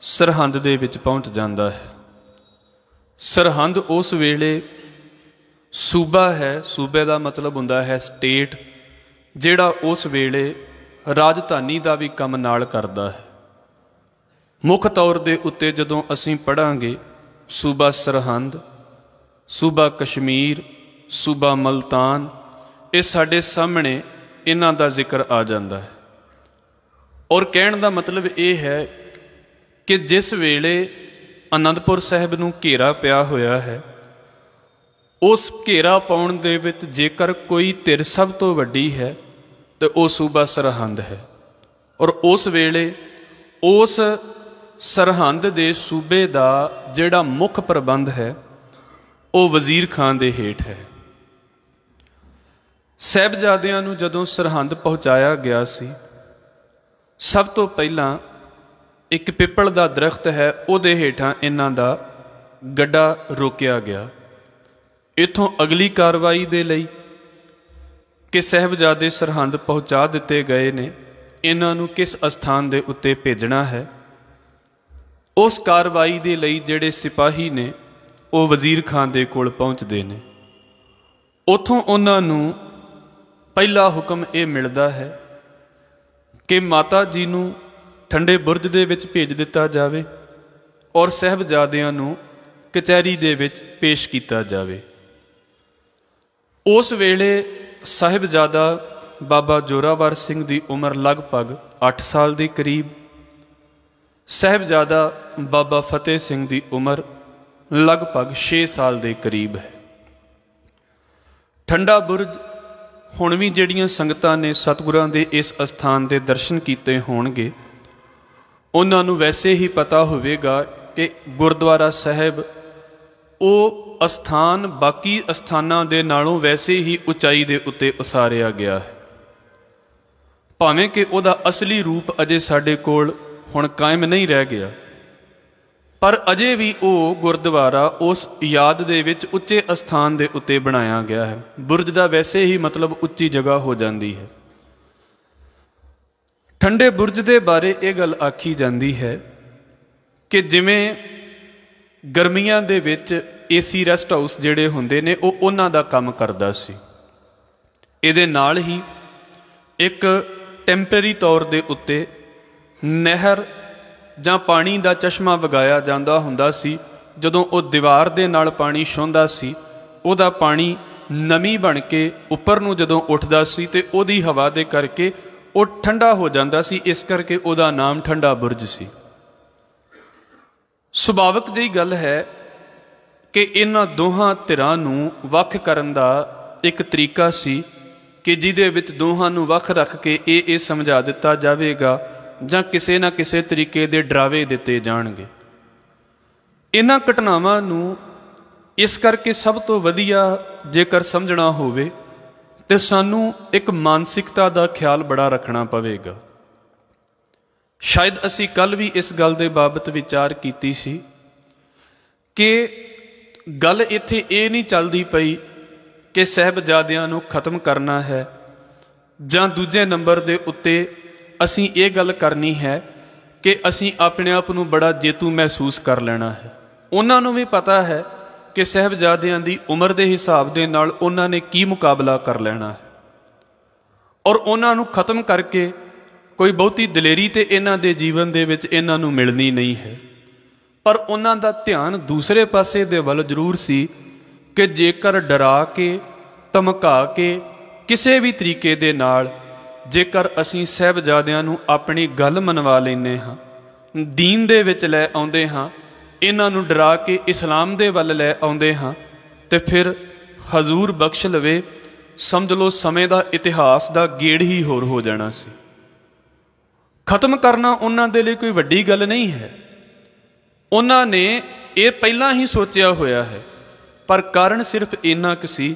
ਸਰਹੰਦ ਦੇ ਵਿੱਚ ਪਹੁੰਚ ਜਾਂਦਾ ਹੈ ਸਰਹੰਦ ਉਸ ਵੇਲੇ ਸੂਬਾ ਹੈ ਸੂਬੇ ਦਾ ਮਤਲਬ ਹੁੰਦਾ ਹੈ ਸਟੇਟ ਜਿਹੜਾ ਉਸ ਵੇਲੇ ਰਾਜਧਾਨੀ ਦਾ ਵੀ ਕੰਮ ਨਾਲ ਕਰਦਾ ਹੈ ਮੁੱਖ ਤੌਰ ਦੇ ਉੱਤੇ ਜਦੋਂ ਅਸੀਂ ਪੜਾਂਗੇ ਸੂਬਾ ਸਰਹੰਦ ਸੂਬਾ ਕਸ਼ਮੀਰ ਸੂਬਾ ਮਲਤਾਨ ਇਹ ਸਾਡੇ ਸਾਹਮਣੇ ਇਹਨਾਂ ਦਾ ਜ਼ਿਕਰ ਆ ਜਾਂਦਾ ਹੈ ਔਰ ਕਹਿਣ ਦਾ ਮਤਲਬ ਇਹ ਹੈ ਕਿ ਜਿਸ ਵੇਲੇ ਅਨੰਦਪੁਰ ਸਾਹਿਬ ਨੂੰ ਘੇਰਾ ਪਿਆ ਹੋਇਆ ਹੈ ਉਸ ਘੇਰਾ ਪਾਉਣ ਦੇ ਵਿੱਚ ਜੇਕਰ ਕੋਈ ਧਿਰ ਸਭ ਤੋਂ ਵੱਡੀ ਹੈ ਤੇ ਉਹ ਸੂਬਾ ਸਰਹੰਦ ਹੈ ਔਰ ਉਸ ਵੇਲੇ ਉਸ ਸਰਹੰਦ ਦੇ ਸੂਬੇ ਦਾ ਜਿਹੜਾ ਮੁੱਖ ਪ੍ਰਬੰਧ ਹੈ ਉਹ ਵਜ਼ੀਰ ਖਾਨ ਦੇ ਹੇਠ ਹੈ ਸਹਿਬਜ਼ਾਦਿਆਂ ਨੂੰ ਜਦੋਂ ਸਰਹੰਦ ਪਹੁੰਚਾਇਆ ਗਿਆ ਸੀ ਸਭ ਤੋਂ ਪਹਿਲਾਂ ਇੱਕ ਪਿੱਪਲ ਦਾ ਦਰਖਤ ਹੈ ਉਹਦੇ ਹੇਠਾਂ ਇਹਨਾਂ ਦਾ ਗੱਡਾ ਰੋਕਿਆ ਗਿਆ ਇਥੋਂ ਅਗਲੀ ਕਾਰਵਾਈ ਦੇ ਲਈ ਕਿ ਸਹਿਬਜ਼ਾਦੇ ਸਰਹੰਦ ਪਹੁੰਚਾ ਦਿੱਤੇ ਗਏ ਨੇ ਇਹਨਾਂ ਨੂੰ ਕਿਸ ਅਸਥਾਨ ਦੇ ਉੱਤੇ ਭੇਜਣਾ ਹੈ ਉਸ ਕਾਰਵਾਈ ਦੇ ਲਈ ਜਿਹੜੇ ਸਿਪਾਹੀ ਨੇ ਉਹ ਵਜ਼ੀਰ ਖਾਨ ਦੇ ਕੋਲ ਪਹੁੰਚਦੇ ਨੇ ਉਥੋਂ ਉਹਨਾਂ ਨੂੰ ਪਹਿਲਾ ਹੁਕਮ ਇਹ ਮਿਲਦਾ ਹੈ ਕਿ ਮਾਤਾ ਜੀ ਨੂੰ ਠੰਡੇ ਬੁਰਜ ਦੇ ਵਿੱਚ ਭੇਜ ਦਿੱਤਾ ਜਾਵੇ ਔਰ ਸਹਿਬਜ਼ਾਦਿਆਂ ਨੂੰ ਕਚਹਿਰੀ ਦੇ ਵਿੱਚ ਪੇਸ਼ ਕੀਤਾ ਜਾਵੇ ਉਸ ਵੇਲੇ ਸਹਿਬਜ਼ਾਦਾ ਬਾਬਾ ਜੋਰਾਵਰ ਸਿੰਘ ਦੀ ਉਮਰ ਲਗਭਗ 8 ਸਾਲ ਦੇ ਕਰੀਬ ਸਹਿਬਜ਼ਾਦਾ ਬਾਬਾ ਫਤਿਹ ਸਿੰਘ ਦੀ ਉਮਰ ਲਗਭਗ 6 ਸਾਲ ਦੇ ਕਰੀਬ ਹੈ ਠੰਡਾ ਬੁਰਜ ਹੁਣ ਵੀ ਜਿਹੜੀਆਂ ਸੰਗਤਾਂ ਨੇ ਸਤਿਗੁਰਾਂ ਦੇ ਇਸ ਅਸਥਾਨ ਦੇ ਦਰਸ਼ਨ ਕੀਤੇ ਹੋਣਗੇ ਉਹਨਾਂ ਨੂੰ ਵੈਸੇ ਹੀ ਪਤਾ ਹੋਵੇਗਾ ਕਿ ਗੁਰਦੁਆਰਾ ਸਾਹਿਬ ਉਹ ਅਸਥਾਨ ਬਾਕੀ ਅਸਥਾਨਾਂ ਦੇ ਨਾਲੋਂ ਵੈਸੇ ਹੀ ਉਚਾਈ ਦੇ ਉੱਤੇ ਉਸਾਰਿਆ ਗਿਆ ਹੈ ਭਾਵੇਂ ਕਿ ਉਹਦਾ ਅਸਲੀ ਰੂਪ ਅਜੇ ਸਾਡੇ ਕੋਲ ਹੁਣ ਕਾਇਮ ਨਹੀਂ ਰਹਿ ਗਿਆ ਪਰ ਅਜੇ ਵੀ ਉਹ ਗੁਰਦੁਆਰਾ ਉਸ ਯਾਦ ਦੇ ਵਿੱਚ ਉੱਚੇ ਅਸਥਾਨ ਦੇ ਉੱਤੇ ਬਣਾਇਆ ਗਿਆ ਹੈ ਬੁਰਜ ਦਾ ਵੈਸੇ ਹੀ ਮਤਲਬ ਉੱਚੀ ਜਗ੍ਹਾ ਹੋ ਜਾਂਦੀ ਹੈ ਠੰਡੇ ਬੁਰਜ ਦੇ ਬਾਰੇ ਇਹ ਗੱਲ ਆਖੀ ਜਾਂਦੀ ਹੈ ਕਿ ਜਿਵੇਂ ਗਰਮੀਆਂ ਦੇ ਵਿੱਚ ਏਸੀ ਰੈਸਟ ਹਾਊਸ ਜਿਹੜੇ ਹੁੰਦੇ ਨੇ ਉਹ ਉਹਨਾਂ ਦਾ ਕੰਮ ਕਰਦਾ ਸੀ ਇਹਦੇ ਨਾਲ ਹੀ ਇੱਕ ਟੈਂਪਰੇਰੀ ਤੌਰ ਦੇ ਉੱਤੇ ਨਹਿਰ ਜਾਂ ਪਾਣੀ ਦਾ ਚਸ਼ਮਾ ਵਗਾਇਆ ਜਾਂਦਾ ਹੁੰਦਾ ਸੀ ਜਦੋਂ ਉਹ ਦੀਵਾਰ ਦੇ ਨਾਲ ਪਾਣੀ ਛੁੰਦਾ ਸੀ ਉਹਦਾ ਪਾਣੀ ਨਮੀ ਬਣ ਕੇ ਉੱਪਰ ਨੂੰ ਜਦੋਂ ਉੱਠਦਾ ਸੀ ਤੇ ਉਹਦੀ ਹਵਾ ਦੇ ਕਰਕੇ ਉਹ ਠੰਡਾ ਹੋ ਜਾਂਦਾ ਸੀ ਇਸ ਕਰਕੇ ਉਹਦਾ ਨਾਮ ਠੰਡਾ ਬੁਰਜ ਸੀ ਸੁਭਾਵਿਕ ਜਿਹੀ ਗੱਲ ਹੈ ਕਿ ਇਹਨਾਂ ਦੋਹਾਂ ਧਿਰਾਂ ਨੂੰ ਵੱਖ ਕਰਨ ਦਾ ਇੱਕ ਤਰੀਕਾ ਸੀ ਕਿ ਜਿਹਦੇ ਵਿੱਚ ਦੋਹਾਂ ਨੂੰ ਵੱਖ ਰੱਖ ਕੇ ਇਹ ਇਹ ਸਮਝਾ ਦਿੱਤਾ ਜਾਵੇਗਾ ਜਾਂ ਕਿਸੇ ਨਾ ਕਿਸੇ ਤਰੀਕੇ ਦੇ ਡਰਾਵੇ ਦਿੱਤੇ ਜਾਣਗੇ ਇਹਨਾਂ ਘਟਨਾਵਾਂ ਨੂੰ ਇਸ ਕਰਕੇ ਸਭ ਤੋਂ ਵਧੀਆ ਜੇਕਰ ਸਮਝਣਾ ਹੋਵੇ ਤੇ ਸਾਨੂੰ ਇੱਕ ਮਾਨਸਿਕਤਾ ਦਾ ਖਿਆਲ ਬੜਾ ਰੱਖਣਾ ਪਵੇਗਾ ਸ਼ਾਇਦ ਅਸੀਂ ਕੱਲ ਵੀ ਇਸ ਗੱਲ ਦੇ ਬਾਬਤ ਵਿਚਾਰ ਕੀਤੀ ਸੀ ਕਿ ਗੱਲ ਇੱਥੇ ਇਹ ਨਹੀਂ ਚੱਲਦੀ ਪਈ ਕਿ ਸਹਿਬਜ਼ਾਦਿਆਂ ਨੂੰ ਖਤਮ ਕਰਨਾ ਹੈ ਜਾਂ ਦੂਜੇ ਨੰਬਰ ਦੇ ਉੱਤੇ ਅਸੀਂ ਇਹ ਗੱਲ ਕਰਨੀ ਹੈ ਕਿ ਅਸੀਂ ਆਪਣੇ ਆਪ ਨੂੰ ਬੜਾ ਜੇਤੂ ਮਹਿਸੂਸ ਕਰ ਲੈਣਾ ਹੈ ਉਹਨਾਂ ਨੂੰ ਵੀ ਪਤਾ ਹੈ ਕਿ ਸਹਿਬਜ਼ਾਦਿਆਂ ਦੀ ਉਮਰ ਦੇ ਹਿਸਾਬ ਦੇ ਨਾਲ ਉਹਨਾਂ ਨੇ ਕੀ ਮੁਕਾਬਲਾ ਕਰ ਲੈਣਾ ਹੈ ਔਰ ਉਹਨਾਂ ਨੂੰ ਖਤਮ ਕਰਕੇ ਕੋਈ ਬਹੁਤੀ ਦਲੇਰੀ ਤੇ ਇਹਨਾਂ ਦੇ ਜੀਵਨ ਦੇ ਵਿੱਚ ਇਹਨਾਂ ਨੂੰ ਮਿਲਣੀ ਨਹੀਂ ਹੈ ਪਰ ਉਹਨਾਂ ਦਾ ਧਿਆਨ ਦੂਸਰੇ ਪਾਸੇ ਦੇ ਵੱਲ ਜ਼ਰੂਰ ਸੀ ਕਿ ਜੇਕਰ ਡਰਾ ਕੇ ਧਮਕਾ ਕੇ ਕਿਸੇ ਵੀ ਤਰੀਕੇ ਦੇ ਨਾਲ ਜੇਕਰ ਅਸੀਂ ਸਹਿਬਜ਼ਾਦਿਆਂ ਨੂੰ ਆਪਣੀ ਗੱਲ ਮੰਨਵਾ ਲੈਨੇ ਹਾਂ ਦੀਨ ਦੇ ਵਿੱਚ ਲੈ ਆਉਂਦੇ ਹਾਂ ਇਹਨਾਂ ਨੂੰ ਡਰਾ ਕੇ ਇਸਲਾਮ ਦੇ ਵੱਲ ਲੈ ਆਉਂਦੇ ਹਾਂ ਤੇ ਫਿਰ ਹਜ਼ੂਰ ਬਖਸ਼ ਲਵੇ ਸਮਝ ਲਓ ਸਮੇਂ ਦਾ ਇਤਿਹਾਸ ਦਾ ਗੇੜ ਹੀ ਹੋਰ ਹੋ ਜਾਣਾ ਸੀ ਖਤਮ ਕਰਨਾ ਉਹਨਾਂ ਦੇ ਲਈ ਕੋਈ ਵੱਡੀ ਗੱਲ ਨਹੀਂ ਹੈ ਉਹਨਾਂ ਨੇ ਇਹ ਪਹਿਲਾਂ ਹੀ ਸੋਚਿਆ ਹੋਇਆ ਹੈ ਪਰ ਕਾਰਨ ਸਿਰਫ ਇੰਨਾ ਕਿ ਸੀ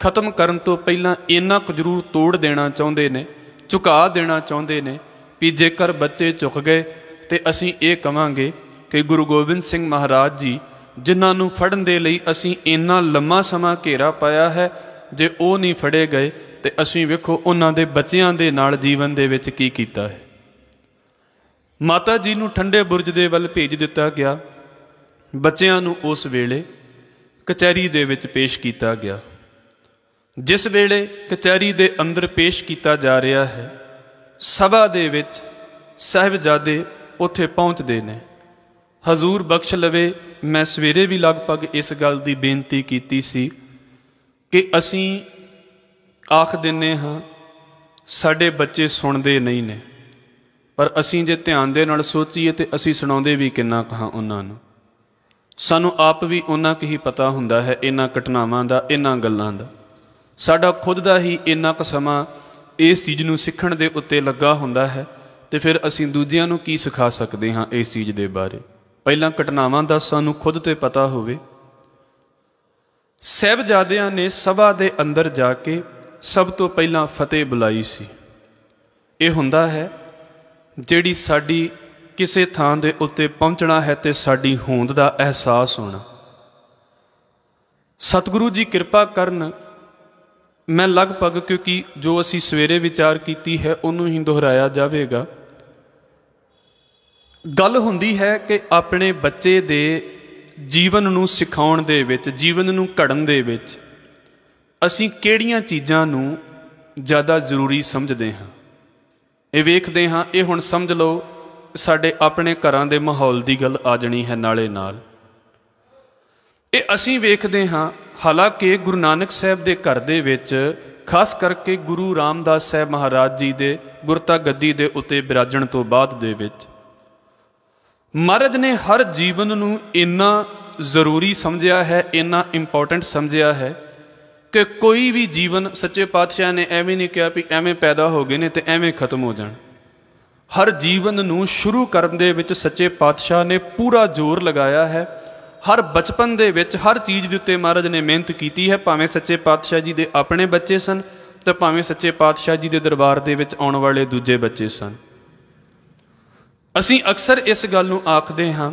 ਖਤਮ ਕਰਨ ਤੋਂ ਪਹਿਲਾਂ ਇੰਨਾ ਕੁ ਜ਼ਰੂਰ ਤੋੜ ਦੇਣਾ ਚਾਹੁੰਦੇ ਨੇ ਝੁਕਾ ਦੇਣਾ ਚਾਹੁੰਦੇ ਨੇ ਕਿ ਜੇਕਰ ਬੱਚੇ ਝੁਕ ਗਏ ਤੇ ਅਸੀਂ ਇਹ ਕਵਾਂਗੇ ਕਿ ਗੁਰੂ ਗੋਬਿੰਦ ਸਿੰਘ ਮਹਾਰਾਜ ਜੀ ਜਿਨ੍ਹਾਂ ਨੂੰ ਫੜਨ ਦੇ ਲਈ ਅਸੀਂ ਇੰਨਾ ਲੰਮਾ ਸਮਾਂ ਘੇਰਾ ਪਾਇਆ ਹੈ ਜੇ ਉਹ ਨਹੀਂ ਫੜੇ ਗਏ ਤੇ ਅਸੀਂ ਵੇਖੋ ਉਹਨਾਂ ਦੇ ਬੱਚਿਆਂ ਦੇ ਨਾਲ ਜੀਵਨ ਦੇ ਵਿੱਚ ਕੀ ਕੀਤਾ ਹੈ ਮਾਤਾ ਜੀ ਨੂੰ ਠੰਡੇ ਬੁਰਜ ਦੇ ਵੱਲ ਭੇਜ ਦਿੱਤਾ ਗਿਆ ਬੱਚਿਆਂ ਨੂੰ ਉਸ ਵੇਲੇ ਕਚਹਿਰੀ ਦੇ ਵਿੱਚ ਪੇਸ਼ ਕੀਤਾ ਗਿਆ ਜਿਸ ਵੇਲੇ ਕਚਹਿਰੀ ਦੇ ਅੰਦਰ ਪੇਸ਼ ਕੀਤਾ ਜਾ ਰਿਹਾ ਹੈ ਸਭਾ ਦੇ ਵਿੱਚ ਸਹਿਬਜ਼ਾਦੇ ਉੱਥੇ ਪਹੁੰਚਦੇ ਨੇ ਹਜ਼ੂਰ ਬਖਸ਼ ਲਵੇ ਮੈਂ ਸਵੇਰੇ ਵੀ ਲਗਭਗ ਇਸ ਗੱਲ ਦੀ ਬੇਨਤੀ ਕੀਤੀ ਸੀ ਕਿ ਅਸੀਂ ਆਖ ਦਿੰਨੇ ਹਾਂ ਸਾਡੇ ਬੱਚੇ ਸੁਣਦੇ ਨਹੀਂ ਨੇ ਪਰ ਅਸੀਂ ਜੇ ਧਿਆਨ ਦੇ ਨਾਲ ਸੋਚੀਏ ਤੇ ਅਸੀਂ ਸੁਣਾਉਂਦੇ ਵੀ ਕਿੰਨਾ ਕਹਾ ਉਹਨਾਂ ਨੂੰ ਸਾਨੂੰ ਆਪ ਵੀ ਉਹਨਾਂ ਕੀ ਪਤਾ ਹੁੰਦਾ ਹੈ ਇਹਨਾਂ ਘਟਨਾਵਾਂ ਦਾ ਇਹਨਾਂ ਗੱਲਾਂ ਦਾ ਸਾਡਾ ਖੁਦ ਦਾ ਹੀ ਇੰਨਾ ਕੁ ਸਮਾਂ ਇਸ ਚੀਜ਼ ਨੂੰ ਸਿੱਖਣ ਦੇ ਉੱਤੇ ਲੱਗਾ ਹੁੰਦਾ ਹੈ ਤੇ ਫਿਰ ਅਸੀਂ ਦੂਜਿਆਂ ਨੂੰ ਕੀ ਸਿਖਾ ਸਕਦੇ ਹਾਂ ਇਸ ਚੀਜ਼ ਦੇ ਬਾਰੇ ਪਹਿਲਾਂ ਘਟਨਾਵਾਂ ਦਾ ਸਾਨੂੰ ਖੁਦ ਤੇ ਪਤਾ ਹੋਵੇ ਸਹਿਬਜ਼ਾਦਿਆਂ ਨੇ ਸਭਾ ਦੇ ਅੰਦਰ ਜਾ ਕੇ ਸਭ ਤੋਂ ਪਹਿਲਾਂ ਫਤਿਹ ਬੁਲਾਈ ਸੀ ਇਹ ਹੁੰਦਾ ਹੈ ਜਿਹੜੀ ਸਾਡੀ ਕਿਸੇ ਥਾਂ ਦੇ ਉੱਤੇ ਪਹੁੰਚਣਾ ਹੈ ਤੇ ਸਾਡੀ ਹੋਂਦ ਦਾ ਅਹਿਸਾਸ ਹੋਣਾ ਸਤਿਗੁਰੂ ਜੀ ਕਿਰਪਾ ਕਰਨ ਮੈਂ ਲਗਭਗ ਕਿਉਂਕਿ ਜੋ ਅਸੀਂ ਸਵੇਰੇ ਵਿਚਾਰ ਕੀਤੀ ਹੈ ਉਹਨੂੰ ਹੀ ਦੁਹਰਾਇਆ ਜਾਵੇਗਾ ਗੱਲ ਹੁੰਦੀ ਹੈ ਕਿ ਆਪਣੇ ਬੱਚੇ ਦੇ ਜੀਵਨ ਨੂੰ ਸਿਖਾਉਣ ਦੇ ਵਿੱਚ ਜੀਵਨ ਨੂੰ ਘੜਨ ਦੇ ਵਿੱਚ ਅਸੀਂ ਕਿਹੜੀਆਂ ਚੀਜ਼ਾਂ ਨੂੰ ਜ਼ਿਆਦਾ ਜ਼ਰੂਰੀ ਸਮਝਦੇ ਹਾਂ ਇਹ ਵੇਖਦੇ ਹਾਂ ਇਹ ਹੁਣ ਸਮਝ ਲਓ ਸਾਡੇ ਆਪਣੇ ਘਰਾਂ ਦੇ ਮਾਹੌਲ ਦੀ ਗੱਲ ਆ ਜਣੀ ਹੈ ਨਾਲੇ ਨਾਲ ਇਹ ਅਸੀਂ ਵੇਖਦੇ ਹਾਂ ਹਾਲਾਂਕਿ ਗੁਰੂ ਨਾਨਕ ਸਾਹਿਬ ਦੇ ਘਰ ਦੇ ਵਿੱਚ ਖਾਸ ਕਰਕੇ ਗੁਰੂ ਰਾਮਦਾਸ ਸਾਹਿਬ ਮਹਾਰਾਜ ਜੀ ਦੇ ਗੁਰਤਾ ਗੱਦੀ ਦੇ ਉੱਤੇ ਬਿਰਾਜਣ ਤੋਂ ਬਾਅਦ ਦੇ ਵਿੱਚ ਮਹਾਰਾਜ ਨੇ ਹਰ ਜੀਵਨ ਨੂੰ ਇੰਨਾ ਜ਼ਰੂਰੀ ਸਮਝਿਆ ਹੈ ਇੰਨਾ ਇੰਪੋਰਟੈਂਟ ਸਮਝਿਆ ਹੈ ਕਿ ਕੋਈ ਵੀ ਜੀਵਨ ਸੱਚੇ ਪਾਤਸ਼ਾਹ ਨੇ ਐਵੇਂ ਨਹੀਂ ਕਿਹਾ ਵੀ ਐਵੇਂ ਪੈਦਾ ਹੋ ਗਏ ਨੇ ਤੇ ਐਵੇਂ ਖਤਮ ਹੋ ਜਾਣ ਹਰ ਜੀਵਨ ਨੂੰ ਸ਼ੁਰੂ ਕਰਨ ਦੇ ਵਿੱਚ ਸੱਚੇ ਪਾਤਸ਼ਾਹ ਨੇ ਪੂਰਾ ਜ਼ੋਰ ਲਗਾਇਆ ਹੈ ਹਰ ਬਚਪਨ ਦੇ ਵਿੱਚ ਹਰ ਚੀਜ਼ ਦੇ ਉੱਤੇ ਮਹਾਰਾਜ ਨੇ ਮਿਹਨਤ ਕੀਤੀ ਹੈ ਭਾਵੇਂ ਸੱਚੇ ਪਾਤਸ਼ਾਹ ਜੀ ਦੇ ਆਪਣੇ ਬੱਚੇ ਸਨ ਤੇ ਭਾਵੇਂ ਸੱਚੇ ਪਾਤਸ਼ਾਹ ਜੀ ਦੇ ਦਰਬਾਰ ਦੇ ਵਿੱਚ ਆਉਣ ਵਾਲੇ ਦੂਜੇ ਬੱਚੇ ਸਨ ਅਸੀਂ ਅਕਸਰ ਇਸ ਗੱਲ ਨੂੰ ਆਖਦੇ ਹਾਂ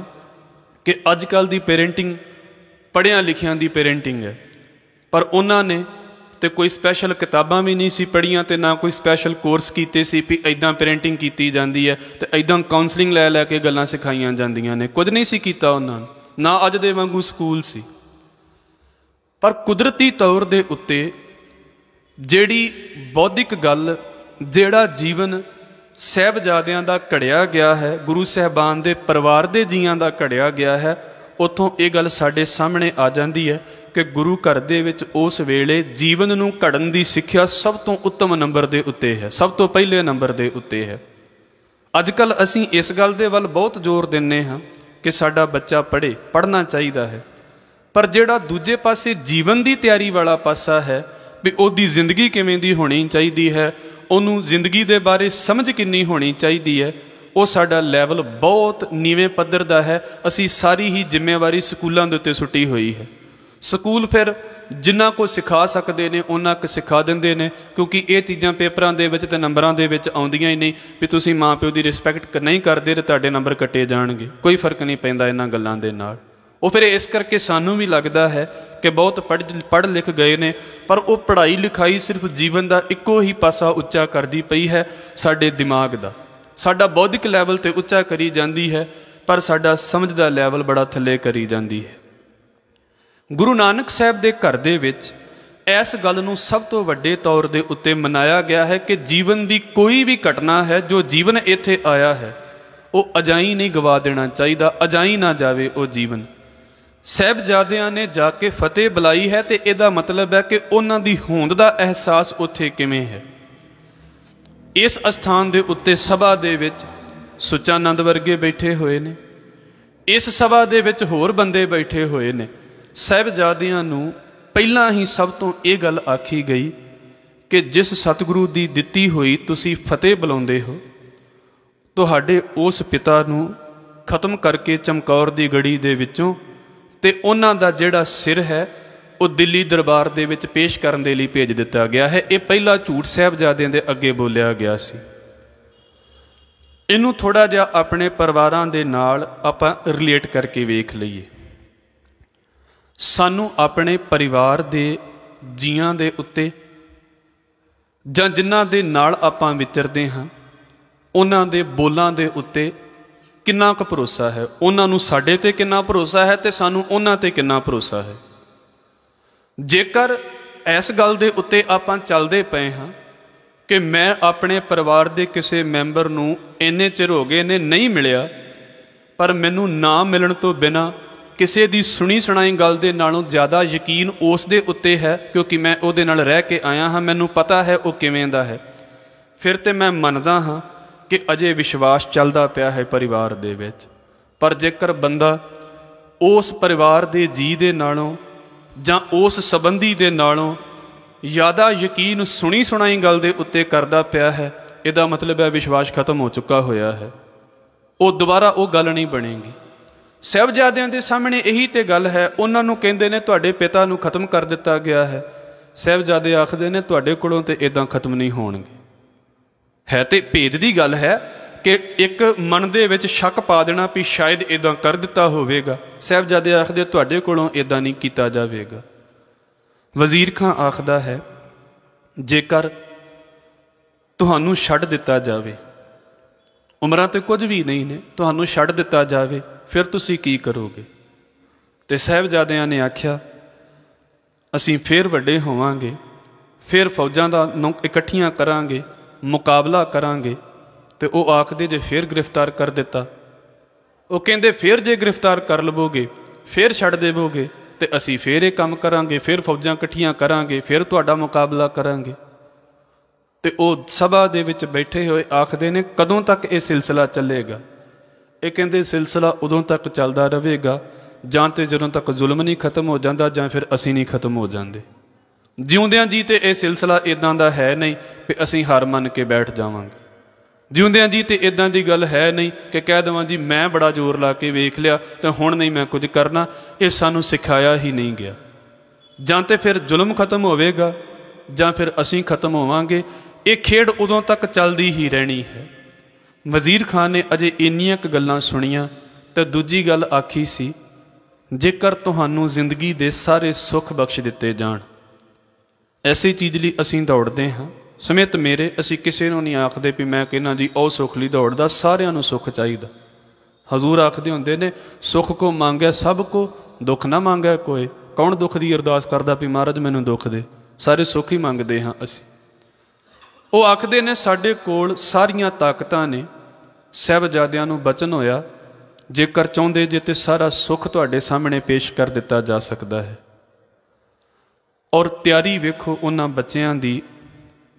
ਕਿ ਅੱਜ ਕੱਲ ਦੀ ਪੇਰੈਂਟਿੰਗ ਪੜਿਆਂ ਲਿਖਿਆਂ ਦੀ ਪੇਰੈਂਟਿੰਗ ਹੈ ਪਰ ਉਹਨਾਂ ਨੇ ਤੇ ਕੋਈ ਸਪੈਸ਼ਲ ਕਿਤਾਬਾਂ ਵੀ ਨਹੀਂ ਸੀ ਪੜੀਆਂ ਤੇ ਨਾ ਕੋਈ ਸਪੈਸ਼ਲ ਕੋਰਸ ਕੀਤੇ ਸੀ ਵੀ ਐਦਾਂ ਪੇਰੈਂਟਿੰਗ ਕੀਤੀ ਜਾਂਦੀ ਹੈ ਤੇ ਐਦਾਂ ਕਾਉਂਸਲਿੰਗ ਲੈ ਲੈ ਕੇ ਗੱਲਾਂ ਸਿਖਾਈਆਂ ਜਾਂਦੀਆਂ ਨੇ ਕੁਝ ਨਹੀਂ ਸੀ ਕੀਤਾ ਉਹਨਾਂ ਨੇ ਨਾ ਅੱਜ ਦੇ ਵਾਂਗੂ ਸਕੂਲ ਸੀ ਪਰ ਕੁਦਰਤੀ ਤੌਰ ਦੇ ਉੱਤੇ ਜਿਹੜੀ ਬੌਧਿਕ ਗੱਲ ਜਿਹੜਾ ਜੀਵਨ ਸਹਿਬਜ਼ਾਦਿਆਂ ਦਾ ਘੜਿਆ ਗਿਆ ਹੈ ਗੁਰੂ ਸਹਿਬਾਨ ਦੇ ਪਰਿਵਾਰ ਦੇ ਜੀਆਂ ਦਾ ਘੜਿਆ ਗਿਆ ਹੈ ਉਥੋਂ ਇਹ ਗੱਲ ਸਾਡੇ ਸਾਹਮਣੇ ਆ ਜਾਂਦੀ ਹੈ ਕਿ ਗੁਰੂ ਘਰ ਦੇ ਵਿੱਚ ਉਸ ਵੇਲੇ ਜੀਵਨ ਨੂੰ ਘੜਨ ਦੀ ਸਿੱਖਿਆ ਸਭ ਤੋਂ ਉੱਤਮ ਨੰਬਰ ਦੇ ਉੱਤੇ ਹੈ ਸਭ ਤੋਂ ਪਹਿਲੇ ਨੰਬਰ ਦੇ ਉੱਤੇ ਹੈ ਅੱਜ ਕੱਲ ਅਸੀਂ ਇਸ ਗੱਲ ਦੇ ਵੱਲ ਬਹੁਤ ਜ਼ੋਰ ਦਿੰਨੇ ਹਾਂ ਕਿ ਸਾਡਾ ਬੱਚਾ ਪੜ੍ਹੇ ਪੜ੍ਹਨਾ ਚਾਹੀਦਾ ਹੈ ਪਰ ਜਿਹੜਾ ਦੂਜੇ ਪਾਸੇ ਜੀਵਨ ਦੀ ਤਿਆਰੀ ਵਾਲਾ ਪਾਸਾ ਹੈ ਵੀ ਉਹਦੀ ਜ਼ਿੰਦਗੀ ਕਿਵੇਂ ਦੀ ਹੋਣੀ ਚਾਹੀਦੀ ਹੈ ਉਹਨੂੰ ਜ਼ਿੰਦਗੀ ਦੇ ਬਾਰੇ ਸਮਝ ਕਿੰਨੀ ਹੋਣੀ ਚਾਹੀਦੀ ਹੈ ਉਹ ਸਾਡਾ ਲੈਵਲ ਬਹੁਤ ਨੀਵੇਂ ਪੱਧਰ ਦਾ ਹੈ ਅਸੀਂ ਸਾਰੀ ਹੀ ਜ਼ਿੰਮੇਵਾਰੀ ਸਕੂਲਾਂ ਦੇ ਉੱਤੇ ਸੁੱਟੀ ਹੋਈ ਹੈ ਸਕੂਲ ਫਿਰ ਜਿੰਨਾ ਕੋ ਸਿਖਾ ਸਕਦੇ ਨੇ ਉਹਨਾਂ ਕੋ ਸਿਖਾ ਦਿੰਦੇ ਨੇ ਕਿਉਂਕਿ ਇਹ ਚੀਜ਼ਾਂ ਪੇਪਰਾਂ ਦੇ ਵਿੱਚ ਤੇ ਨੰਬਰਾਂ ਦੇ ਵਿੱਚ ਆਉਂਦੀਆਂ ਹੀ ਨਹੀਂ ਵੀ ਤੁਸੀਂ ਮਾਪਿਓ ਦੀ ਰਿਸਪੈਕਟ ਨਹੀਂ ਕਰਦੇ ਤੇ ਤੁਹਾਡੇ ਨੰਬਰ ਕੱਟੇ ਜਾਣਗੇ ਕੋਈ ਫਰਕ ਨਹੀਂ ਪੈਂਦਾ ਇਹਨਾਂ ਗੱਲਾਂ ਦੇ ਨਾਲ ਉਹ ਫਿਰ ਇਸ ਕਰਕੇ ਸਾਨੂੰ ਵੀ ਲੱਗਦਾ ਹੈ ਕਿ ਬਹੁਤ ਪੜ੍ਹ ਪੜ੍ਹ ਲਿਖ ਗਏ ਨੇ ਪਰ ਉਹ ਪੜ੍ਹਾਈ ਲਿਖਾਈ ਸਿਰਫ ਜੀਵਨ ਦਾ ਇੱਕੋ ਹੀ ਪਾਸਾ ਉੱਚਾ ਕਰਦੀ ਪਈ ਹੈ ਸਾਡੇ ਦਿਮਾਗ ਦਾ ਸਾਡਾ ਬੌਧਿਕ ਲੈਵਲ ਤੇ ਉੱਚਾ ਕਰੀ ਜਾਂਦੀ ਹੈ ਪਰ ਸਾਡਾ ਸਮਝ ਦਾ ਲੈਵਲ ਬੜਾ ਥੱਲੇ ਕਰੀ ਜਾਂਦੀ ਹੈ ਗੁਰੂ ਨਾਨਕ ਸਾਹਿਬ ਦੇ ਘਰ ਦੇ ਵਿੱਚ ਇਸ ਗੱਲ ਨੂੰ ਸਭ ਤੋਂ ਵੱਡੇ ਤੌਰ ਦੇ ਉੱਤੇ ਮਨਾਇਆ ਗਿਆ ਹੈ ਕਿ ਜੀਵਨ ਦੀ ਕੋਈ ਵੀ ਘਟਨਾ ਹੈ ਜੋ ਜੀਵਨ ਇੱਥੇ ਆਇਆ ਹੈ ਉਹ ਅਜਾਈ ਨਹੀਂ ਗਵਾ ਦੇਣਾ ਚਾਹੀਦਾ ਅਜਾਈ ਨਾ ਜਾਵੇ ਉਹ ਜੀਵਨ ਸਹਿਬਜ਼ਾਦਿਆਂ ਨੇ ਜਾ ਕੇ ਫਤਿਹ ਬੁਲਾਈ ਹੈ ਤੇ ਇਹਦਾ ਮਤਲਬ ਹੈ ਕਿ ਉਹਨਾਂ ਦੀ ਹੋਂਦ ਦਾ ਅਹਿਸਾਸ ਉੱਥੇ ਕਿਵੇਂ ਹੈ ਇਸ ਅਸਥਾਨ ਦੇ ਉੱਤੇ ਸਭਾ ਦੇ ਵਿੱਚ ਸੁਚਾਨੰਦ ਵਰਗੇ ਬੈਠੇ ਹੋਏ ਨੇ ਇਸ ਸਭਾ ਦੇ ਵਿੱਚ ਹੋਰ ਬੰਦੇ ਬੈਠੇ ਹੋਏ ਨੇ ਸਹਿਬਜ਼ਾਦਿਆਂ ਨੂੰ ਪਹਿਲਾਂ ਹੀ ਸਭ ਤੋਂ ਇਹ ਗੱਲ ਆਖੀ ਗਈ ਕਿ ਜਿਸ ਸਤਿਗੁਰੂ ਦੀ ਦਿੱਤੀ ਹੋਈ ਤੁਸੀਂ ਫਤਿਹ ਬੁਲਾਉਂਦੇ ਹੋ ਤੁਹਾਡੇ ਉਸ ਪਿਤਾ ਨੂੰ ਖਤਮ ਕਰਕੇ ਚਮਕੌਰ ਦੀ ਗੜੀ ਦੇ ਵਿੱਚੋਂ ਤੇ ਉਹਨਾਂ ਦਾ ਜਿਹੜਾ ਸਿਰ ਹੈ ਉਹ ਦਿੱਲੀ ਦਰਬਾਰ ਦੇ ਵਿੱਚ ਪੇਸ਼ ਕਰਨ ਦੇ ਲਈ ਭੇਜ ਦਿੱਤਾ ਗਿਆ ਹੈ ਇਹ ਪਹਿਲਾ ਝੂਠ ਸਾਹਿਬਜ਼ਾਦਿਆਂ ਦੇ ਅੱਗੇ ਬੋਲਿਆ ਗਿਆ ਸੀ ਇਹਨੂੰ ਥੋੜਾ ਜਿਹਾ ਆਪਣੇ ਪਰਿਵਾਰਾਂ ਦੇ ਨਾਲ ਆਪਾਂ ਰਿਲੇਟ ਕਰਕੇ ਵੇਖ ਲਈਏ ਸਾਨੂੰ ਆਪਣੇ ਪਰਿਵਾਰ ਦੇ ਜੀਆਂ ਦੇ ਉੱਤੇ ਜਾਂ ਜਿਨ੍ਹਾਂ ਦੇ ਨਾਲ ਆਪਾਂ ਵਿਚਰਦੇ ਹਾਂ ਉਹਨਾਂ ਦੇ ਬੋਲਾਂ ਦੇ ਉੱਤੇ ਕਿੰਨਾ ਕੁ ਭਰੋਸਾ ਹੈ ਉਹਨਾਂ ਨੂੰ ਸਾਡੇ ਤੇ ਕਿੰਨਾ ਭਰੋਸਾ ਹੈ ਤੇ ਸਾਨੂੰ ਉਹਨਾਂ ਤੇ ਕਿੰਨਾ ਭਰੋਸਾ ਹੈ ਜੇਕਰ ਇਸ ਗੱਲ ਦੇ ਉੱਤੇ ਆਪਾਂ ਚੱਲਦੇ ਪਏ ਹਾਂ ਕਿ ਮੈਂ ਆਪਣੇ ਪਰਿਵਾਰ ਦੇ ਕਿਸੇ ਮੈਂਬਰ ਨੂੰ ਇੰਨੇ ਚਿਰ ਹੋ ਗਏ ਨੇ ਨਹੀਂ ਮਿਲਿਆ ਪਰ ਮੈਨੂੰ ਨਾ ਮਿਲਣ ਤੋਂ ਬਿਨਾ ਕਿਸੇ ਦੀ ਸੁਣੀ ਸੁਣਾਈ ਗੱਲ ਦੇ ਨਾਲੋਂ ਜ਼ਿਆਦਾ ਯਕੀਨ ਉਸ ਦੇ ਉੱਤੇ ਹੈ ਕਿਉਂਕਿ ਮੈਂ ਉਹਦੇ ਨਾਲ ਰਹਿ ਕੇ ਆਇਆ ਹਾਂ ਮੈਨੂੰ ਪਤਾ ਹੈ ਉਹ ਕਿਵੇਂ ਦਾ ਹੈ ਫਿਰ ਤੇ ਮੈਂ ਮੰਨਦਾ ਹਾਂ ਕਿ ਅਜੇ ਵਿਸ਼ਵਾਸ ਚੱਲਦਾ ਪਿਆ ਹੈ ਪਰਿਵਾਰ ਦੇ ਵਿੱਚ ਪਰ ਜੇਕਰ ਬੰਦਾ ਉਸ ਪਰਿਵਾਰ ਦੇ ਜੀ ਦੇ ਨਾਲੋਂ ਜਾਂ ਉਸ ਸਬੰਧੀ ਦੇ ਨਾਲੋਂ ਜ਼ਿਆਦਾ ਯਕੀਨ ਸੁਣੀ ਸੁਣਾਈ ਗੱਲ ਦੇ ਉੱਤੇ ਕਰਦਾ ਪਿਆ ਹੈ ਇਹਦਾ ਮਤਲਬ ਹੈ ਵਿਸ਼ਵਾਸ ਖਤਮ ਹੋ ਚੁੱਕਾ ਹੋਇਆ ਹੈ ਉਹ ਦੁਬਾਰਾ ਉਹ ਗੱਲ ਨਹੀਂ ਬਣੇਗੀ ਸਹਿਬਜ਼ਾਦਿਆਂ ਦੇ ਸਾਹਮਣੇ ਇਹੀ ਤੇ ਗੱਲ ਹੈ ਉਹਨਾਂ ਨੂੰ ਕਹਿੰਦੇ ਨੇ ਤੁਹਾਡੇ ਪਿਤਾ ਨੂੰ ਖਤਮ ਕਰ ਦਿੱਤਾ ਗਿਆ ਹੈ ਸਹਿਬਜ਼ਾਦੇ ਆਖਦੇ ਨੇ ਤੁਹਾਡੇ ਕੋਲੋਂ ਤੇ ਇਦਾਂ ਖਤਮ ਨਹੀਂ ਹੋਣਗੇ ਹੈ ਤੇ ਭੇਦ ਦੀ ਗੱਲ ਹੈ ਕਿ ਇੱਕ ਮਨ ਦੇ ਵਿੱਚ ਸ਼ੱਕ ਪਾ ਦੇਣਾ ਵੀ ਸ਼ਾਇਦ ਇਦਾਂ ਕਰ ਦਿੱਤਾ ਹੋਵੇਗਾ ਸਹਿਬ ਜਦੇ ਆਖਦੇ ਤੁਹਾਡੇ ਕੋਲੋਂ ਇਦਾਂ ਨਹੀਂ ਕੀਤਾ ਜਾਵੇਗਾ ਵਜ਼ੀਰ ਖਾਨ ਆਖਦਾ ਹੈ ਜੇਕਰ ਤੁਹਾਨੂੰ ਛੱਡ ਦਿੱਤਾ ਜਾਵੇ ਉਮਰਾਂ ਤੇ ਕੁਝ ਵੀ ਨਹੀਂ ਨੇ ਤੁਹਾਨੂੰ ਛੱਡ ਦਿੱਤਾ ਜਾਵੇ ਫਿਰ ਤੁਸੀਂ ਕੀ ਕਰੋਗੇ ਤੇ ਸਹਿਬਜ਼ਾਦਿਆਂ ਨੇ ਆਖਿਆ ਅਸੀਂ ਫੇਰ ਵੱਡੇ ਹੋਵਾਂਗੇ ਫੇਰ ਫੌਜਾਂ ਦਾ ਇਕੱਠੀਆਂ ਕਰਾਂਗੇ ਮੁਕਾਬਲਾ ਕਰਾਂਗੇ ਤੇ ਉਹ ਆਖਦੇ ਜੇ ਫੇਰ ਗ੍ਰਿਫਤਾਰ ਕਰ ਦਿੱਤਾ ਉਹ ਕਹਿੰਦੇ ਫੇਰ ਜੇ ਗ੍ਰਿਫਤਾਰ ਕਰ ਲਵੋਗੇ ਫੇਰ ਛੱਡ ਦੇਵੋਗੇ ਤੇ ਅਸੀਂ ਫੇਰ ਇਹ ਕੰਮ ਕਰਾਂਗੇ ਫੇਰ ਫੌਜਾਂ ਇਕੱਠੀਆਂ ਕਰਾਂਗੇ ਫੇਰ ਤੁਹਾਡਾ ਮੁਕਾਬਲਾ ਕਰਾਂਗੇ ਤੇ ਉਹ ਸਭਾ ਦੇ ਵਿੱਚ ਬੈਠੇ ਹੋਏ ਆਖਦੇ ਨੇ ਕਦੋਂ ਤੱਕ ਇਹ ਸਿਲਸਿਲਾ ਚੱਲੇਗਾ ਇਹ ਕਹਿੰਦੇ ਸਿਲਸਿਲਾ ਉਦੋਂ ਤੱਕ ਚੱਲਦਾ ਰਹੇਗਾ ਜਾਂ ਤੇ ਜਦੋਂ ਤੱਕ ਜ਼ੁਲਮ ਨਹੀਂ ਖਤਮ ਹੋ ਜਾਂਦਾ ਜਾਂ ਫਿਰ ਅਸੀਂ ਨਹੀਂ ਖਤਮ ਹੋ ਜਾਂਦੇ ਜਿਉਂਦਿਆਂ ਜੀ ਤੇ ਇਹ ਸਿਲਸਿਲਾ ਇਦਾਂ ਦਾ ਹੈ ਨਹੀਂ ਕਿ ਅਸੀਂ ਹਰ ਮੰਨ ਕੇ ਬੈਠ ਜਾਵਾਂਗੇ ਜਿਉਂਦਿਆਂ ਜੀ ਤੇ ਇਦਾਂ ਦੀ ਗੱਲ ਹੈ ਨਹੀਂ ਕਿ ਕਹਿ ਦਵਾਂ ਜੀ ਮੈਂ ਬੜਾ ਜ਼ੋਰ ਲਾ ਕੇ ਵੇਖ ਲਿਆ ਤੇ ਹੁਣ ਨਹੀਂ ਮੈਂ ਕੁਝ ਕਰਨਾ ਇਹ ਸਾਨੂੰ ਸਿਖਾਇਆ ਹੀ ਨਹੀਂ ਗਿਆ ਜਾਂ ਤੇ ਫਿਰ ਜ਼ੁਲਮ ਖਤਮ ਹੋਵੇਗਾ ਜਾਂ ਫਿਰ ਅਸੀਂ ਖਤਮ ਹੋਵਾਂਗੇ ਇਹ ਖੇਡ ਉਦੋਂ ਤੱਕ ਚੱਲਦੀ ਹੀ ਰਹਿਣੀ ਹੈ ਵਜ਼ੀਰ ਖਾਨ ਨੇ ਅਜੇ ਇੰਨੀਆਂ ਕੁ ਗੱਲਾਂ ਸੁਣੀਆਂ ਤੇ ਦੂਜੀ ਗੱਲ ਆਖੀ ਸੀ ਜੇਕਰ ਤੁਹਾਨੂੰ ਜ਼ਿੰਦਗੀ ਦੇ ਸਾਰੇ ਸੁੱਖ ਬਖਸ਼ ਦਿੱਤੇ ਜਾਣ ਐਸੀ ਚੀਜ਼ ਲਈ ਅਸੀਂ ਦੌੜਦੇ ਹਾਂ ਸਮੇਤ ਮੇਰੇ ਅਸੀਂ ਕਿਸੇ ਨੂੰ ਨਹੀਂ ਆਖਦੇ ਵੀ ਮੈਂ ਕਿਹਨਾਂ ਦੀ ਉਹ ਸੁਖ ਲਈ ਦੌੜਦਾ ਸਾਰਿਆਂ ਨੂੰ ਸੁੱਖ ਚਾਹੀਦਾ ਹਜ਼ੂਰ ਆਖਦੇ ਹੁੰਦੇ ਨੇ ਸੁੱਖ ਕੋ ਮੰਗਿਆ ਸਭ ਕੋ ਦੁੱਖ ਨਾ ਮੰਗਿਆ ਕੋਈ ਕੌਣ ਦੁੱਖ ਦੀ ਅਰਦਾਸ ਕਰਦਾ ਵੀ ਮਹਾਰਾਜ ਮੈਨੂੰ ਦੁੱਖ ਦੇ ਸਾਰੇ ਸੁੱਖ ਹੀ ਮੰਗਦੇ ਹਾਂ ਅਸੀਂ ਉਹ ਆਖਦੇ ਨੇ ਸਾਡੇ ਕੋਲ ਸਾਰੀਆਂ ਤਾਕਤਾਂ ਨੇ ਸਹਿਬਜ਼ਾਦਿਆਂ ਨੂੰ ਬਚਨ ਹੋਇਆ ਜੇਕਰ ਚਾਹੁੰਦੇ ਜੇ ਤੇ ਸਾਰਾ ਸੁੱਖ ਤੁਹਾਡੇ ਸਾਹਮਣੇ ਪੇਸ਼ ਕਰ ਦਿੱਤਾ ਜਾ ਸਕਦਾ ਹੈ ਔਰ ਤਿਆਰੀ ਵੇਖੋ ਉਹਨਾਂ ਬੱਚਿਆਂ ਦੀ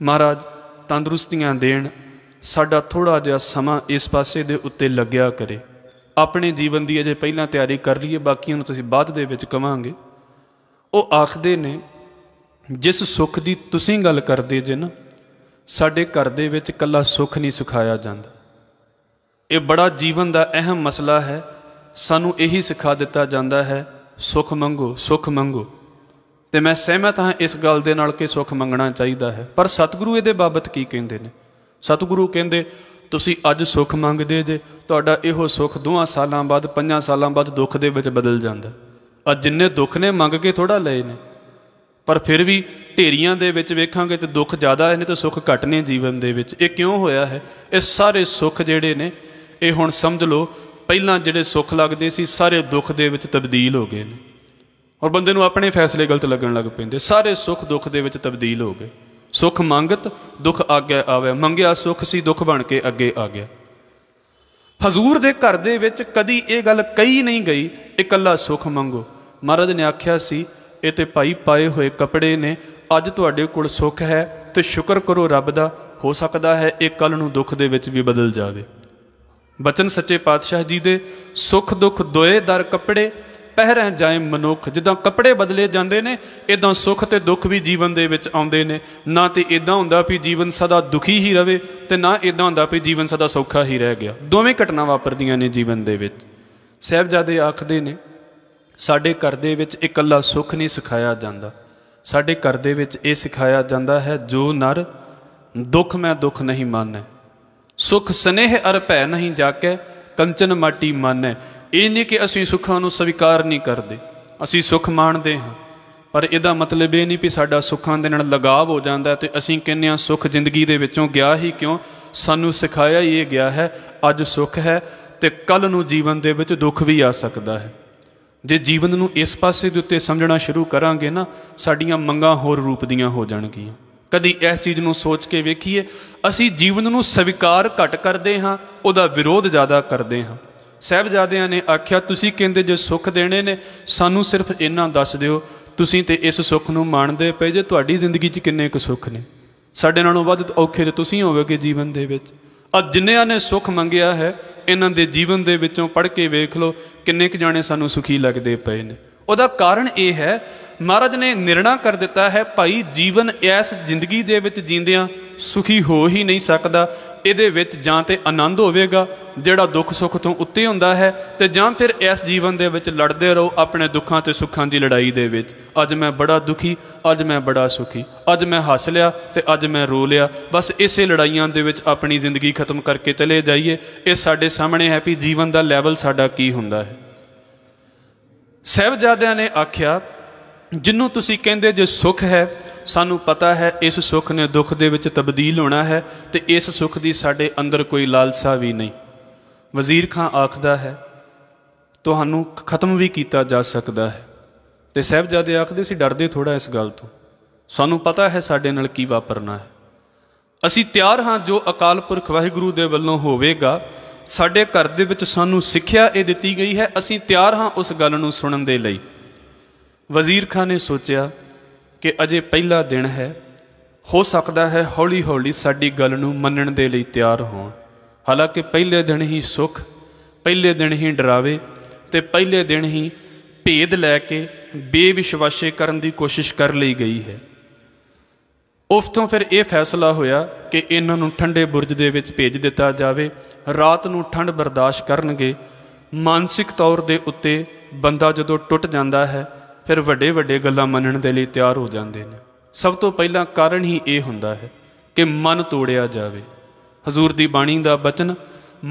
ਮਹਾਰਾਜ ਤੰਦਰੁਸਤੀਆਂ ਦੇਣ ਸਾਡਾ ਥੋੜਾ ਜਿਹਾ ਸਮਾਂ ਇਸ ਪਾਸੇ ਦੇ ਉੱਤੇ ਲੱਗਿਆ ਕਰੇ ਆਪਣੇ ਜੀਵਨ ਦੀ ਅਜੇ ਪਹਿਲਾਂ ਤਿਆਰੀ ਕਰ ਲਈਏ ਬਾਕੀਆਂ ਨੂੰ ਤੁਸੀਂ ਬਾਅਦ ਦੇ ਵਿੱਚ ਕਵਾਂਗੇ ਉਹ ਆਖਦੇ ਨੇ ਜਿਸ ਸੁੱਖ ਦੀ ਤੁਸੀਂ ਗੱਲ ਕਰਦੇ ਜੇ ਨਾ ਸਾਡੇ ਘਰ ਦੇ ਵਿੱਚ ਕੱਲਾ ਸੁੱਖ ਨਹੀਂ ਸਿਖਾਇਆ ਜਾਂਦਾ ਇਹ ਬੜਾ ਜੀਵਨ ਦਾ ਅਹਿਮ ਮਸਲਾ ਹੈ ਸਾਨੂੰ ਇਹੀ ਸਿਖਾ ਦਿੱਤਾ ਜਾਂਦਾ ਹੈ ਸੁੱਖ ਮੰਗੋ ਸੁੱਖ ਮੰਗੋ ਤੇ ਮੈਂ ਸਹਿਮਤ ਹਾਂ ਇਸ ਗੱਲ ਦੇ ਨਾਲ ਕਿ ਸੁੱਖ ਮੰਗਣਾ ਚਾਹੀਦਾ ਹੈ ਪਰ ਸਤਿਗੁਰੂ ਇਹਦੇ ਬਾਬਤ ਕੀ ਕਹਿੰਦੇ ਨੇ ਸਤਿਗੁਰੂ ਕਹਿੰਦੇ ਤੁਸੀਂ ਅੱਜ ਸੁੱਖ ਮੰਗਦੇ ਜੇ ਤੁਹਾਡਾ ਇਹੋ ਸੁੱਖ ਦੋਹਾਂ ਸਾਲਾਂ ਬਾਅਦ ਪੰਜਾਂ ਸਾਲਾਂ ਬਾਅਦ ਦੁੱਖ ਦੇ ਵਿੱਚ ਬਦਲ ਜਾਂਦਾ ਅੱਜ ਜਿੰਨੇ ਦੁੱਖ ਨੇ ਮੰਗ ਕੇ ਥੋੜਾ ਲਏ ਨੇ ਪਰ ਫਿਰ ਵੀ ਢੇਰੀਆਂ ਦੇ ਵਿੱਚ ਵੇਖਾਂਗੇ ਤੇ ਦੁੱਖ ਜ਼ਿਆਦਾ ਨੇ ਤੇ ਸੁੱਖ ਘਟ ਨੇ ਜੀਵਨ ਦੇ ਵਿੱਚ ਇਹ ਕਿਉਂ ਹੋਇਆ ਹੈ ਇਹ ਸਾਰੇ ਸੁੱਖ ਜਿਹੜੇ ਨੇ ਇਹ ਹੁਣ ਸਮਝ ਲਓ ਪਹਿਲਾਂ ਜਿਹੜੇ ਸੁੱਖ ਲੱਗਦੇ ਸੀ ਸਾਰੇ ਦੁੱਖ ਦੇ ਵਿੱਚ ਤਬਦੀਲ ਹੋ ਗਏ ਨੇ ਔਰ ਬੰਦੇ ਨੂੰ ਆਪਣੇ ਫੈਸਲੇ ਗਲਤ ਲੱਗਣ ਲੱਗ ਪੈਂਦੇ ਸਾਰੇ ਸੁੱਖ ਦੁੱਖ ਦੇ ਵਿੱਚ ਤਬਦੀਲ ਹੋ ਗਏ ਸੁੱਖ ਮੰਗਤ ਦੁੱਖ ਆਗਿਆ ਆਵੇ ਮੰਗਿਆ ਸੁੱਖ ਸੀ ਦੁੱਖ ਬਣ ਕੇ ਅੱਗੇ ਆ ਗਿਆ ਹਜ਼ੂਰ ਦੇ ਘਰ ਦੇ ਵਿੱਚ ਕਦੀ ਇਹ ਗੱਲ ਕਹੀ ਨਹੀਂ ਗਈ ਇਕੱਲਾ ਸੁੱਖ ਮੰਗੋ ਮਹਾਰਾਜ ਨੇ ਆਖਿਆ ਸੀ ਇਹ ਤੇ ਭਾਈ ਪਾਏ ਹੋਏ ਕੱਪੜੇ ਨੇ ਅੱਜ ਤੁਹਾਡੇ ਕੋਲ ਸੁੱਖ ਹੈ ਤੇ ਸ਼ੁਕਰ ਕਰੋ ਰੱਬ ਦਾ ਹੋ ਸਕਦਾ ਹੈ ਇਹ ਕੱਲ ਨੂੰ ਦੁੱਖ ਦੇ ਵਿੱਚ ਵੀ ਬਦਲ ਜਾਵੇ ਬਚਨ ਸੱਚੇ ਪਾਤਸ਼ਾਹ ਜੀ ਦੇ ਸੁੱਖ ਦੁੱਖ ਦੋਏ ਦਰ ਕੱਪੜੇ ਪਹਿਰੇ ਜਾਏ ਮਨੁੱਖ ਜਿੱਦਾਂ ਕੱਪੜੇ ਬਦਲੇ ਜਾਂਦੇ ਨੇ ਇਦਾਂ ਸੁੱਖ ਤੇ ਦੁੱਖ ਵੀ ਜੀਵਨ ਦੇ ਵਿੱਚ ਆਉਂਦੇ ਨੇ ਨਾ ਤੇ ਇਦਾਂ ਹੁੰਦਾ ਵੀ ਜੀਵਨ ਸਦਾ ਦੁਖੀ ਹੀ ਰਵੇ ਤੇ ਨਾ ਇਦਾਂ ਹੁੰਦਾ ਵੀ ਜੀਵਨ ਸਦਾ ਸੌਖਾ ਹੀ ਰਹਿ ਗਿਆ ਦੋਵੇਂ ਘਟਨਾ ਵਾਪਰਦੀਆਂ ਨੇ ਜੀਵਨ ਦੇ ਵਿੱਚ ਸਹਿਬਜ਼ਾਦੇ ਆਖਦੇ ਨੇ ਸਾਡੇ ਘਰ ਦੇ ਵਿੱਚ ਇਕੱਲਾ ਸੁੱਖ ਨਹੀਂ ਸਿਖਾਇਆ ਜਾਂਦਾ ਸਾਡੇ ਘਰ ਦੇ ਵਿੱਚ ਇਹ ਸਿਖਾਇਆ ਜਾਂਦਾ ਹੈ ਜੋ ਨਰ ਦੁੱਖ ਮੈਂ ਦੁੱਖ ਨਹੀਂ ਮੰਨੈ ਸੁਖ ਸਨੇਹ ਅਰ ਭੈ ਨਹੀਂ ਜਾਕੇ ਕੰਚਨ ਮਾਟੀ ਮੰਨੈ ਇਹ ਨਹੀਂ ਕਿ ਅਸੀਂ ਸੁੱਖਾਂ ਨੂੰ ਸਵੀਕਾਰ ਨਹੀਂ ਕਰਦੇ ਅਸੀਂ ਸੁੱਖ ਮਾਣਦੇ ਹਾਂ ਪਰ ਇਹਦਾ ਮਤਲਬ ਇਹ ਨਹੀਂ ਕਿ ਸਾਡਾ ਸੁੱਖਾਂ ਦੇ ਨਾਲ ਲਗਾਵ ਹੋ ਜਾਂਦਾ ਤੇ ਅਸੀਂ ਕਹਿੰਨੇ ਆ ਸੁੱਖ ਜ਼ਿੰਦਗੀ ਦੇ ਵਿੱਚੋਂ ਗਿਆ ਹੀ ਕਿਉਂ ਸਾਨੂੰ ਸਿਖਾਇਆ ਹੀ ਇਹ ਗਿਆ ਹੈ ਅੱਜ ਸੁੱਖ ਹੈ ਤੇ ਕੱਲ ਨੂੰ ਜੀਵਨ ਦੇ ਵਿੱਚ ਦੁੱਖ ਵੀ ਆ ਸਕਦਾ ਹੈ ਜੇ ਜੀਵਨ ਨੂੰ ਇਸ ਪਾਸੇ ਦੇ ਉੱਤੇ ਸਮਝਣਾ ਸ਼ੁਰੂ ਕਰਾਂਗੇ ਨਾ ਸਾਡੀਆਂ ਮੰਗਾਂ ਹੋਰ ਰੂਪ ਦੀਆਂ ਹੋ ਜਾਣਗੀਆਂ ਕਦੀ ਇਸ ਚੀਜ਼ ਨੂੰ ਸੋਚ ਕੇ ਵੇਖੀਏ ਅਸੀਂ ਜੀਵਨ ਨੂੰ ਸਵੀਕਾਰ ਘਟ ਕਰਦੇ ਹਾਂ ਉਹਦਾ ਵਿਰੋਧ ਜ਼ਿਆਦਾ ਕਰਦੇ ਹਾਂ ਸਹਿਬਜ਼ਾਦਿਆਂ ਨੇ ਆਖਿਆ ਤੁਸੀਂ ਕਹਿੰਦੇ ਜੇ ਸੁੱਖ ਦੇਣੇ ਨੇ ਸਾਨੂੰ ਸਿਰਫ ਇਹਨਾਂ ਦੱਸ ਦਿਓ ਤੁਸੀਂ ਤੇ ਇਸ ਸੁੱਖ ਨੂੰ ਮੰਨਦੇ ਪਏ ਜੇ ਤੁਹਾਡੀ ਜ਼ਿੰਦਗੀ 'ਚ ਕਿੰਨੇ ਕੁ ਸੁੱਖ ਨੇ ਸਾਡੇ ਨਾਲੋਂ ਵੱਧ ਔਖੇ ਤੇ ਤੁਸੀਂ ਹੋਵੋਗੇ ਜੀਵਨ ਦੇ ਵਿੱਚ ਅ ਜਿੰਨਿਆਂ ਨੇ ਸੁੱਖ ਮੰਗਿਆ ਹੈ ਇਹਨਾਂ ਦੇ ਜੀਵਨ ਦੇ ਵਿੱਚੋਂ ਪੜ੍ਹ ਕੇ ਵੇਖ ਲਓ ਕਿੰਨੇ ਕੁ ਜਾਣੇ ਸਾਨੂੰ ਸੁਖੀ ਲੱਗਦੇ ਪਏ ਨੇ ਉਹਦਾ ਕਾਰਨ ਇਹ ਹੈ ਮਹਾਰਾਜ ਨੇ ਨਿਰਣਾ ਕਰ ਦਿੱਤਾ ਹੈ ਭਾਈ ਜੀਵਨ ਇਸ ਜ਼ਿੰਦਗੀ ਦੇ ਵਿੱਚ ਜੀਂਦਿਆਂ ਸੁਖੀ ਹੋ ਹੀ ਨਹੀਂ ਸਕਦਾ ਇਹਦੇ ਵਿੱਚ ਜਾਂ ਤੇ ਆਨੰਦ ਹੋਵੇਗਾ ਜਿਹੜਾ ਦੁੱਖ ਸੁੱਖ ਤੋਂ ਉੱਤੇ ਹੁੰਦਾ ਹੈ ਤੇ ਜਾਂ ਫਿਰ ਇਸ ਜੀਵਨ ਦੇ ਵਿੱਚ ਲੜਦੇ ਰਹੋ ਆਪਣੇ ਦੁੱਖਾਂ ਤੇ ਸੁੱਖਾਂ ਦੀ ਲੜਾਈ ਦੇ ਵਿੱਚ ਅੱਜ ਮੈਂ ਬੜਾ ਦੁਖੀ ਅੱਜ ਮੈਂ ਬੜਾ ਸੁਖੀ ਅੱਜ ਮੈਂ ਹੱਸ ਲਿਆ ਤੇ ਅੱਜ ਮੈਂ ਰੋ ਲਿਆ ਬਸ ਇਸੇ ਲੜਾਈਆਂ ਦੇ ਵਿੱਚ ਆਪਣੀ ਜ਼ਿੰਦਗੀ ਖਤਮ ਕਰਕੇ ਚਲੇ ਜਾਈਏ ਇਹ ਸਾਡੇ ਸਾਹਮਣੇ ਹੈ ਵੀ ਜੀਵਨ ਦਾ ਲੈਵਲ ਸਾਡਾ ਕੀ ਹੁੰਦਾ ਹੈ ਸਹਿਬਜ਼ਾਦਿਆਂ ਨੇ ਆਖਿਆ ਜਿੰਨੂੰ ਤੁਸੀਂ ਕਹਿੰਦੇ ਜੇ ਸੁਖ ਹੈ ਸਾਨੂੰ ਪਤਾ ਹੈ ਇਸ ਸੁੱਖ ਨੇ ਦੁੱਖ ਦੇ ਵਿੱਚ ਤਬਦੀਲ ਹੋਣਾ ਹੈ ਤੇ ਇਸ ਸੁੱਖ ਦੀ ਸਾਡੇ ਅੰਦਰ ਕੋਈ ਲਾਲਸਾ ਵੀ ਨਹੀਂ ਵਜ਼ੀਰ ਖਾਨ ਆਖਦਾ ਹੈ ਤੁਹਾਨੂੰ ਖਤਮ ਵੀ ਕੀਤਾ ਜਾ ਸਕਦਾ ਹੈ ਤੇ ਸਹਿਬਜ਼ਾਦੇ ਆਖਦੇ ਸੀ ਡਰਦੇ ਥੋੜਾ ਇਸ ਗੱਲ ਤੋਂ ਸਾਨੂੰ ਪਤਾ ਹੈ ਸਾਡੇ ਨਾਲ ਕੀ ਵਾਪਰਨਾ ਹੈ ਅਸੀਂ ਤਿਆਰ ਹਾਂ ਜੋ ਅਕਾਲ ਪੁਰਖ ਵਾਹਿਗੁਰੂ ਦੇ ਵੱਲੋਂ ਹੋਵੇਗਾ ਸਾਡੇ ਘਰ ਦੇ ਵਿੱਚ ਸਾਨੂੰ ਸਿੱਖਿਆ ਇਹ ਦਿੱਤੀ ਗਈ ਹੈ ਅਸੀਂ ਤਿਆਰ ਹਾਂ ਉਸ ਗੱਲ ਨੂੰ ਸੁਣਨ ਦੇ ਲਈ ਵਜ਼ੀਰ ਖਾਨ ਨੇ ਸੋਚਿਆ ਕਿ ਅਜੇ ਪਹਿਲਾ ਦਿਨ ਹੈ ਹੋ ਸਕਦਾ ਹੈ ਹੌਲੀ-ਹੌਲੀ ਸਾਡੀ ਗੱਲ ਨੂੰ ਮੰਨਣ ਦੇ ਲਈ ਤਿਆਰ ਹੋਣ ਹਾਲਾਂਕਿ ਪਹਿਲੇ ਦਿਨ ਹੀ ਸੁਖ ਪਹਿਲੇ ਦਿਨ ਹੀ ਡਰਾਵੇ ਤੇ ਪਹਿਲੇ ਦਿਨ ਹੀ ਭੇਦ ਲੈ ਕੇ ਬੇਵਿਸ਼ਵਾਸੇ ਕਰਨ ਦੀ ਕੋਸ਼ਿਸ਼ ਕਰ ਲਈ ਗਈ ਹੈ ਉਸ ਤੋਂ ਫਿਰ ਇਹ ਫੈਸਲਾ ਹੋਇਆ ਕਿ ਇਹਨਾਂ ਨੂੰ ਠੰਡੇ ਬੁਰਜ ਦੇ ਵਿੱਚ ਭੇਜ ਦਿੱਤਾ ਜਾਵੇ ਰਾਤ ਨੂੰ ਠੰਡ ਬਰਦਾਸ਼ਤ ਕਰਨਗੇ ਮਾਨਸਿਕ ਤੌਰ ਦੇ ਉੱਤੇ ਬੰਦਾ ਜਦੋਂ ਟੁੱਟ ਜਾਂਦਾ ਹੈ ਫਿਰ ਵੱਡੇ ਵੱਡੇ ਗੱਲਾਂ ਮੰਨਣ ਦੇ ਲਈ ਤਿਆਰ ਹੋ ਜਾਂਦੇ ਨੇ ਸਭ ਤੋਂ ਪਹਿਲਾਂ ਕਾਰਨ ਹੀ ਇਹ ਹੁੰਦਾ ਹੈ ਕਿ ਮਨ ਤੋੜਿਆ ਜਾਵੇ ਹਜ਼ੂਰ ਦੀ ਬਾਣੀ ਦਾ ਬਚਨ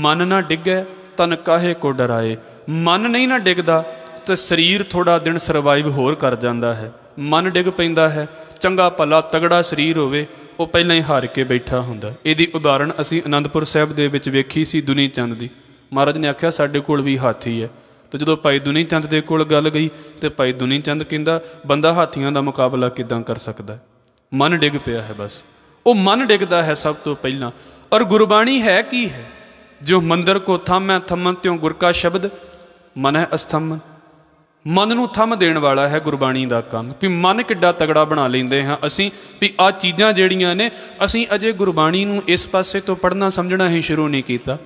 ਮਨ ਨਾ ਡਿੱਗੇ ਤਨ ਕਾਹੇ ਕੋ ਡਰਾਏ ਮਨ ਨਹੀਂ ਨਾ ਡਿੱਗਦਾ ਤੇ ਸਰੀਰ ਥੋੜਾ ਦਿਨ ਸਰਵਾਈਵ ਹੋਰ ਕਰ ਜਾਂਦਾ ਹੈ ਮਨ ਡਿੱਗ ਪੈਂਦਾ ਹੈ ਚੰਗਾ ਭਲਾ ਤਗੜਾ ਸਰੀਰ ਹੋਵੇ ਉਹ ਪਹਿਲਾਂ ਹੀ ਹਾਰ ਕੇ ਬੈਠਾ ਹੁੰਦਾ ਇਹਦੀ ਉਦਾਹਰਣ ਅਸੀਂ ਅਨੰਦਪੁਰ ਸਾਹਿਬ ਦੇ ਵਿੱਚ ਵੇਖੀ ਸੀ ਦੁਨੀ ਚੰਦ ਦੀ ਮਹਾਰਾਜ ਨੇ ਆਖਿਆ ਸਾਡੇ ਕੋਲ ਵੀ ਹਾਥੀ ਹੈ ਤੇ ਜਦੋਂ ਭਾਈ ਦੁਨੀ ਚੰਦ ਦੇ ਕੋਲ ਗੱਲ ਗਈ ਤੇ ਭਾਈ ਦੁਨੀ ਚੰਦ ਕਹਿੰਦਾ ਬੰਦਾ ਹਾਥੀਆਂ ਦਾ ਮੁਕਾਬਲਾ ਕਿਦਾਂ ਕਰ ਸਕਦਾ ਹੈ ਮਨ ਡਿੱਗ ਪਿਆ ਹੈ ਬਸ ਉਹ ਮਨ ਡਿੱਗਦਾ ਹੈ ਸਭ ਤੋਂ ਪਹਿਲਾਂ ਔਰ ਗੁਰਬਾਣੀ ਹੈ ਕੀ ਹੈ ਜੋ ਮੰਦਰ ਕੋ ਥਮੈ ਥਮਨ ਤਿਉ ਗੁਰ ਕਾ ਸ਼ਬਦ ਮਨ ਹੈ ਅਸਥਮਨ ਮਨ ਨੂੰ ਥੰਮ ਦੇਣ ਵਾਲਾ ਹੈ ਗੁਰਬਾਣੀ ਦਾ ਕੰਮ ਵੀ ਮਨ ਕਿੱਡਾ ਤਗੜਾ ਬਣਾ ਲੈਂਦੇ ਹਾਂ ਅਸੀਂ ਵੀ ਆ ਚੀਜ਼ਾਂ ਜਿਹੜੀਆਂ ਨੇ ਅਸੀਂ ਅਜੇ ਗੁਰਬਾਣੀ ਨੂੰ ਇਸ ਪਾਸੇ ਤੋਂ ਪੜਨਾ ਸਮਝਣਾ ਹੀ ਸ਼ੁਰੂ ਨਹੀਂ ਕੀਤਾ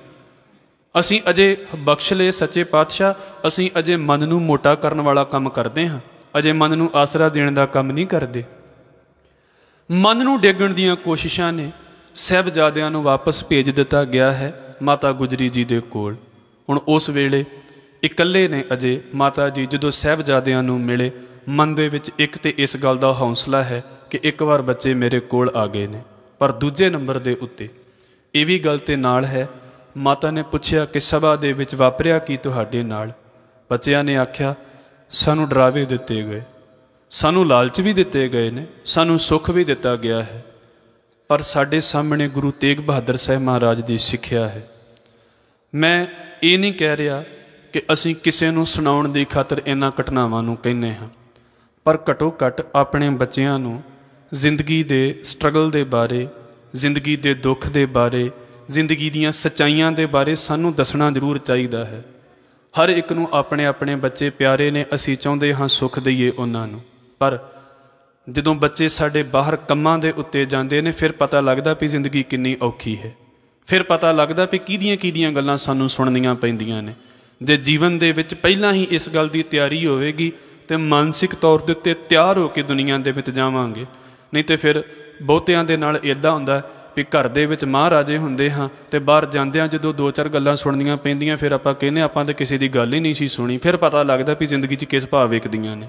ਅਸੀਂ ਅਜੇ ਬਖਸ਼ ਲੈ ਸੱਚੇ ਪਾਤਸ਼ਾਹ ਅਸੀਂ ਅਜੇ ਮਨ ਨੂੰ ਮੋਟਾ ਕਰਨ ਵਾਲਾ ਕੰਮ ਕਰਦੇ ਹਾਂ ਅਜੇ ਮਨ ਨੂੰ ਆਸਰਾ ਦੇਣ ਦਾ ਕੰਮ ਨਹੀਂ ਕਰਦੇ ਮਨ ਨੂੰ ਡੇਗਣ ਦੀਆਂ ਕੋਸ਼ਿਸ਼ਾਂ ਨੇ ਸਹਿਬਜ਼ਾਦਿਆਂ ਨੂੰ ਵਾਪਸ ਭੇਜ ਦਿੱਤਾ ਗਿਆ ਹੈ ਮਾਤਾ ਗੁਜਰੀ ਜੀ ਦੇ ਕੋਲ ਹੁਣ ਉਸ ਵੇਲੇ ਇਕੱਲੇ ਨੇ ਅਜੇ ਮਾਤਾ ਜੀ ਜਦੋਂ ਸਹਿਬਜ਼ਾਦਿਆਂ ਨੂੰ ਮਿਲੇ ਮਨ ਦੇ ਵਿੱਚ ਇੱਕ ਤੇ ਇਸ ਗੱਲ ਦਾ ਹੌਸਲਾ ਹੈ ਕਿ ਇੱਕ ਵਾਰ ਬੱਚੇ ਮੇਰੇ ਕੋਲ ਆ ਗਏ ਨੇ ਪਰ ਦੂਜੇ ਨੰਬਰ ਦੇ ਉੱਤੇ ਇਹ ਵੀ ਗੱਲ ਤੇ ਨਾਲ ਹੈ ਮਾਤਾ ਨੇ ਪੁੱਛਿਆ ਕਿ ਸਭਾ ਦੇ ਵਿੱਚ ਵਾਪਰਿਆ ਕੀ ਤੁਹਾਡੇ ਨਾਲ ਬੱਚਿਆਂ ਨੇ ਆਖਿਆ ਸਾਨੂੰ ਡਰਾਵੇ ਦਿੱਤੇ ਗਏ ਸਾਨੂੰ ਲਾਲਚ ਵੀ ਦਿੱਤੇ ਗਏ ਨੇ ਸਾਨੂੰ ਸੁੱਖ ਵੀ ਦਿੱਤਾ ਗਿਆ ਹੈ ਪਰ ਸਾਡੇ ਸਾਹਮਣੇ ਗੁਰੂ ਤੇਗ ਬਹਾਦਰ ਸਾਹਿਬ ਮਹਾਰਾਜ ਦੀ ਸਿੱਖਿਆ ਹੈ ਮੈਂ ਇਹ ਨਹੀਂ ਕਹਿ ਰਿਹਾ ਕਿ ਅਸੀਂ ਕਿਸੇ ਨੂੰ ਸੁਣਾਉਣ ਦੀ ਖਾਤਰ ਇਹਨਾਂ ਘਟਨਾਵਾਂ ਨੂੰ ਕਹਿੰਨੇ ਹਾਂ ਪਰ ਘਟੋ ਘਟ ਆਪਣੇ ਬੱਚਿਆਂ ਨੂੰ ਜ਼ਿੰਦਗੀ ਦੇ ਸਟਰਗਲ ਦੇ ਬਾਰੇ ਜ਼ਿੰਦਗੀ ਦੇ ਦੁੱਖ ਦੇ ਬਾਰੇ ਜ਼ਿੰਦਗੀ ਦੀਆਂ ਸਚਾਈਆਂ ਦੇ ਬਾਰੇ ਸਾਨੂੰ ਦੱਸਣਾ ਜ਼ਰੂਰ ਚਾਹੀਦਾ ਹੈ ਹਰ ਇੱਕ ਨੂੰ ਆਪਣੇ ਆਪਣੇ ਬੱਚੇ ਪਿਆਰੇ ਨੇ ਅਸੀਂ ਚਾਹੁੰਦੇ ਹਾਂ ਸੁੱਖ ਦਈਏ ਉਹਨਾਂ ਨੂੰ ਪਰ ਜਦੋਂ ਬੱਚੇ ਸਾਡੇ ਬਾਹਰ ਕੰਮਾਂ ਦੇ ਉੱਤੇ ਜਾਂਦੇ ਨੇ ਫਿਰ ਪਤਾ ਲੱਗਦਾ ਵੀ ਜ਼ਿੰਦਗੀ ਕਿੰਨੀ ਔਖੀ ਹੈ ਫਿਰ ਪਤਾ ਲੱਗਦਾ ਵੀ ਕਿਹਦੀਆਂ ਕਿਹਦੀਆਂ ਗੱਲਾਂ ਸਾਨੂੰ ਸੁਣਨੀਆਂ ਪੈਂਦੀਆਂ ਨੇ ਜੇ ਜੀਵਨ ਦੇ ਵਿੱਚ ਪਹਿਲਾਂ ਹੀ ਇਸ ਗੱਲ ਦੀ ਤਿਆਰੀ ਹੋਵੇਗੀ ਤੇ ਮਾਨਸਿਕ ਤੌਰ ਦੇ ਉੱਤੇ ਤਿਆਰ ਹੋ ਕੇ ਦੁਨੀਆ ਦੇ ਵਿੱਚ ਜਾਵਾਂਗੇ ਨਹੀਂ ਤੇ ਫਿਰ ਬਹੁਤਿਆਂ ਦੇ ਨਾਲ ਇਦਾਂ ਹੁੰਦਾ ਵੀ ਘਰ ਦੇ ਵਿੱਚ ਮਹਾਰਾਜੇ ਹੁੰਦੇ ਹਾਂ ਤੇ ਬਾਹਰ ਜਾਂਦਿਆਂ ਜਦੋਂ ਦੋ ਚਾਰ ਗੱਲਾਂ ਸੁਣਨੀਆਂ ਪੈਂਦੀਆਂ ਫਿਰ ਆਪਾਂ ਕਹਿੰਦੇ ਆਪਾਂ ਤਾਂ ਕਿਸੇ ਦੀ ਗੱਲ ਹੀ ਨਹੀਂ ਸੀ ਸੁਣੀ ਫਿਰ ਪਤਾ ਲੱਗਦਾ ਵੀ ਜ਼ਿੰਦਗੀ 'ਚ ਕਿਸ ਭਾਵ ਵੇਖਦੀਆਂ ਨੇ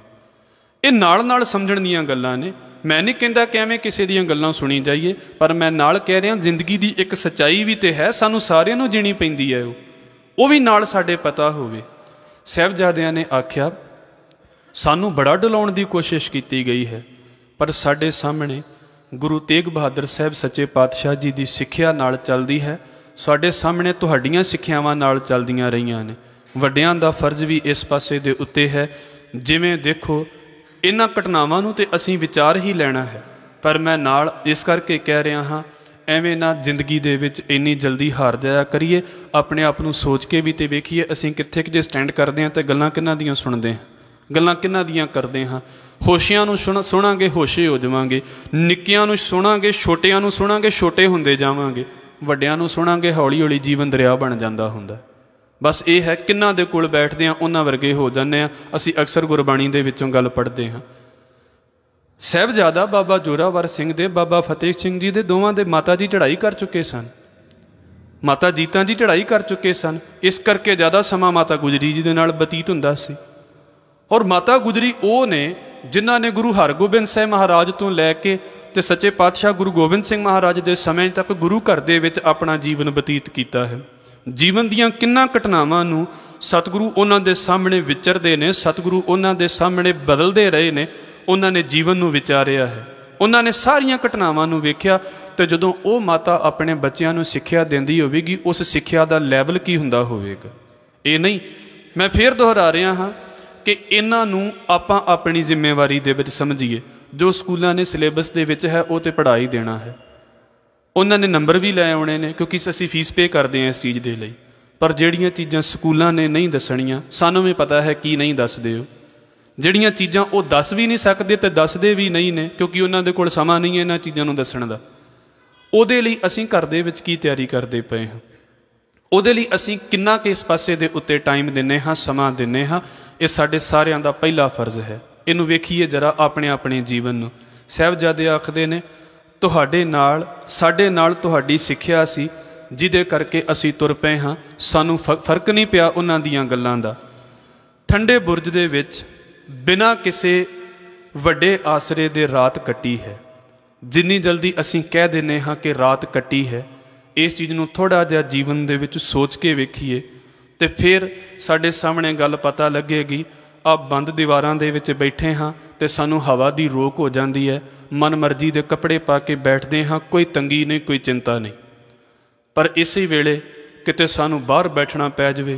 ਇਹ ਨਾਲ-ਨਾਲ ਸਮਝਣ ਦੀਆਂ ਗੱਲਾਂ ਨੇ ਮੈਂ ਨਹੀਂ ਕਹਿੰਦਾ ਕਿ ਐਵੇਂ ਕਿਸੇ ਦੀਆਂ ਗੱਲਾਂ ਸੁਣੀ ਜਾਈਏ ਪਰ ਮੈਂ ਨਾਲ ਕਹਿ ਰਿਹਾ ਜ਼ਿੰਦਗੀ ਦੀ ਇੱਕ ਸਚਾਈ ਵੀ ਤੇ ਹੈ ਸਾਨੂੰ ਸਾਰਿਆਂ ਨੂੰ ਜੀਣੀ ਪੈਂਦੀ ਹੈ ਉਹ ਉਹ ਵੀ ਨਾਲ ਸਾਡੇ ਪਤਾ ਹੋਵੇ ਸਹਿਬਜ਼ਾਦਿਆਂ ਨੇ ਆਖਿਆ ਸਾਨੂੰ ਬੜਾ ਡਲਾਉਣ ਦੀ ਕੋਸ਼ਿਸ਼ ਕੀਤੀ ਗਈ ਹੈ ਪਰ ਸਾਡੇ ਸਾਹਮਣੇ ਗੁਰੂ ਤੇਗ ਬਹਾਦਰ ਸਾਹਿਬ ਸੱਚੇ ਪਾਤਸ਼ਾਹ ਜੀ ਦੀ ਸਿੱਖਿਆ ਨਾਲ ਚੱਲਦੀ ਹੈ ਸਾਡੇ ਸਾਹਮਣੇ ਤੁਹਾਡੀਆਂ ਸਿੱਖਿਆਵਾਂ ਨਾਲ ਚੱਲਦੀਆਂ ਰਹੀਆਂ ਨੇ ਵੱਡਿਆਂ ਦਾ ਫਰਜ਼ ਵੀ ਇਸ ਪਾਸੇ ਦੇ ਉੱਤੇ ਹੈ ਜਿਵੇਂ ਦੇਖੋ ਇਹਨਾਂ ਘਟਨਾਵਾਂ ਨੂੰ ਤੇ ਅਸੀਂ ਵਿਚਾਰ ਹੀ ਲੈਣਾ ਹੈ ਪਰ ਮੈਂ ਨਾਲ ਇਸ ਕਰਕੇ ਕਹਿ ਰਿਹਾ ਹਾਂ ਐਵੇਂ ਨਾ ਜ਼ਿੰਦਗੀ ਦੇ ਵਿੱਚ ਇੰਨੀ ਜਲਦੀ ਹਾਰ ਜਾਇਆ ਕਰੀਏ ਆਪਣੇ ਆਪ ਨੂੰ ਸੋਚ ਕੇ ਵੀ ਤੇ ਵੇਖੀਏ ਅਸੀਂ ਕਿੱਥੇ ਕਿ ਜੇ ਸਟੈਂਡ ਕਰਦੇ ਹਾਂ ਤੇ ਗੱਲਾਂ ਕਿੰਨਾਂ ਦੀਆਂ ਸੁਣਦੇ ਹਾਂ ਗੱਲਾਂ ਕਿੰਨਾਂ ਦੀਆਂ ਕਰਦੇ ਹਾਂ ਹੋਸ਼ਿਆਂ ਨੂੰ ਸੁਣਾਂਗੇ ਹੋਸ਼ੇ ਹੋ ਜਾਵਾਂਗੇ ਨਿੱਕਿਆਂ ਨੂੰ ਸੁਣਾਂਗੇ ਛੋਟਿਆਂ ਨੂੰ ਸੁਣਾਂਗੇ ਛੋਟੇ ਹੁੰਦੇ ਜਾਵਾਂਗੇ ਵੱਡਿਆਂ ਨੂੰ ਸੁਣਾਂਗੇ ਹੌਲੀ-ਹੌਲੀ ਜੀਵਨ ਦਰਿਆ ਬਣ ਜਾਂਦਾ ਹੁੰਦਾ ਬਸ ਇਹ ਹੈ ਕਿੰਨਾ ਦੇ ਕੋਲ ਬੈਠਦੇ ਆ ਉਹਨਾਂ ਵਰਗੇ ਹੋ ਜਾਂਦੇ ਆ ਅਸੀਂ ਅਕਸਰ ਗੁਰਬਾਣੀ ਦੇ ਵਿੱਚੋਂ ਗੱਲ ਪੜ੍ਹਦੇ ਹਾਂ ਸਹਿਬਜ਼ਾਦਾ ਬਾਬਾ ਜੋਰਾਵਰ ਸਿੰਘ ਦੇ ਬਾਬਾ ਫਤਿਹ ਸਿੰਘ ਜੀ ਦੇ ਦੋਵਾਂ ਦੇ ਮਾਤਾ ਜੀ ਚੜ੍ਹਾਈ ਕਰ ਚੁੱਕੇ ਸਨ ਮਾਤਾ ਜੀਤਾਂ ਜੀ ਚੜ੍ਹਾਈ ਕਰ ਚੁੱਕੇ ਸਨ ਇਸ ਕਰਕੇ ਜ਼ਿਆਦਾ ਸਮਾਂ ਮਾਤਾ ਗੁਜਰੀ ਜੀ ਦੇ ਨਾਲ ਬਤੀਤ ਹੁੰਦਾ ਸੀ ਔਰ ਮਾਤਾ ਗੁਜਰੀ ਉਹ ਨੇ ਜਿਨ੍ਹਾਂ ਨੇ ਗੁਰੂ ਹਰਗੋਬਿੰਦ ਸਾਹਿਬ ਮਹਾਰਾਜ ਤੋਂ ਲੈ ਕੇ ਤੇ ਸੱਚੇ ਪਾਤਸ਼ਾਹ ਗੁਰੂ ਗੋਬਿੰਦ ਸਿੰਘ ਮਹਾਰਾਜ ਦੇ ਸਮੇਂ ਤੱਕ ਗੁਰੂ ਘਰ ਦੇ ਵਿੱਚ ਆਪਣਾ ਜੀਵਨ ਬਤੀਤ ਕੀਤਾ ਹੈ ਜੀਵਨ ਦੀਆਂ ਕਿੰਨਾ ਘਟਨਾਵਾਂ ਨੂੰ ਸਤਿਗੁਰੂ ਉਹਨਾਂ ਦੇ ਸਾਹਮਣੇ ਵਿਚਰਦੇ ਨੇ ਸਤਿਗੁਰੂ ਉਹਨਾਂ ਦੇ ਸਾਹਮਣੇ ਬਦਲਦੇ ਰਹੇ ਨੇ ਉਹਨਾਂ ਨੇ ਜੀਵਨ ਨੂੰ ਵਿਚਾਰਿਆ ਹੈ ਉਹਨਾਂ ਨੇ ਸਾਰੀਆਂ ਘਟਨਾਵਾਂ ਨੂੰ ਵੇਖਿਆ ਤੇ ਜਦੋਂ ਉਹ ਮਾਤਾ ਆਪਣੇ ਬੱਚਿਆਂ ਨੂੰ ਸਿੱਖਿਆ ਦਿੰਦੀ ਹੋਵੇਗੀ ਉਸ ਸਿੱਖਿਆ ਦਾ ਲੈਵਲ ਕੀ ਹੁੰਦਾ ਹੋਵੇਗਾ ਇਹ ਨਹੀਂ ਮੈਂ ਫੇਰ ਦੁਹਰਾ ਰਿਹਾ ਹਾਂ ਕਿ ਇਹਨਾਂ ਨੂੰ ਆਪਾਂ ਆਪਣੀ ਜ਼ਿੰਮੇਵਾਰੀ ਦੇ ਵਿੱਚ ਸਮਝੀਏ ਜੋ ਸਕੂਲਾਂ ਨੇ ਸਿਲੇਬਸ ਦੇ ਵਿੱਚ ਹੈ ਉਹ ਤੇ ਪੜ੍ਹਾਈ ਦੇਣਾ ਹੈ ਉਹਨਾਂ ਨੇ ਨੰਬਰ ਵੀ ਲੈ ਆਉਣੇ ਨੇ ਕਿਉਂਕਿ ਅਸੀਂ ਫੀਸ ਪੇ ਕਰਦੇ ਹਾਂ ਇਸ ਚੀਜ਼ ਦੇ ਲਈ ਪਰ ਜਿਹੜੀਆਂ ਚੀਜ਼ਾਂ ਸਕੂਲਾਂ ਨੇ ਨਹੀਂ ਦੱਸਣੀਆਂ ਸਾਨੂੰ ਵੀ ਪਤਾ ਹੈ ਕੀ ਨਹੀਂ ਦੱਸਦੇ ਹੋ ਜਿਹੜੀਆਂ ਚੀਜ਼ਾਂ ਉਹ ਦੱਸ ਵੀ ਨਹੀਂ ਸਕਦੇ ਤੇ ਦੱਸਦੇ ਵੀ ਨਹੀਂ ਨੇ ਕਿਉਂਕਿ ਉਹਨਾਂ ਦੇ ਕੋਲ ਸਮਾਂ ਨਹੀਂ ਹੈ ਇਹਨਾਂ ਚੀਜ਼ਾਂ ਨੂੰ ਦੱਸਣ ਦਾ ਉਹਦੇ ਲਈ ਅਸੀਂ ਘਰ ਦੇ ਵਿੱਚ ਕੀ ਤਿਆਰੀ ਕਰਦੇ ਪਏ ਹਾਂ ਉਹਦੇ ਲਈ ਅਸੀਂ ਕਿੰਨਾ ਕਿਸ ਇਸ ਪਾਸੇ ਦੇ ਉੱਤੇ ਟਾਈਮ ਦਿੰਨੇ ਹਾਂ ਸਮਾਂ ਦਿੰਨੇ ਹਾਂ ਇਹ ਸਾਡੇ ਸਾਰਿਆਂ ਦਾ ਪਹਿਲਾ ਫਰਜ਼ ਹੈ ਇਹਨੂੰ ਵੇਖੀਏ ਜਰਾ ਆਪਣੇ ਆਪਣੇ ਜੀਵਨ ਨੂੰ ਸਹਿਬਜ਼ਾਦੇ ਆਖਦੇ ਨੇ ਤੁਹਾਡੇ ਨਾਲ ਸਾਡੇ ਨਾਲ ਤੁਹਾਡੀ ਸਿੱਖਿਆ ਸੀ ਜਿਹਦੇ ਕਰਕੇ ਅਸੀਂ ਤੁਰ ਪਏ ਹਾਂ ਸਾਨੂੰ ਫਰਕ ਨਹੀਂ ਪਿਆ ਉਹਨਾਂ ਦੀਆਂ ਗੱਲਾਂ ਦਾ ਠੰਡੇ ਬੁਰਜ ਦੇ ਵਿੱਚ ਬਿਨਾ ਕਿਸੇ ਵੱਡੇ ਆਸਰੇ ਦੇ ਰਾਤ ਕੱਟੀ ਹੈ ਜਿੰਨੀ ਜਲਦੀ ਅਸੀਂ ਕਹਿ ਦਿੰਨੇ ਹਾਂ ਕਿ ਰਾਤ ਕੱਟੀ ਹੈ ਇਸ ਚੀਜ਼ ਨੂੰ ਥੋੜਾ ਜਿਹਾ ਜੀਵਨ ਦੇ ਵਿੱਚ ਸੋਚ ਕੇ ਵੇਖੀਏ ਤੇ ਫਿਰ ਸਾਡੇ ਸਾਹਮਣੇ ਗੱਲ ਪਤਾ ਲੱਗੇਗੀ ਆ ਬੰਦ ਦੀਵਾਰਾਂ ਦੇ ਵਿੱਚ ਬੈਠੇ ਹਾਂ ਤੇ ਸਾਨੂੰ ਹਵਾ ਦੀ ਰੋਕ ਹੋ ਜਾਂਦੀ ਹੈ ਮਨਮਰਜ਼ੀ ਦੇ ਕੱਪੜੇ ਪਾ ਕੇ ਬੈਠਦੇ ਹਾਂ ਕੋਈ ਤੰਗੀ ਨਹੀਂ ਕੋਈ ਚਿੰਤਾ ਨਹੀਂ ਪਰ ਇਸੇ ਵੇਲੇ ਕਿਤੇ ਸਾਨੂੰ ਬਾਹਰ ਬੈਠਣਾ ਪੈ ਜਾਵੇ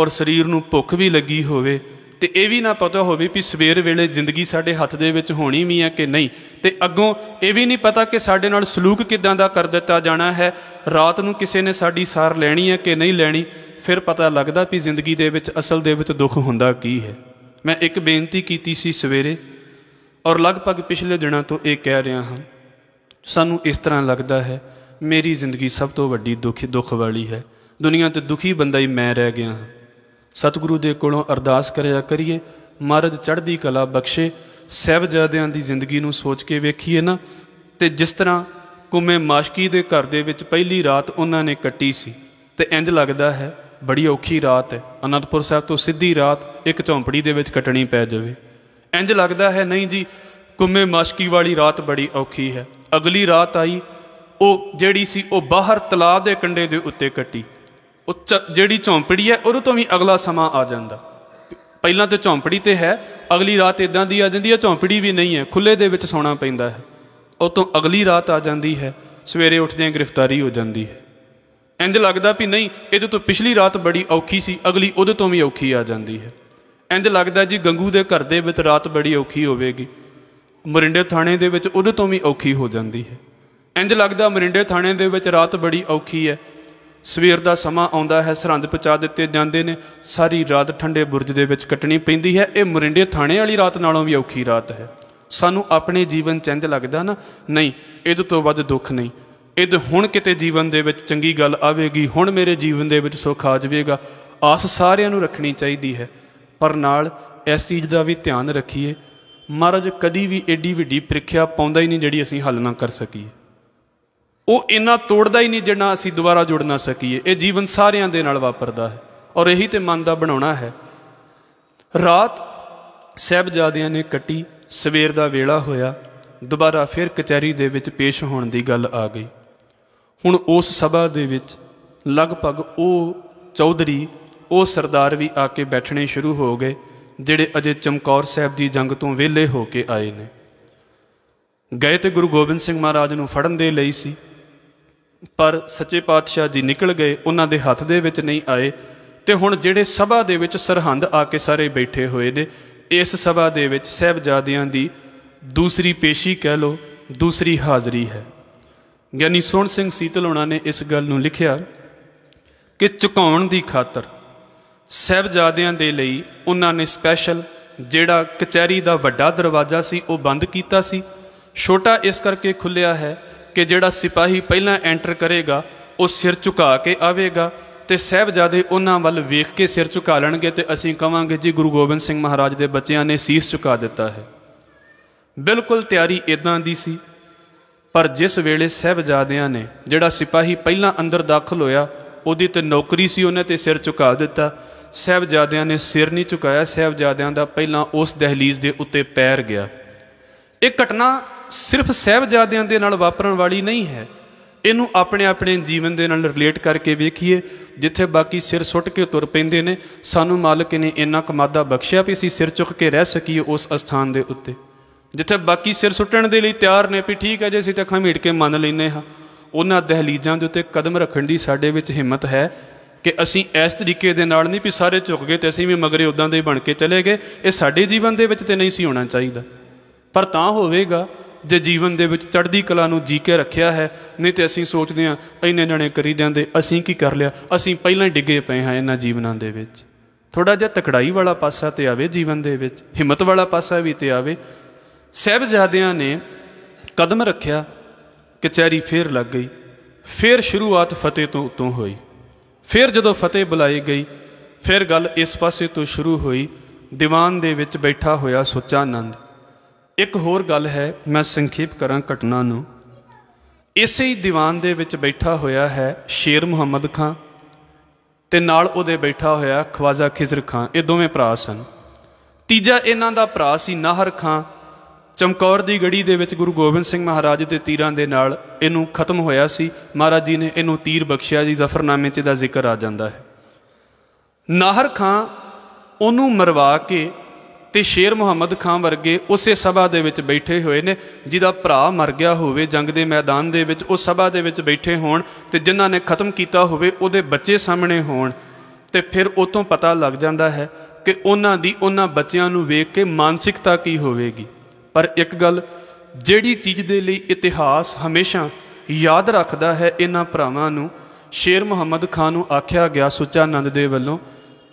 ਔਰ ਸਰੀਰ ਨੂੰ ਭੁੱਖ ਵੀ ਲੱਗੀ ਹੋਵੇ ਤੇ ਇਹ ਵੀ ਨਾ ਪਤਾ ਹੋਵੇ ਵੀ ਸਵੇਰ ਵੇਲੇ ਜ਼ਿੰਦਗੀ ਸਾਡੇ ਹੱਥ ਦੇ ਵਿੱਚ ਹੋਣੀ ਵੀ ਹੈ ਕਿ ਨਹੀਂ ਤੇ ਅੱਗੋਂ ਇਹ ਵੀ ਨਹੀਂ ਪਤਾ ਕਿ ਸਾਡੇ ਨਾਲ ਸਲੂਕ ਕਿਦਾਂ ਦਾ ਕਰ ਦਿੱਤਾ ਜਾਣਾ ਹੈ ਰਾਤ ਨੂੰ ਕਿਸੇ ਨੇ ਸਾਡੀ ਸਾਰ ਲੈਣੀ ਹੈ ਕਿ ਨਹੀਂ ਲੈਣੀ ਫਿਰ ਪਤਾ ਲੱਗਦਾ ਵੀ ਜ਼ਿੰਦਗੀ ਦੇ ਵਿੱਚ ਅਸਲ ਦੇ ਵਿੱਚ ਦੁੱਖ ਹੁੰਦਾ ਕੀ ਹੈ ਮੈਂ ਇੱਕ ਬੇਨਤੀ ਕੀਤੀ ਸੀ ਸਵੇਰੇ ਔਰ ਲਗਭਗ ਪਿਛਲੇ ਦਿਨਾਂ ਤੋਂ ਇਹ ਕਹਿ ਰਿਹਾ ਹਾਂ ਸਾਨੂੰ ਇਸ ਤਰ੍ਹਾਂ ਲੱਗਦਾ ਹੈ ਮੇਰੀ ਜ਼ਿੰਦਗੀ ਸਭ ਤੋਂ ਵੱਡੀ ਦੁੱਖ ਦੁੱਖ ਵਾਲੀ ਹੈ ਦੁਨੀਆ ਤੇ ਦੁਖੀ ਬੰਦਾ ਹੀ ਮੈਂ ਰਹਿ ਗਿਆ ਹਾਂ ਸਤਿਗੁਰੂ ਦੇ ਕੋਲੋਂ ਅਰਦਾਸ ਕਰਿਆ ਕਰੀਏ ਮਰਦ ਚੜ੍ਹਦੀ ਕਲਾ ਬਖਸ਼ੇ ਸਹਿਬਜ਼ਾਦਿਆਂ ਦੀ ਜ਼ਿੰਦਗੀ ਨੂੰ ਸੋਚ ਕੇ ਵੇਖੀਏ ਨਾ ਤੇ ਜਿਸ ਤਰ੍ਹਾਂ ਕੁਮੇ ਮਾਸ਼ਕੀ ਦੇ ਘਰ ਦੇ ਵਿੱਚ ਪਹਿਲੀ ਰਾਤ ਉਹਨਾਂ ਨੇ ਕੱਟੀ ਸੀ ਤੇ ਇੰਜ ਲੱਗਦਾ ਹੈ ਬੜੀ ਔਖੀ ਰਾਤ ਹੈ ਅਨੰਦਪੁਰ ਸਾਹਿਬ ਤੋਂ ਸਿੱਧੀ ਰਾਤ ਇੱਕ ਝੌਂਪੜੀ ਦੇ ਵਿੱਚ ਕੱਟਣੀ ਪੈ ਜਾਵੇ ਇੰਜ ਲੱਗਦਾ ਹੈ ਨਹੀਂ ਜੀ ਕੁੰਮੇ ਮਾਸ਼ਕੀ ਵਾਲੀ ਰਾਤ ਬੜੀ ਔਖੀ ਹੈ ਅਗਲੀ ਰਾਤ ਆਈ ਉਹ ਜਿਹੜੀ ਸੀ ਉਹ ਬਾਹਰ ਤਲਾਬ ਦੇ ਕੰਡੇ ਦੇ ਉੱਤੇ ਕੱਟੀ ਉਹ ਜਿਹੜੀ ਝੌਂਪੜੀ ਹੈ ਉਹਦੇ ਤੋਂ ਵੀ ਅਗਲਾ ਸਮਾਂ ਆ ਜਾਂਦਾ ਪਹਿਲਾਂ ਤੇ ਝੌਂਪੜੀ ਤੇ ਹੈ ਅਗਲੀ ਰਾਤ ਇਦਾਂ ਦੀ ਆ ਜਾਂਦੀ ਹੈ ਝੌਂਪੜੀ ਵੀ ਨਹੀਂ ਹੈ ਖੁੱਲੇ ਦੇ ਵਿੱਚ ਸੌਣਾ ਪੈਂਦਾ ਹੈ ਉਹ ਤੋਂ ਅਗਲੀ ਰਾਤ ਆ ਜਾਂਦੀ ਹੈ ਸਵੇਰੇ ਉੱਠਦੇ ਗ੍ਰਿਫਤਾਰੀ ਹੋ ਜਾਂਦੀ ਹੈ ਇੰਜ ਲੱਗਦਾ ਵੀ ਨਹੀਂ ਇਹਦੇ ਤੋਂ ਪਿਛਲੀ ਰਾਤ ਬੜੀ ਔਖੀ ਸੀ ਅਗਲੀ ਉਹਦੇ ਤੋਂ ਵੀ ਔਖੀ ਆ ਜਾਂਦੀ ਹੈ ਇੰਜ ਲੱਗਦਾ ਜੀ ਗੰਗੂ ਦੇ ਘਰ ਦੇ ਵਿੱਚ ਰਾਤ ਬੜੀ ਔਖੀ ਹੋਵੇਗੀ ਮਰਿੰਡੇ ਥਾਣੇ ਦੇ ਵਿੱਚ ਉਹਦੇ ਤੋਂ ਵੀ ਔਖੀ ਹੋ ਜਾਂਦੀ ਹੈ ਇੰਜ ਲੱਗਦਾ ਮਰਿੰਡੇ ਥਾਣੇ ਦੇ ਵਿੱਚ ਰਾਤ ਬੜੀ ਔਖੀ ਹੈ ਸਵੇਰ ਦਾ ਸਮਾਂ ਆਉਂਦਾ ਹੈ ਸਰੰਦ ਪਚਾ ਦਿੱਤੇ ਜਾਂਦੇ ਨੇ ਸਾਰੀ ਰਾਤ ਠੰਡੇ ਬੁਰਜ ਦੇ ਵਿੱਚ ਕੱਟਣੀ ਪੈਂਦੀ ਹੈ ਇਹ ਮਰਿੰਡੇ ਥਾਣੇ ਵਾਲੀ ਰਾਤ ਨਾਲੋਂ ਵੀ ਔਖੀ ਰਾਤ ਹੈ ਸਾਨੂੰ ਆਪਣੇ ਜੀਵਨ ਚੰਦ ਲੱਗਦਾ ਨਾ ਨਹੀਂ ਇਹਦੇ ਤੋਂ ਵੱਧ ਦੁੱਖ ਨਹੀਂ ਇਦ ਹੁਣ ਕਿਤੇ ਜੀਵਨ ਦੇ ਵਿੱਚ ਚੰਗੀ ਗੱਲ ਆਵੇਗੀ ਹੁਣ ਮੇਰੇ ਜੀਵਨ ਦੇ ਵਿੱਚ ਸੁੱਖ ਆ ਜਾਵੇਗਾ ਆਸ ਸਾਰਿਆਂ ਨੂੰ ਰੱਖਣੀ ਚਾਹੀਦੀ ਹੈ ਪਰ ਨਾਲ ਇਸ ਚੀਜ਼ ਦਾ ਵੀ ਧਿਆਨ ਰੱਖੀਏ ਮਹਾਰਾਜ ਕਦੀ ਵੀ ਐਡੀ ਵੱਡੀ ਪ੍ਰੀਖਿਆ ਪਾਉਂਦਾ ਹੀ ਨਹੀਂ ਜਿਹੜੀ ਅਸੀਂ ਹੱਲ ਨਾ ਕਰ ਸਕੀਏ ਉਹ ਇਹਨਾਂ ਤੋੜਦਾ ਹੀ ਨਹੀਂ ਜਿੰਨਾ ਅਸੀਂ ਦੁਬਾਰਾ ਜੁੜ ਨਾ ਸਕੀਏ ਇਹ ਜੀਵਨ ਸਾਰਿਆਂ ਦੇ ਨਾਲ ਵਾਪਰਦਾ ਹੈ ਔਰ ਇਹੀ ਤੇ ਮਨ ਦਾ ਬਣਾਉਣਾ ਹੈ ਰਾਤ ਸਹਿਬਜ਼ਾਦਿਆਂ ਨੇ ਕੱਟੀ ਸਵੇਰ ਦਾ ਵੇਲਾ ਹੋਇਆ ਦੁਬਾਰਾ ਫਿਰ ਕਚਹਿਰੀ ਦੇ ਵਿੱਚ ਪੇਸ਼ ਹੋਣ ਦੀ ਗੱਲ ਆ ਗਈ ਹੁਣ ਉਸ ਸਭਾ ਦੇ ਵਿੱਚ ਲਗਭਗ ਉਹ ਚੌਧਰੀ ਉਹ ਸਰਦਾਰ ਵੀ ਆ ਕੇ ਬੈਠਣੇ ਸ਼ੁਰੂ ਹੋ ਗਏ ਜਿਹੜੇ ਅਜੇ ਚਮਕੌਰ ਸਾਹਿਬ ਦੀ ਜੰਗ ਤੋਂ ਵਿਹਲੇ ਹੋ ਕੇ ਆਏ ਨੇ ਗਏ ਤੇ ਗੁਰੂ ਗੋਬਿੰਦ ਸਿੰਘ ਮਹਾਰਾਜ ਨੂੰ ਫੜਨ ਦੇ ਲਈ ਸੀ ਪਰ ਸੱਚੇ ਪਾਤਸ਼ਾਹ ਜੀ ਨਿਕਲ ਗਏ ਉਹਨਾਂ ਦੇ ਹੱਥ ਦੇ ਵਿੱਚ ਨਹੀਂ ਆਏ ਤੇ ਹੁਣ ਜਿਹੜੇ ਸਭਾ ਦੇ ਵਿੱਚ ਸਰਹੰਦ ਆ ਕੇ ਸਾਰੇ ਬੈਠੇ ਹੋਏ ਨੇ ਇਸ ਸਭਾ ਦੇ ਵਿੱਚ ਸਹਿਬਜ਼ਾਦਿਆਂ ਦੀ ਦੂਸਰੀ ਪੇਸ਼ੀ ਕਹਿ ਲੋ ਦੂਸਰੀ ਹਾਜ਼ਰੀ ਹੈ ਗਿਆਨੀ ਸੋਹਣ ਸਿੰਘ ਸੀਤਲ ਹੋਣਾ ਨੇ ਇਸ ਗੱਲ ਨੂੰ ਲਿਖਿਆ ਕਿ ਚੁਕਾਉਣ ਦੀ ਖਾਤਰ ਸਹਿਬਜ਼ਾਦਿਆਂ ਦੇ ਲਈ ਉਹਨਾਂ ਨੇ ਸਪੈਸ਼ਲ ਜਿਹੜਾ ਕਚਹਿਰੀ ਦਾ ਵੱਡਾ ਦਰਵਾਜ਼ਾ ਸੀ ਉਹ ਬੰਦ ਕੀਤਾ ਸੀ ਛੋਟਾ ਇਸ ਕਰਕੇ ਖੁੱਲਿਆ ਹੈ ਕਿ ਜਿਹੜਾ ਸਿਪਾਹੀ ਪਹਿਲਾਂ ਐਂਟਰ ਕਰੇਗਾ ਉਹ ਸਿਰ ਝੁਕਾ ਕੇ ਆਵੇਗਾ ਤੇ ਸਹਿਬਜ਼ਾਦੇ ਉਹਨਾਂ ਵੱਲ ਵੇਖ ਕੇ ਸਿਰ ਝੁਕਾ ਲੈਣਗੇ ਤੇ ਅਸੀਂ ਕਵਾਂਗੇ ਜੀ ਗੁਰੂ ਗੋਬਿੰਦ ਸਿੰਘ ਮਹਾਰਾਜ ਦੇ ਬੱਚਿਆਂ ਨੇ ਸੀਸ ਝੁਕਾ ਦਿੱਤਾ ਹੈ ਬਿਲਕੁਲ ਤਿਆਰੀ ਇਦਾਂ ਦੀ ਸੀ ਪਰ ਜਿਸ ਵੇਲੇ ਸਹਿਬਜ਼ਾਦਿਆਂ ਨੇ ਜਿਹੜਾ ਸਿਪਾਹੀ ਪਹਿਲਾਂ ਅੰਦਰ ਦਾਖਲ ਹੋਇਆ ਉਹਦੀ ਤੇ ਨੌਕਰੀ ਸੀ ਉਹਨੇ ਤੇ ਸਿਰ ਝੁਕਾ ਦਿੱਤਾ ਸਹਿਬਜ਼ਾਦਿਆਂ ਨੇ ਸਿਰ ਨਹੀਂ ਝੁਕਾਇਆ ਸਹਿਬਜ਼ਾਦਿਆਂ ਦਾ ਪਹਿਲਾਂ ਉਸ ਦਹਲੀਜ਼ ਦੇ ਉੱਤੇ ਪੈਰ ਗਿਆ ਇਹ ਘਟਨਾ ਸਿਰਫ ਸਹਿਬਜ਼ਾਦਿਆਂ ਦੇ ਨਾਲ ਵਾਪਰਨ ਵਾਲੀ ਨਹੀਂ ਹੈ ਇਹਨੂੰ ਆਪਣੇ ਆਪਣੇ ਜੀਵਨ ਦੇ ਨਾਲ ਰਿਲੇਟ ਕਰਕੇ ਵੇਖੀਏ ਜਿੱਥੇ ਬਾਕੀ ਸਿਰ ਸੁੱਟ ਕੇ ਤੁਰ ਪੈਂਦੇ ਨੇ ਸਾਨੂੰ ਮਾਲਕ ਨੇ ਇੰਨਾ ਕਮਾਦਾ ਬਖਸ਼ਿਆ ਵੀ ਅਸੀਂ ਸਿਰ ਝੁਕ ਕੇ ਰਹਿ ਸਕੀਏ ਉਸ ਅਸਥਾਨ ਦੇ ਉੱਤੇ ਜਿੱਥੇ ਬਾਕੀ ਸਿਰ ਸੁੱਟਣ ਦੇ ਲਈ ਤਿਆਰ ਨੇ ਵੀ ਠੀਕ ਹੈ ਜੇ ਅਸੀਂ ਤਾਂ ਖਮੀੜ ਕੇ ਮੰਨ ਲੈਨੇ ਹਾਂ ਉਹਨਾਂ ਦਹਲੀਜ਼ਾਂ ਦੇ ਉੱਤੇ ਕਦਮ ਰੱਖਣ ਦੀ ਸਾਡੇ ਵਿੱਚ ਹਿੰਮਤ ਹੈ ਕਿ ਅਸੀਂ ਇਸ ਤਰੀਕੇ ਦੇ ਨਾਲ ਨਹੀਂ ਵੀ ਸਾਰੇ ਝੁਕ ਗਏ ਤੇ ਅਸੀਂ ਵੀ ਮਗਰੇ ਉਦਾਂ ਦੇ ਬਣ ਕੇ ਚਲੇ ਗਏ ਇਹ ਸਾਡੇ ਜੀਵਨ ਦੇ ਵਿੱਚ ਤੇ ਨਹੀਂ ਸੀ ਹੋਣਾ ਚਾਹੀਦਾ ਪਰ ਤਾਂ ਹੋਵੇਗਾ ਜੇ ਜੀਵਨ ਦੇ ਵਿੱਚ ਚੜ੍ਹਦੀ ਕਲਾ ਨੂੰ ਜੀ ਕੇ ਰੱਖਿਆ ਹੈ ਨਹੀਂ ਤੇ ਅਸੀਂ ਸੋਚਦੇ ਹਾਂ ਇੰਨੇ ਜਣੇ ਕਰੀ ਜਾਂਦੇ ਅਸੀਂ ਕੀ ਕਰ ਲਿਆ ਅਸੀਂ ਪਹਿਲਾਂ ਹੀ ਡਿੱਗੇ ਪਏ ਹਾਂ ਇਹਨਾਂ ਜੀਵਨਾਂ ਦੇ ਵਿੱਚ ਥੋੜਾ ਜਿਹਾ ਤਕੜਾਈ ਵਾਲਾ ਪਾਸਾ ਤੇ ਆਵੇ ਜੀਵਨ ਦੇ ਵਿੱਚ ਹਿੰਮਤ ਵਾਲਾ ਪਾਸਾ ਵੀ ਤੇ ਆਵੇ ਸਹਿਬਜ਼ਾਦਿਆਂ ਨੇ ਕਦਮ ਰੱਖਿਆ ਕਚਹਿਰੀ ਫੇਰ ਲੱਗ ਗਈ ਫੇਰ ਸ਼ੁਰੂਆਤ ਫਤਿਹ ਤੋਂ ਉਤੋਂ ਹੋਈ ਫੇਰ ਜਦੋਂ ਫਤਿਹ ਬੁਲਾਈ ਗਈ ਫਿਰ ਗੱਲ ਇਸ ਪਾਸੇ ਤੋਂ ਸ਼ੁਰੂ ਹੋਈ ਦੀਵਾਨ ਦੇ ਵਿੱਚ ਬੈਠਾ ਹੋਇਆ ਸੁੱਚਾ ਆਨੰਦ ਇੱਕ ਹੋਰ ਗੱਲ ਹੈ ਮੈਂ ਸੰਖੇਪ ਕਰਾਂ ਘਟਨਾ ਨੂੰ ਇਸੇ ਹੀ ਦੀਵਾਨ ਦੇ ਵਿੱਚ ਬੈਠਾ ਹੋਇਆ ਹੈ ਸ਼ੇਰ ਮੁਹੰਮਦ ਖਾਨ ਤੇ ਨਾਲ ਉਹਦੇ ਬੈਠਾ ਹੋਇਆ ਖਵਾਜਾ ਖਿਜ਼ਰ ਖਾਨ ਇਹ ਦੋਵੇਂ ਭਰਾ ਸਨ ਤੀਜਾ ਇਹਨਾਂ ਦਾ ਭਰਾ ਸੀ ਨਾਹਰ ਖਾਨ ਚਮਕੌਰ ਦੀ ਗੜੀ ਦੇ ਵਿੱਚ ਗੁਰੂ ਗੋਬਿੰਦ ਸਿੰਘ ਮਹਾਰਾਜ ਦੇ ਤੀਰਾਂ ਦੇ ਨਾਲ ਇਹਨੂੰ ਖਤਮ ਹੋਇਆ ਸੀ ਮਹਾਰਾਜ ਜੀ ਨੇ ਇਹਨੂੰ ਤੀਰ ਬਖਸ਼ਿਆ ਜੀ ਜ਼ਫਰਨਾਮੇ 'ਚ ਦਾ ਜ਼ਿਕਰ ਆ ਜਾਂਦਾ ਹੈ ਨਾਹਰ ਖਾਂ ਉਹਨੂੰ ਮਰਵਾ ਕੇ ਤੇ ਸ਼ੇਰ ਮੁਹੰਮਦ ਖਾਨ ਵਰਗੇ ਉਸੇ ਸਭਾ ਦੇ ਵਿੱਚ ਬੈਠੇ ਹੋਏ ਨੇ ਜਿਹਦਾ ਭਰਾ ਮਰ ਗਿਆ ਹੋਵੇ ਜੰਗ ਦੇ ਮੈਦਾਨ ਦੇ ਵਿੱਚ ਉਹ ਸਭਾ ਦੇ ਵਿੱਚ ਬੈਠੇ ਹੋਣ ਤੇ ਜਿਨ੍ਹਾਂ ਨੇ ਖਤਮ ਕੀਤਾ ਹੋਵੇ ਉਹਦੇ ਬੱਚੇ ਸਾਹਮਣੇ ਹੋਣ ਤੇ ਫਿਰ ਉਤੋਂ ਪਤਾ ਲੱਗ ਜਾਂਦਾ ਹੈ ਕਿ ਉਹਨਾਂ ਦੀ ਉਹਨਾਂ ਬੱਚਿਆਂ ਨੂੰ ਵੇਖ ਕੇ ਮਾਨਸਿਕਤਾ ਕੀ ਹੋਵੇਗੀ ਪਰ ਇੱਕ ਗੱਲ ਜਿਹੜੀ ਚੀਜ਼ ਦੇ ਲਈ ਇਤਿਹਾਸ ਹਮੇਸ਼ਾ ਯਾਦ ਰੱਖਦਾ ਹੈ ਇਹਨਾਂ ਭਰਾਵਾਂ ਨੂੰ ਸ਼ੇਰ ਮੁਹੰਮਦ ਖਾਨ ਨੂੰ ਆਖਿਆ ਗਿਆ ਸੁੱਚਾ ਆਨੰਦ ਦੇ ਵੱਲੋਂ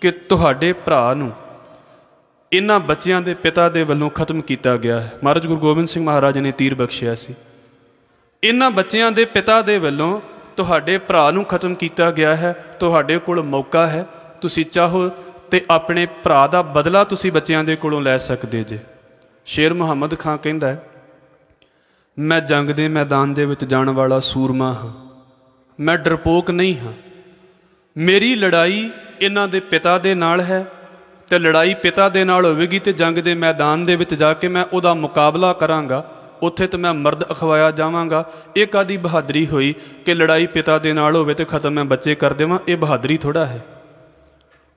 ਕਿ ਤੁਹਾਡੇ ਭਰਾ ਨੂੰ ਇਹਨਾਂ ਬੱਚਿਆਂ ਦੇ ਪਿਤਾ ਦੇ ਵੱਲੋਂ ਖਤਮ ਕੀਤਾ ਗਿਆ ਹੈ ਮਹਾਰਾਜ ਗੁਰੂ ਗੋਬਿੰਦ ਸਿੰਘ ਮਹਾਰਾਜ ਨੇ ਤੀਰ ਬਖਸ਼ਿਆ ਸੀ ਇਹਨਾਂ ਬੱਚਿਆਂ ਦੇ ਪਿਤਾ ਦੇ ਵੱਲੋਂ ਤੁਹਾਡੇ ਭਰਾ ਨੂੰ ਖਤਮ ਕੀਤਾ ਗਿਆ ਹੈ ਤੁਹਾਡੇ ਕੋਲ ਮੌਕਾ ਹੈ ਤੁਸੀਂ ਚਾਹੋ ਤੇ ਆਪਣੇ ਭਰਾ ਦਾ ਬਦਲਾ ਤੁਸੀਂ ਬੱਚਿਆਂ ਦੇ ਕੋਲੋਂ ਲੈ ਸਕਦੇ ਜੇ ਸ਼ੇਰ ਮੁਹੰਮਦ ਖਾਨ ਕਹਿੰਦਾ ਹੈ ਮੈਂ ਜੰਗ ਦੇ ਮੈਦਾਨ ਦੇ ਵਿੱਚ ਜਾਣ ਵਾਲਾ ਸੂਰਮਾ ਹਾਂ ਮੈਂ ਡਰਪੋਕ ਨਹੀਂ ਹਾਂ ਮੇਰੀ ਲੜਾਈ ਇਹਨਾਂ ਦੇ ਪਿਤਾ ਦੇ ਨਾਲ ਹੈ ਤੇ ਲੜਾਈ ਪਿਤਾ ਦੇ ਨਾਲ ਹੋਵੇਗੀ ਤੇ ਜੰਗ ਦੇ ਮੈਦਾਨ ਦੇ ਵਿੱਚ ਜਾ ਕੇ ਮੈਂ ਉਹਦਾ ਮੁਕਾਬਲਾ ਕਰਾਂਗਾ ਉੱਥੇ ਤੇ ਮੈਂ ਮਰਦ ਅਖਵਾਇਆ ਜਾਵਾਂਗਾ ਇਹ ਕਾਦੀ ਬਹਾਦਰੀ ਹੋਈ ਕਿ ਲੜਾਈ ਪਿਤਾ ਦੇ ਨਾਲ ਹੋਵੇ ਤੇ ਖਤਮ ਮੈਂ ਬੱਚੇ ਕਰ ਦੇਵਾਂ ਇਹ ਬਹਾਦਰੀ ਥੋੜਾ ਹੈ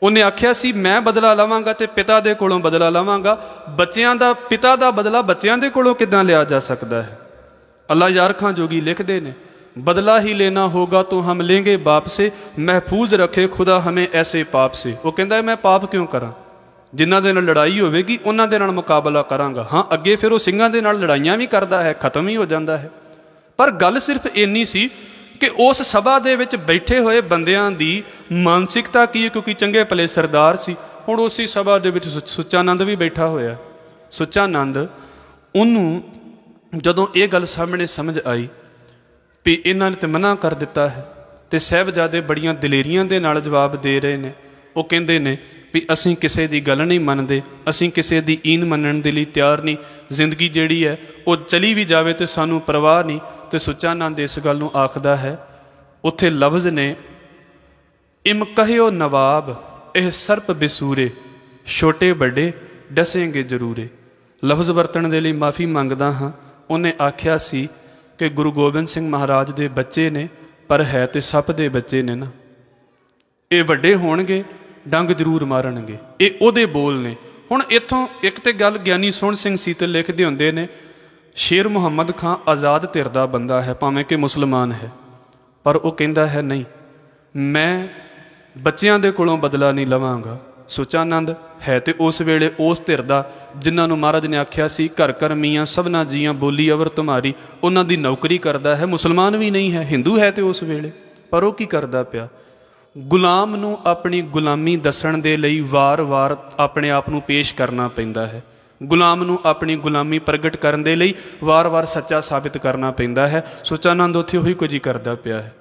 ਉਹਨੇ ਆਖਿਆ ਸੀ ਮੈਂ ਬਦਲਾ ਲਵਾਂਗਾ ਤੇ ਪਿਤਾ ਦੇ ਕੋਲੋਂ ਬਦਲਾ ਲਵਾਂਗਾ ਬੱਚਿਆਂ ਦਾ ਪਿਤਾ ਦਾ ਬਦਲਾ ਬੱਚਿਆਂ ਦੇ ਕੋਲੋਂ ਕਿਦਾਂ ਲਿਆ ਜਾ ਸਕਦਾ ਹੈ ਅੱਲਾ ਯਾਰ ਖਾਂ ਜੋਗੀ ਲਿਖਦੇ ਨੇ ਬਦਲਾ ਹੀ ਲੈਣਾ ਹੋਗਾ ਤੋ ਹਮ ਲੇਂਗੇ ਬਾਪ ਸੇ ਮਹਿਫੂਜ਼ ਰੱਖੇ ਖੁਦਾ ਹਮੇ ਐਸੇ ਪਾਪ ਸੇ ਉਹ ਕਹਿੰਦਾ ਮੈਂ ਪਾਪ ਕਿਉਂ ਕਰਾਂ ਜਿਨ੍ਹਾਂ ਦੇ ਨਾਲ ਲੜਾਈ ਹੋਵੇਗੀ ਉਹਨਾਂ ਦੇ ਨਾਲ ਮੁਕਾਬਲਾ ਕਰਾਂਗਾ ਹਾਂ ਅੱਗੇ ਫਿਰ ਉਹ ਸਿੰਘਾਂ ਦੇ ਨਾਲ ਲੜਾਈਆਂ ਵੀ ਕਰਦਾ ਹੈ ਖਤਮ ਹੀ ਹੋ ਜਾਂਦਾ ਹੈ ਪਰ ਗੱਲ ਸਿਰਫ ਇੰਨੀ ਸੀ ਕਿ ਉਸ ਸਭਾ ਦੇ ਵਿੱਚ ਬੈਠੇ ਹੋਏ ਬੰਦਿਆਂ ਦੀ ਮਾਨਸਿਕਤਾ ਕੀ ਹੈ ਕਿਉਂਕਿ ਚੰਗੇ ਭਲੇ ਸਰਦਾਰ ਸੀ ਹੁਣ ਉਸੇ ਸਭਾ ਦੇ ਵਿੱਚ ਸੁੱਚਾ ਆਨੰਦ ਵੀ ਬੈਠਾ ਹੋਇਆ ਸੁੱਚਾ ਆਨੰਦ ਉਹਨੂੰ ਜਦੋਂ ਇਹ ਗੱਲ ਸਾਹਮਣੇ ਸਮਝ ਆਈ ਵੀ ਇਹਨਾਂ ਨੇ ਤੇ ਮਨਾ ਕਰ ਦਿੱਤਾ ਹੈ ਤੇ ਸਹਿਬਜ਼ਾਦੇ ਬੜੀਆਂ ਦਲੇਰੀਆਂ ਦੇ ਨਾਲ ਜਵਾਬ ਦੇ ਰਹੇ ਨੇ ਉਹ ਕਹਿੰਦੇ ਨੇ ਵੀ ਅਸੀਂ ਕਿਸੇ ਦੀ ਗੱਲ ਨਹੀਂ ਮੰਨਦੇ ਅਸੀਂ ਕਿਸੇ ਦੀ ਈਨ ਮੰਨਣ ਦੇ ਲਈ ਤਿਆਰ ਨਹੀਂ ਜ਼ਿੰਦਗੀ ਜਿਹੜੀ ਹੈ ਉਹ ਚਲੀ ਵੀ ਜਾਵੇ ਤੇ ਸਾਨੂੰ ਪਰਵਾਹ ਨਹੀਂ ਤੇ ਸੁੱਚਾ ਆਨੰਦ ਇਸ ਗੱਲ ਨੂੰ ਆਖਦਾ ਹੈ ਉੱਥੇ ਲਫ਼ਜ਼ ਨੇ ਇਮ ਕਹਿਓ ਨਵਾਬ ਇਹ ਸਰਪ ਬਿਸੂਰੇ ਛੋਟੇ ਵੱਡੇ ਦਸੇਂਗੇ ਜ਼ਰੂਰੇ ਲਫ਼ਜ਼ ਵਰਤਣ ਦੇ ਲਈ ਮਾਫੀ ਮੰਗਦਾ ਹਾਂ ਉਹਨੇ ਆਖਿਆ ਸੀ ਕਿ ਗੁਰੂ ਗੋਬਿੰਦ ਸਿੰਘ ਮਹਾਰਾਜ ਦੇ ਬੱਚੇ ਨੇ ਪਰ ਹੈ ਤੇ ਸੱਪ ਦੇ ਬੱਚੇ ਨੇ ਨਾ ਇਹ ਵੱਡੇ ਹੋਣਗੇ ਡੰਗ ਜ਼ਰੂਰ ਮਾਰਨਗੇ ਇਹ ਉਹਦੇ ਬੋਲ ਨੇ ਹੁਣ ਇੱਥੋਂ ਇੱਕ ਤੇ ਗੱਲ ਗਿਆਨੀ ਸੋਹਣ ਸਿੰਘ ਸੀਤਲ ਲਿਖਦੇ ਹੁੰਦੇ ਨੇ ਸ਼ੇਰ ਮੁਹੰਮਦ ਖਾਨ ਆਜ਼ਾਦ ਧਿਰ ਦਾ ਬੰਦਾ ਹੈ ਭਾਵੇਂ ਕਿ ਮੁਸਲਮਾਨ ਹੈ ਪਰ ਉਹ ਕਹਿੰਦਾ ਹੈ ਨਹੀਂ ਮੈਂ ਬੱਚਿਆਂ ਦੇ ਕੋਲੋਂ ਬਦਲਾ ਨਹੀਂ ਲਵਾਂਗਾ ਸੁਚਾਨੰਦ ਹੈ ਤੇ ਉਸ ਵੇਲੇ ਉਸ ਧਿਰ ਦਾ ਜਿਨ੍ਹਾਂ ਨੂੰ ਮਹਾਰਾਜ ਨੇ ਆਖਿਆ ਸੀ ਘਰ ਘਰ ਮੀਆਂ ਸਭਨਾ ਜੀਆਂ ਬੋਲੀ ਅਵਰ ਤੁਮਾਰੀ ਉਹਨਾਂ ਦੀ ਨੌਕਰੀ ਕਰਦਾ ਹੈ ਮੁਸਲਮਾਨ ਵੀ ਨਹੀਂ ਹੈ ਹਿੰਦੂ ਹੈ ਤੇ ਉਸ ਵੇਲੇ ਪਰ ਉਹ ਕੀ ਕਰਦਾ ਪਿਆ ਗੁਲਾਮ ਨੂੰ ਆਪਣੀ ਗੁਲਾਮੀ ਦੱਸਣ ਦੇ ਲਈ ਵਾਰ-ਵਾਰ ਆਪਣੇ ਆਪ ਨੂੰ ਪੇਸ਼ ਕਰਨਾ ਪੈਂਦਾ ਹੈ ਗੁਲਾਮ ਨੂੰ ਆਪਣੀ ਗੁਲਾਮੀ ਪ੍ਰਗਟ ਕਰਨ ਦੇ ਲਈ ਵਾਰ-ਵਾਰ ਸੱਚਾ ਸਾਬਿਤ ਕਰਨਾ ਪੈਂਦਾ ਹੈ ਸੁਚਾਨੰਦ ਉੱਥੇ ਉਹੀ ਕੁਝ ਹੀ ਕਰਦਾ ਪਿਆ ਹੈ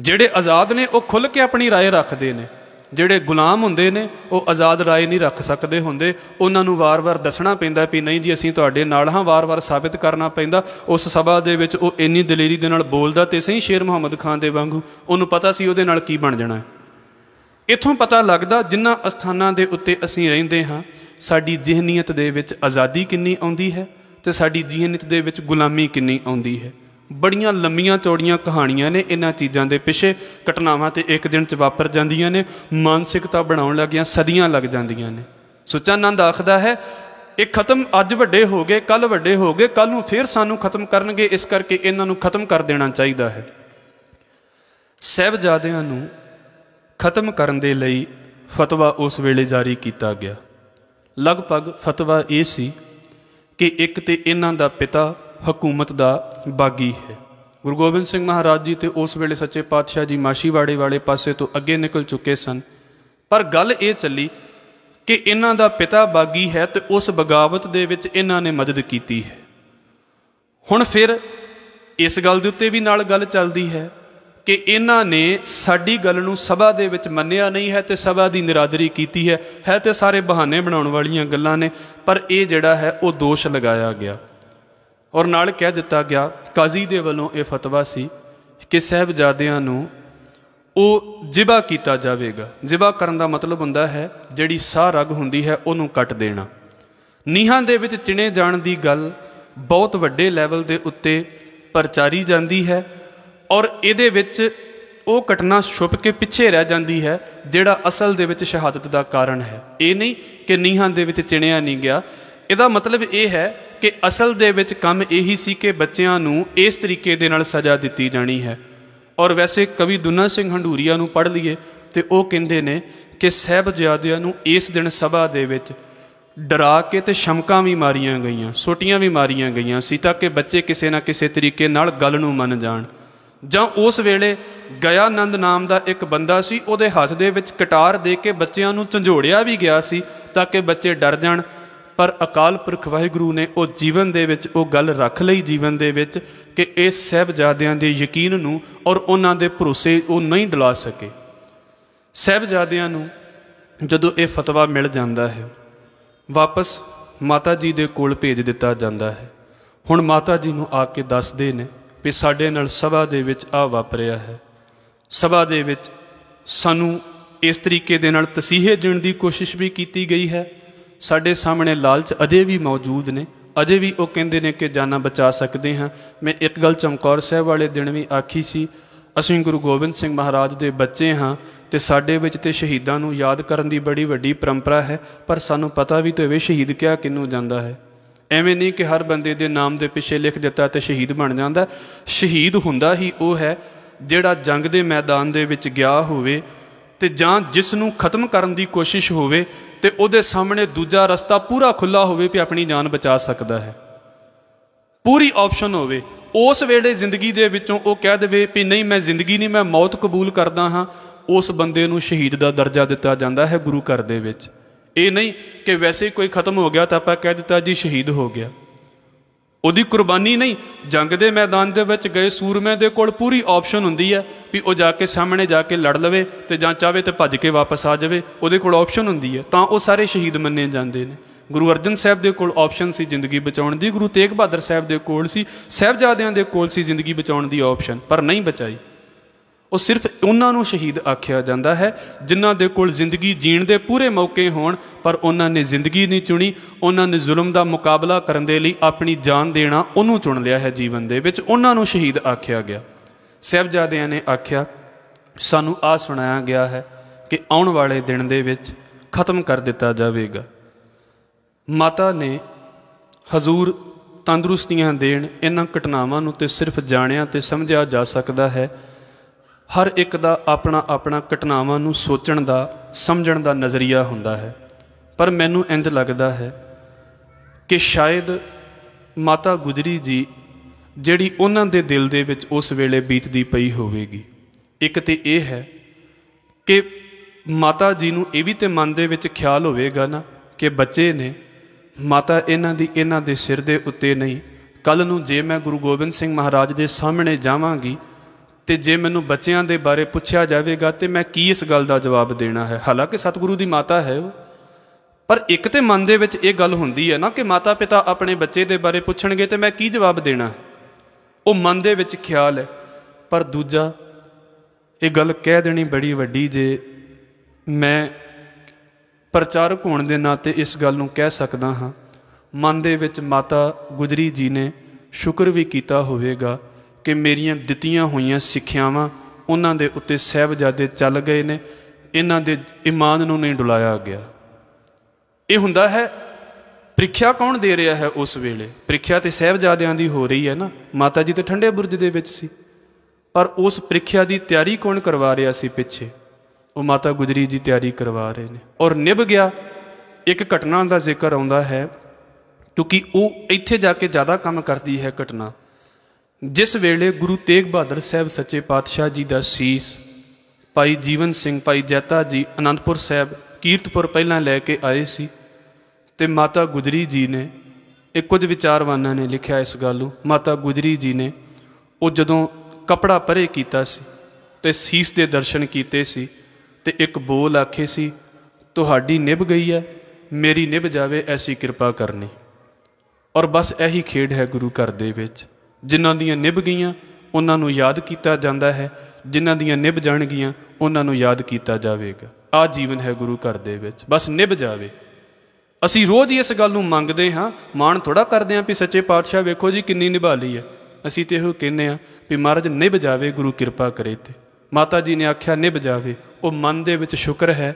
ਜਿਹੜੇ ਆਜ਼ਾਦ ਨੇ ਉਹ ਖੁੱਲ ਕੇ ਆਪਣੀ رائے ਰੱਖਦੇ ਨੇ ਜਿਹੜੇ ਗੁਲਾਮ ਹੁੰਦੇ ਨੇ ਉਹ ਆਜ਼ਾਦ رائے ਨਹੀਂ ਰੱਖ ਸਕਦੇ ਹੁੰਦੇ ਉਹਨਾਂ ਨੂੰ ਵਾਰ-ਵਾਰ ਦੱਸਣਾ ਪੈਂਦਾ ਵੀ ਨਹੀਂ ਜੀ ਅਸੀਂ ਤੁਹਾਡੇ ਨਾਲ ਹਾਂ ਵਾਰ-ਵਾਰ ਸਾਬਿਤ ਕਰਨਾ ਪੈਂਦਾ ਉਸ ਸਭਾ ਦੇ ਵਿੱਚ ਉਹ ਇੰਨੀ ਦਲੇਰੀ ਦੇ ਨਾਲ ਬੋਲਦਾ ਤੇ ਸਹੀ ਸ਼ੇਰ ਮੁਹੰਮਦ ਖਾਨ ਦੇ ਵਾਂਗੂ ਉਹਨੂੰ ਪਤਾ ਸੀ ਉਹਦੇ ਨਾਲ ਕੀ ਬਣ ਜਾਣਾ ਹੈ ਇਥੋਂ ਪਤਾ ਲੱਗਦਾ ਜਿਨ੍ਹਾਂ ਅਸਥਾਨਾਂ ਦੇ ਉੱਤੇ ਅਸੀਂ ਰਹਿੰਦੇ ਹਾਂ ਸਾਡੀ ਜ਼ਿਹਨੀਅਤ ਦੇ ਵਿੱਚ ਆਜ਼ਾਦੀ ਕਿੰਨੀ ਆਉਂਦੀ ਹੈ ਤੇ ਸਾਡੀ ਜ਼ਿਹਨੀਅਤ ਦੇ ਵਿੱਚ ਗੁਲਾਮੀ ਕਿੰਨੀ ਆਉਂਦੀ ਹੈ ਬੜੀਆਂ ਲੰਮੀਆਂ ਚੌੜੀਆਂ ਕਹਾਣੀਆਂ ਨੇ ਇਹਨਾਂ ਚੀਜ਼ਾਂ ਦੇ ਪਿੱਛੇ ਘਟਨਾਵਾਂ ਤੇ ਇੱਕ ਦਿਨ 'ਚ ਵਾਪਰ ਜਾਂਦੀਆਂ ਨੇ ਮਾਨਸਿਕਤਾ ਬਣਾਉਣ ਲੱਗੀਆਂ ਸਦੀਆਂ ਲੱਗ ਜਾਂਦੀਆਂ ਨੇ ਸੁਚਾਨੰਦ ਆਖਦਾ ਹੈ ਇਹ ਖਤਮ ਅੱਜ ਵੱਡੇ ਹੋ ਗਏ ਕੱਲ ਵੱਡੇ ਹੋ ਗਏ ਕੱਲ ਨੂੰ ਫੇਰ ਸਾਨੂੰ ਖਤਮ ਕਰਨਗੇ ਇਸ ਕਰਕੇ ਇਹਨਾਂ ਨੂੰ ਖਤਮ ਕਰ ਦੇਣਾ ਚਾਹੀਦਾ ਹੈ ਸਹਿਬਜ਼ਾਦਿਆਂ ਨੂੰ ਖਤਮ ਕਰਨ ਦੇ ਲਈ ਫਤਵਾ ਉਸ ਵੇਲੇ ਜਾਰੀ ਕੀਤਾ ਗਿਆ ਲਗਭਗ ਫਤਵਾ ਇਹ ਸੀ ਕਿ ਇੱਕ ਤੇ ਇਹਨਾਂ ਦਾ ਪਿਤਾ ਹਕੂਮਤ ਦਾ ਬਾਗੀ ਹੈ ਗੁਰੂ ਗੋਬਿੰਦ ਸਿੰਘ ਮਹਾਰਾਜ ਜੀ ਤੇ ਉਸ ਵੇਲੇ ਸੱਚੇ ਪਾਤਸ਼ਾਹ ਜੀ ਮਾਸ਼ੀਵਾੜੇ ਵਾਲੇ ਪਾਸੇ ਤੋਂ ਅੱਗੇ ਨਿਕਲ ਚੁੱਕੇ ਸਨ ਪਰ ਗੱਲ ਇਹ ਚੱਲੀ ਕਿ ਇਹਨਾਂ ਦਾ ਪਿਤਾ ਬਾਗੀ ਹੈ ਤੇ ਉਸ ਬਗਾਵਤ ਦੇ ਵਿੱਚ ਇਹਨਾਂ ਨੇ ਮਦਦ ਕੀਤੀ ਹੈ ਹੁਣ ਫਿਰ ਇਸ ਗੱਲ ਦੇ ਉੱਤੇ ਵੀ ਨਾਲ ਗੱਲ ਚੱਲਦੀ ਹੈ ਕਿ ਇਹਨਾਂ ਨੇ ਸਾਡੀ ਗੱਲ ਨੂੰ ਸਭਾ ਦੇ ਵਿੱਚ ਮੰਨਿਆ ਨਹੀਂ ਹੈ ਤੇ ਸਭਾ ਦੀ ਨਿਰਾਦਰੀ ਕੀਤੀ ਹੈ ਹੈ ਤੇ ਸਾਰੇ ਬਹਾਨੇ ਬਣਾਉਣ ਵਾਲੀਆਂ ਗੱਲਾਂ ਨੇ ਪਰ ਇਹ ਜਿਹੜਾ ਹੈ ਉਹ ਦੋਸ਼ ਲਗਾਇਆ ਗਿਆ ਔਰ ਨਾਲ ਕਹਿ ਦਿੱਤਾ ਗਿਆ ਕਾਜ਼ੀ ਦੇ ਵੱਲੋਂ ਇਹ ਫਤਵਾ ਸੀ ਕਿ ਸਹਿਬਜ਼ਾਦਿਆਂ ਨੂੰ ਉਹ ਜ਼ਿਬਾ ਕੀਤਾ ਜਾਵੇਗਾ ਜ਼ਿਬਾ ਕਰਨ ਦਾ ਮਤਲਬ ਹੁੰਦਾ ਹੈ ਜਿਹੜੀ ਸਾਹ ਰਗ ਹੁੰਦੀ ਹੈ ਉਹਨੂੰ ਕੱਟ ਦੇਣਾ ਨੀਹਾਂ ਦੇ ਵਿੱਚ ਚਿਣੇ ਜਾਣ ਦੀ ਗੱਲ ਬਹੁਤ ਵੱਡੇ ਲੈਵਲ ਦੇ ਉੱਤੇ ਪ੍ਰਚਾਰੀ ਜਾਂਦੀ ਹੈ ਔਰ ਇਹਦੇ ਵਿੱਚ ਉਹ ਘਟਨਾ ਛੁਪ ਕੇ ਪਿੱਛੇ ਰਹਿ ਜਾਂਦੀ ਹੈ ਜਿਹੜਾ ਅਸਲ ਦੇ ਵਿੱਚ ਸ਼ਹਾਦਤ ਦਾ ਕਾਰਨ ਹੈ ਇਹ ਨਹੀਂ ਕਿ ਨੀਹਾਂ ਦੇ ਵਿੱਚ ਚਿਣਿਆ ਨਹੀਂ ਗਿਆ ਇਹਦਾ ਮਤਲਬ ਇਹ ਹੈ ਕਿ ਅਸਲ ਦੇ ਵਿੱਚ ਕੰਮ ਇਹੀ ਸੀ ਕਿ ਬੱਚਿਆਂ ਨੂੰ ਇਸ ਤਰੀਕੇ ਦੇ ਨਾਲ ਸਜ਼ਾ ਦਿੱਤੀ ਜਾਣੀ ਹੈ ਔਰ ਵੈਸੇ ਕਵੀ ਦੁਨਾ ਸਿੰਘ ਹੰਡੂਰੀਆ ਨੂੰ ਪੜ੍ਹ ਲਈਏ ਤੇ ਉਹ ਕਹਿੰਦੇ ਨੇ ਕਿ ਸਹਿਬਜ਼ਾਦਿਆਂ ਨੂੰ ਇਸ ਦਿਨ ਸਭਾ ਦੇ ਵਿੱਚ ਡਰਾ ਕੇ ਤੇ ਸ਼ਮਕਾਂ ਵੀ ਮਾਰੀਆਂ ਗਈਆਂ ਸੋਟੀਆਂ ਵੀ ਮਾਰੀਆਂ ਗਈਆਂ ਸੀ ਤਾਂ ਕਿ ਬੱਚੇ ਕਿਸੇ ਨਾ ਕਿਸੇ ਤਰੀਕੇ ਨਾਲ ਗੱਲ ਨੂੰ ਮੰਨ ਜਾਣ ਜਾਂ ਉਸ ਵੇਲੇ ਗਿਆਨੰਦ ਨਾਮ ਦਾ ਇੱਕ ਬੰਦਾ ਸੀ ਉਹਦੇ ਹੱਥ ਦੇ ਵਿੱਚ ਕਟਾਰ ਦੇ ਕੇ ਬੱਚਿਆਂ ਨੂੰ ਝੰਜੋੜਿਆ ਵੀ ਗਿਆ ਸੀ ਤਾਂ ਕਿ ਬੱਚੇ ਡਰ ਜਾਣ ਪਰ ਅਕਾਲ ਪੁਰਖ ਵਾਹਿਗੁਰੂ ਨੇ ਉਹ ਜੀਵਨ ਦੇ ਵਿੱਚ ਉਹ ਗੱਲ ਰੱਖ ਲਈ ਜੀਵਨ ਦੇ ਵਿੱਚ ਕਿ ਇਸ ਸਹਿਬਜ਼ਾਦਿਆਂ ਦੇ ਯਕੀਨ ਨੂੰ ਔਰ ਉਹਨਾਂ ਦੇ ਭਰੋਸੇ ਉਹ ਨਹੀਂ ਡਲਾ ਸਕੇ ਸਹਿਬਜ਼ਾਦਿਆਂ ਨੂੰ ਜਦੋਂ ਇਹ ਫਤਵਾ ਮਿਲ ਜਾਂਦਾ ਹੈ ਵਾਪਸ ਮਾਤਾ ਜੀ ਦੇ ਕੋਲ ਭੇਜ ਦਿੱਤਾ ਜਾਂਦਾ ਹੈ ਹੁਣ ਮਾਤਾ ਜੀ ਨੂੰ ਆ ਕੇ ਦੱਸਦੇ ਨੇ ਵੀ ਸਾਡੇ ਨਾਲ ਸਭਾ ਦੇ ਵਿੱਚ ਆ ਵਾਪਰਿਆ ਹੈ ਸਭਾ ਦੇ ਵਿੱਚ ਸਾਨੂੰ ਇਸ ਤਰੀਕੇ ਦੇ ਨਾਲ ਤਸੀਹੇ ਦੇਣ ਦੀ ਕੋਸ਼ਿਸ਼ ਵੀ ਕੀਤੀ ਗਈ ਹੈ ਸਾਡੇ ਸਾਹਮਣੇ ਲਾਲਚ ਅਜੇ ਵੀ ਮੌਜੂਦ ਨੇ ਅਜੇ ਵੀ ਉਹ ਕਹਿੰਦੇ ਨੇ ਕਿ ਜਾਨਾਂ ਬਚਾ ਸਕਦੇ ਹਾਂ ਮੈਂ ਇੱਕ ਗੱਲ ਚਮਕੌਰ ਸਾਹਿਬ ਵਾਲੇ ਦਿਨ ਵੀ ਆਖੀ ਸੀ ਅਸੀਂ ਗੁਰੂ ਗੋਬਿੰਦ ਸਿੰਘ ਮਹਾਰਾਜ ਦੇ ਬੱਚੇ ਹਾਂ ਤੇ ਸਾਡੇ ਵਿੱਚ ਤੇ ਸ਼ਹੀਦਾਂ ਨੂੰ ਯਾਦ ਕਰਨ ਦੀ ਬੜੀ ਵੱਡੀ ਪਰੰਪਰਾ ਹੈ ਪਰ ਸਾਨੂੰ ਪਤਾ ਵੀ ਤੇ ਵੇ ਸ਼ਹੀਦ ਕਿਹਾ ਕਿੰਨੂੰ ਜਾਂਦਾ ਹੈ ਐਵੇਂ ਨਹੀਂ ਕਿ ਹਰ ਬੰਦੇ ਦੇ ਨਾਮ ਦੇ ਪਿੱਛੇ ਲਿਖ ਦਿੱਤਾ ਤੇ ਸ਼ਹੀਦ ਬਣ ਜਾਂਦਾ ਸ਼ਹੀਦ ਹੁੰਦਾ ਹੀ ਉਹ ਹੈ ਜਿਹੜਾ ਜੰਗ ਦੇ ਮੈਦਾਨ ਦੇ ਵਿੱਚ ਗਿਆ ਹੋਵੇ ਤੇ ਜਾਂ ਜਿਸ ਨੂੰ ਖਤਮ ਕਰਨ ਦੀ ਕੋਸ਼ਿਸ਼ ਹੋਵੇ ਤੇ ਉਹਦੇ ਸਾਹਮਣੇ ਦੂਜਾ ਰਸਤਾ ਪੂਰਾ ਖੁੱਲਾ ਹੋਵੇ ਵੀ ਆਪਣੀ ਜਾਨ ਬਚਾ ਸਕਦਾ ਹੈ ਪੂਰੀ ਆਪਸ਼ਨ ਹੋਵੇ ਉਸ ਵੇਲੇ ਜ਼ਿੰਦਗੀ ਦੇ ਵਿੱਚੋਂ ਉਹ ਕਹਿ ਦੇਵੇ ਵੀ ਨਹੀਂ ਮੈਂ ਜ਼ਿੰਦਗੀ ਨਹੀਂ ਮੈਂ ਮੌਤ ਕਬੂਲ ਕਰਦਾ ਹਾਂ ਉਸ ਬੰਦੇ ਨੂੰ ਸ਼ਹੀਦ ਦਾ ਦਰਜਾ ਦਿੱਤਾ ਜਾਂਦਾ ਹੈ ਗੁਰੂ ਘਰ ਦੇ ਵਿੱਚ ਇਹ ਨਹੀਂ ਕਿ ਵੈਸੇ ਕੋਈ ਖਤਮ ਹੋ ਗਿਆ ਤਾਂ ਆਪਾਂ ਕਹਿ ਦਿੱਤਾ ਜੀ ਸ਼ਹੀਦ ਹੋ ਗਿਆ ਉਹਦੀ ਕੁਰਬਾਨੀ ਨਹੀਂ ਜੰਗ ਦੇ ਮੈਦਾਨ ਦੇ ਵਿੱਚ ਗਏ ਸੂਰਮੇ ਦੇ ਕੋਲ ਪੂਰੀ ਆਪਸ਼ਨ ਹੁੰਦੀ ਹੈ ਵੀ ਉਹ ਜਾ ਕੇ ਸਾਹਮਣੇ ਜਾ ਕੇ ਲੜ ਲਵੇ ਤੇ ਜਾਂ ਚਾਵੇ ਤੇ ਭੱਜ ਕੇ ਵਾਪਸ ਆ ਜਾਵੇ ਉਹਦੇ ਕੋਲ ਆਪਸ਼ਨ ਹੁੰਦੀ ਹੈ ਤਾਂ ਉਹ ਸਾਰੇ ਸ਼ਹੀਦ ਮੰਨੇ ਜਾਂਦੇ ਨੇ ਗੁਰੂ ਅਰਜਨ ਸਾਹਿਬ ਦੇ ਕੋਲ ਆਪਸ਼ਨ ਸੀ ਜ਼ਿੰਦਗੀ ਬਚਾਉਣ ਦੀ ਗੁਰੂ ਤੇਗ ਬਹਾਦਰ ਸਾਹਿਬ ਦੇ ਕੋਲ ਸੀ ਸਹਿਬਜ਼ਾਦਿਆਂ ਦੇ ਕੋਲ ਸੀ ਜ਼ਿੰਦਗੀ ਬਚਾਉਣ ਦੀ ਆਪਸ਼ਨ ਪਰ ਨਹੀਂ ਬਚਾਈ ਉਹ ਸਿਰਫ ਉਹਨਾਂ ਨੂੰ ਸ਼ਹੀਦ ਆਖਿਆ ਜਾਂਦਾ ਹੈ ਜਿਨ੍ਹਾਂ ਦੇ ਕੋਲ ਜ਼ਿੰਦਗੀ ਜੀਣ ਦੇ ਪੂਰੇ ਮੌਕੇ ਹੋਣ ਪਰ ਉਹਨਾਂ ਨੇ ਜ਼ਿੰਦਗੀ ਨਹੀਂ ਚੁਣੀ ਉਹਨਾਂ ਨੇ ਜ਼ੁਲਮ ਦਾ ਮੁਕਾਬਲਾ ਕਰਨ ਦੇ ਲਈ ਆਪਣੀ ਜਾਨ ਦੇਣਾ ਉਹਨੂੰ ਚੁਣ ਲਿਆ ਹੈ ਜੀਵਨ ਦੇ ਵਿੱਚ ਉਹਨਾਂ ਨੂੰ ਸ਼ਹੀਦ ਆਖਿਆ ਗਿਆ ਸਹਿਬਜ਼ਾਦਿਆਂ ਨੇ ਆਖਿਆ ਸਾਨੂੰ ਆ ਸੁਣਾਇਆ ਗਿਆ ਹੈ ਕਿ ਆਉਣ ਵਾਲੇ ਦਿਨ ਦੇ ਵਿੱਚ ਖਤਮ ਕਰ ਦਿੱਤਾ ਜਾਵੇਗਾ ਮਾਤਾ ਨੇ ਹਜ਼ੂਰ ਤੰਦਰੁਸਤੀਆਂ ਦੇਣ ਇਹਨਾਂ ਘਟਨਾਵਾਂ ਨੂੰ ਤੇ ਸਿਰਫ ਜਾਣਿਆ ਤੇ ਸਮਝਿਆ ਜਾ ਸਕਦਾ ਹੈ ਹਰ ਇੱਕ ਦਾ ਆਪਣਾ ਆਪਣਾ ਘਟਨਾਵਾਂ ਨੂੰ ਸੋਚਣ ਦਾ ਸਮਝਣ ਦਾ ਨਜ਼ਰੀਆ ਹੁੰਦਾ ਹੈ ਪਰ ਮੈਨੂੰ ਇੰਜ ਲੱਗਦਾ ਹੈ ਕਿ ਸ਼ਾਇਦ ਮਾਤਾ ਗੁਜਰੀ ਜੀ ਜਿਹੜੀ ਉਹਨਾਂ ਦੇ ਦਿਲ ਦੇ ਵਿੱਚ ਉਸ ਵੇਲੇ ਬੀਤਦੀ ਪਈ ਹੋਵੇਗੀ ਇੱਕ ਤੇ ਇਹ ਹੈ ਕਿ ਮਾਤਾ ਜੀ ਨੂੰ ਇਹ ਵੀ ਤੇ ਮਨ ਦੇ ਵਿੱਚ ਖਿਆਲ ਹੋਵੇਗਾ ਨਾ ਕਿ ਬੱਚੇ ਨੇ ਮਾਤਾ ਇਹਨਾਂ ਦੀ ਇਹਨਾਂ ਦੇ ਸਿਰ ਦੇ ਉੱਤੇ ਨਹੀਂ ਕੱਲ ਨੂੰ ਜੇ ਮੈਂ ਗੁਰੂ ਗੋਬਿੰਦ ਸਿੰਘ ਮਹਾਰਾਜ ਦੇ ਸਾਹਮਣੇ ਜਾਵਾਂਗੀ ਤੇ ਜੇ ਮੈਨੂੰ ਬੱਚਿਆਂ ਦੇ ਬਾਰੇ ਪੁੱਛਿਆ ਜਾਵੇਗਾ ਤੇ ਮੈਂ ਕੀ ਇਸ ਗੱਲ ਦਾ ਜਵਾਬ ਦੇਣਾ ਹੈ ਹਾਲਾਂਕਿ ਸਤਿਗੁਰੂ ਦੀ ਮਾਤਾ ਹੈ ਉਹ ਪਰ ਇੱਕ ਤੇ ਮਨ ਦੇ ਵਿੱਚ ਇਹ ਗੱਲ ਹੁੰਦੀ ਹੈ ਨਾ ਕਿ ਮਾਤਾ ਪਿਤਾ ਆਪਣੇ ਬੱਚੇ ਦੇ ਬਾਰੇ ਪੁੱਛਣਗੇ ਤੇ ਮੈਂ ਕੀ ਜਵਾਬ ਦੇਣਾ ਉਹ ਮਨ ਦੇ ਵਿੱਚ ਖਿਆਲ ਹੈ ਪਰ ਦੂਜਾ ਇਹ ਗੱਲ ਕਹਿ ਦੇਣੀ ਬੜੀ ਵੱਡੀ ਜੇ ਮੈਂ ਪ੍ਰਚਾਰਕ ਹੋਣ ਦੇ ਨਾਤੇ ਇਸ ਗੱਲ ਨੂੰ ਕਹਿ ਸਕਦਾ ਹਾਂ ਮਨ ਦੇ ਵਿੱਚ ਮਾਤਾ ਗੁਜਰੀ ਜੀ ਨੇ ਸ਼ੁਕਰ ਵੀ ਕੀਤਾ ਹੋਵੇਗਾ ਕਿ ਮੇਰੀਆਂ ਦਿੱਤੀਆਂ ਹੋਈਆਂ ਸਿੱਖਿਆਵਾਂ ਉਹਨਾਂ ਦੇ ਉੱਤੇ ਸਹਿਬਜ਼ਾਦੇ ਚੱਲ ਗਏ ਨੇ ਇਹਨਾਂ ਦੇ ਈਮਾਨ ਨੂੰ ਨਹੀਂ ਡੁਲਾਇਆ ਗਿਆ ਇਹ ਹੁੰਦਾ ਹੈ ਪ੍ਰੀਖਿਆ ਕੌਣ ਦੇ ਰਿਹਾ ਹੈ ਉਸ ਵੇਲੇ ਪ੍ਰੀਖਿਆ ਤੇ ਸਹਿਬਜ਼ਾਦਿਆਂ ਦੀ ਹੋ ਰਹੀ ਹੈ ਨਾ ਮਾਤਾ ਜੀ ਤੇ ਠੰਡੇ ਬੁਰਜ ਦੇ ਵਿੱਚ ਸੀ ਪਰ ਉਸ ਪ੍ਰੀਖਿਆ ਦੀ ਤਿਆਰੀ ਕੌਣ ਕਰਵਾ ਰਿਹਾ ਸੀ ਪਿੱਛੇ ਉਹ ਮਾਤਾ ਗੁਜਰੀ ਜੀ ਤਿਆਰੀ ਕਰਵਾ ਰਹੇ ਨੇ ਔਰ ਨਿਭ ਗਿਆ ਇੱਕ ਘਟਨਾ ਦਾ ਜ਼ਿਕਰ ਆਉਂਦਾ ਹੈ ਕਿਉਂਕਿ ਉਹ ਇੱਥੇ ਜਾ ਕੇ ਜ਼ਿਆਦਾ ਕੰਮ ਕਰਦੀ ਹੈ ਘਟਨਾ ਜਿਸ ਵੇਲੇ ਗੁਰੂ ਤੇਗ ਬਹਾਦਰ ਸਾਹਿਬ ਸੱਚੇ ਪਾਤਸ਼ਾਹ ਜੀ ਦਾ ਸੀਸ ਭਾਈ ਜੀਵਨ ਸਿੰਘ ਭਾਈ ਜੈਤਾ ਜੀ ਅਨੰਦਪੁਰ ਸਾਹਿਬ ਕੀਰਤਪੁਰ ਪਹਿਲਾਂ ਲੈ ਕੇ ਆਏ ਸੀ ਤੇ ਮਾਤਾ ਗੁਜਰੀ ਜੀ ਨੇ ਇਹ ਕੁਝ ਵਿਚਾਰਵਾਨਾਂ ਨੇ ਲਿਖਿਆ ਇਸ ਗੱਲ ਨੂੰ ਮਾਤਾ ਗੁਜਰੀ ਜੀ ਨੇ ਉਹ ਜਦੋਂ ਕਪੜਾ ਪਰੇ ਕੀਤਾ ਸੀ ਤੇ ਸੀਸ ਦੇ ਦਰਸ਼ਨ ਕੀਤੇ ਸੀ ਤੇ ਇੱਕ ਬੋਲ ਆਖੇ ਸੀ ਤੁਹਾਡੀ ਨਿਭ ਗਈ ਹੈ ਮੇਰੀ ਨਿਭ ਜਾਵੇ ਐਸੀ ਕਿਰਪਾ ਕਰਨੀ ਔਰ ਬਸ ਇਹੀ ਖੇਡ ਹੈ ਗੁਰੂ ਘਰ ਦੇ ਵਿੱਚ ਜਿਨ੍ਹਾਂ ਦੀਆਂ ਨਿਭ ਗਈਆਂ ਉਹਨਾਂ ਨੂੰ ਯਾਦ ਕੀਤਾ ਜਾਂਦਾ ਹੈ ਜਿਨ੍ਹਾਂ ਦੀਆਂ ਨਿਭ ਜਾਣਗੀਆਂ ਉਹਨਾਂ ਨੂੰ ਯਾਦ ਕੀਤਾ ਜਾਵੇਗਾ ਆ ਜੀਵਨ ਹੈ ਗੁਰੂ ਘਰ ਦੇ ਵਿੱਚ ਬਸ ਨਿਭ ਜਾਵੇ ਅਸੀਂ ਰੋਜ਼ ਹੀ ਇਸ ਗੱਲ ਨੂੰ ਮੰਗਦੇ ਹਾਂ ਮਾਣ ਥੋੜਾ ਕਰਦੇ ਹਾਂ ਵੀ ਸੱਚੇ ਪਾਤਸ਼ਾਹ ਵੇਖੋ ਜੀ ਕਿੰਨੀ ਨਿਭਾ ਲਈ ਹੈ ਅਸੀਂ ਤੇ ਇਹੋ ਕਹਿੰਨੇ ਆ ਵੀ ਮਹਾਰਾਜ ਨਿਭ ਜਾਵੇ ਗੁਰੂ ਕਿਰਪਾ ਕਰੇ ਤੇ ਮਾਤਾ ਜੀ ਨੇ ਆਖਿਆ ਨਿਭ ਜਾਵੇ ਉਹ ਮਨ ਦੇ ਵਿੱਚ ਸ਼ੁਕਰ ਹੈ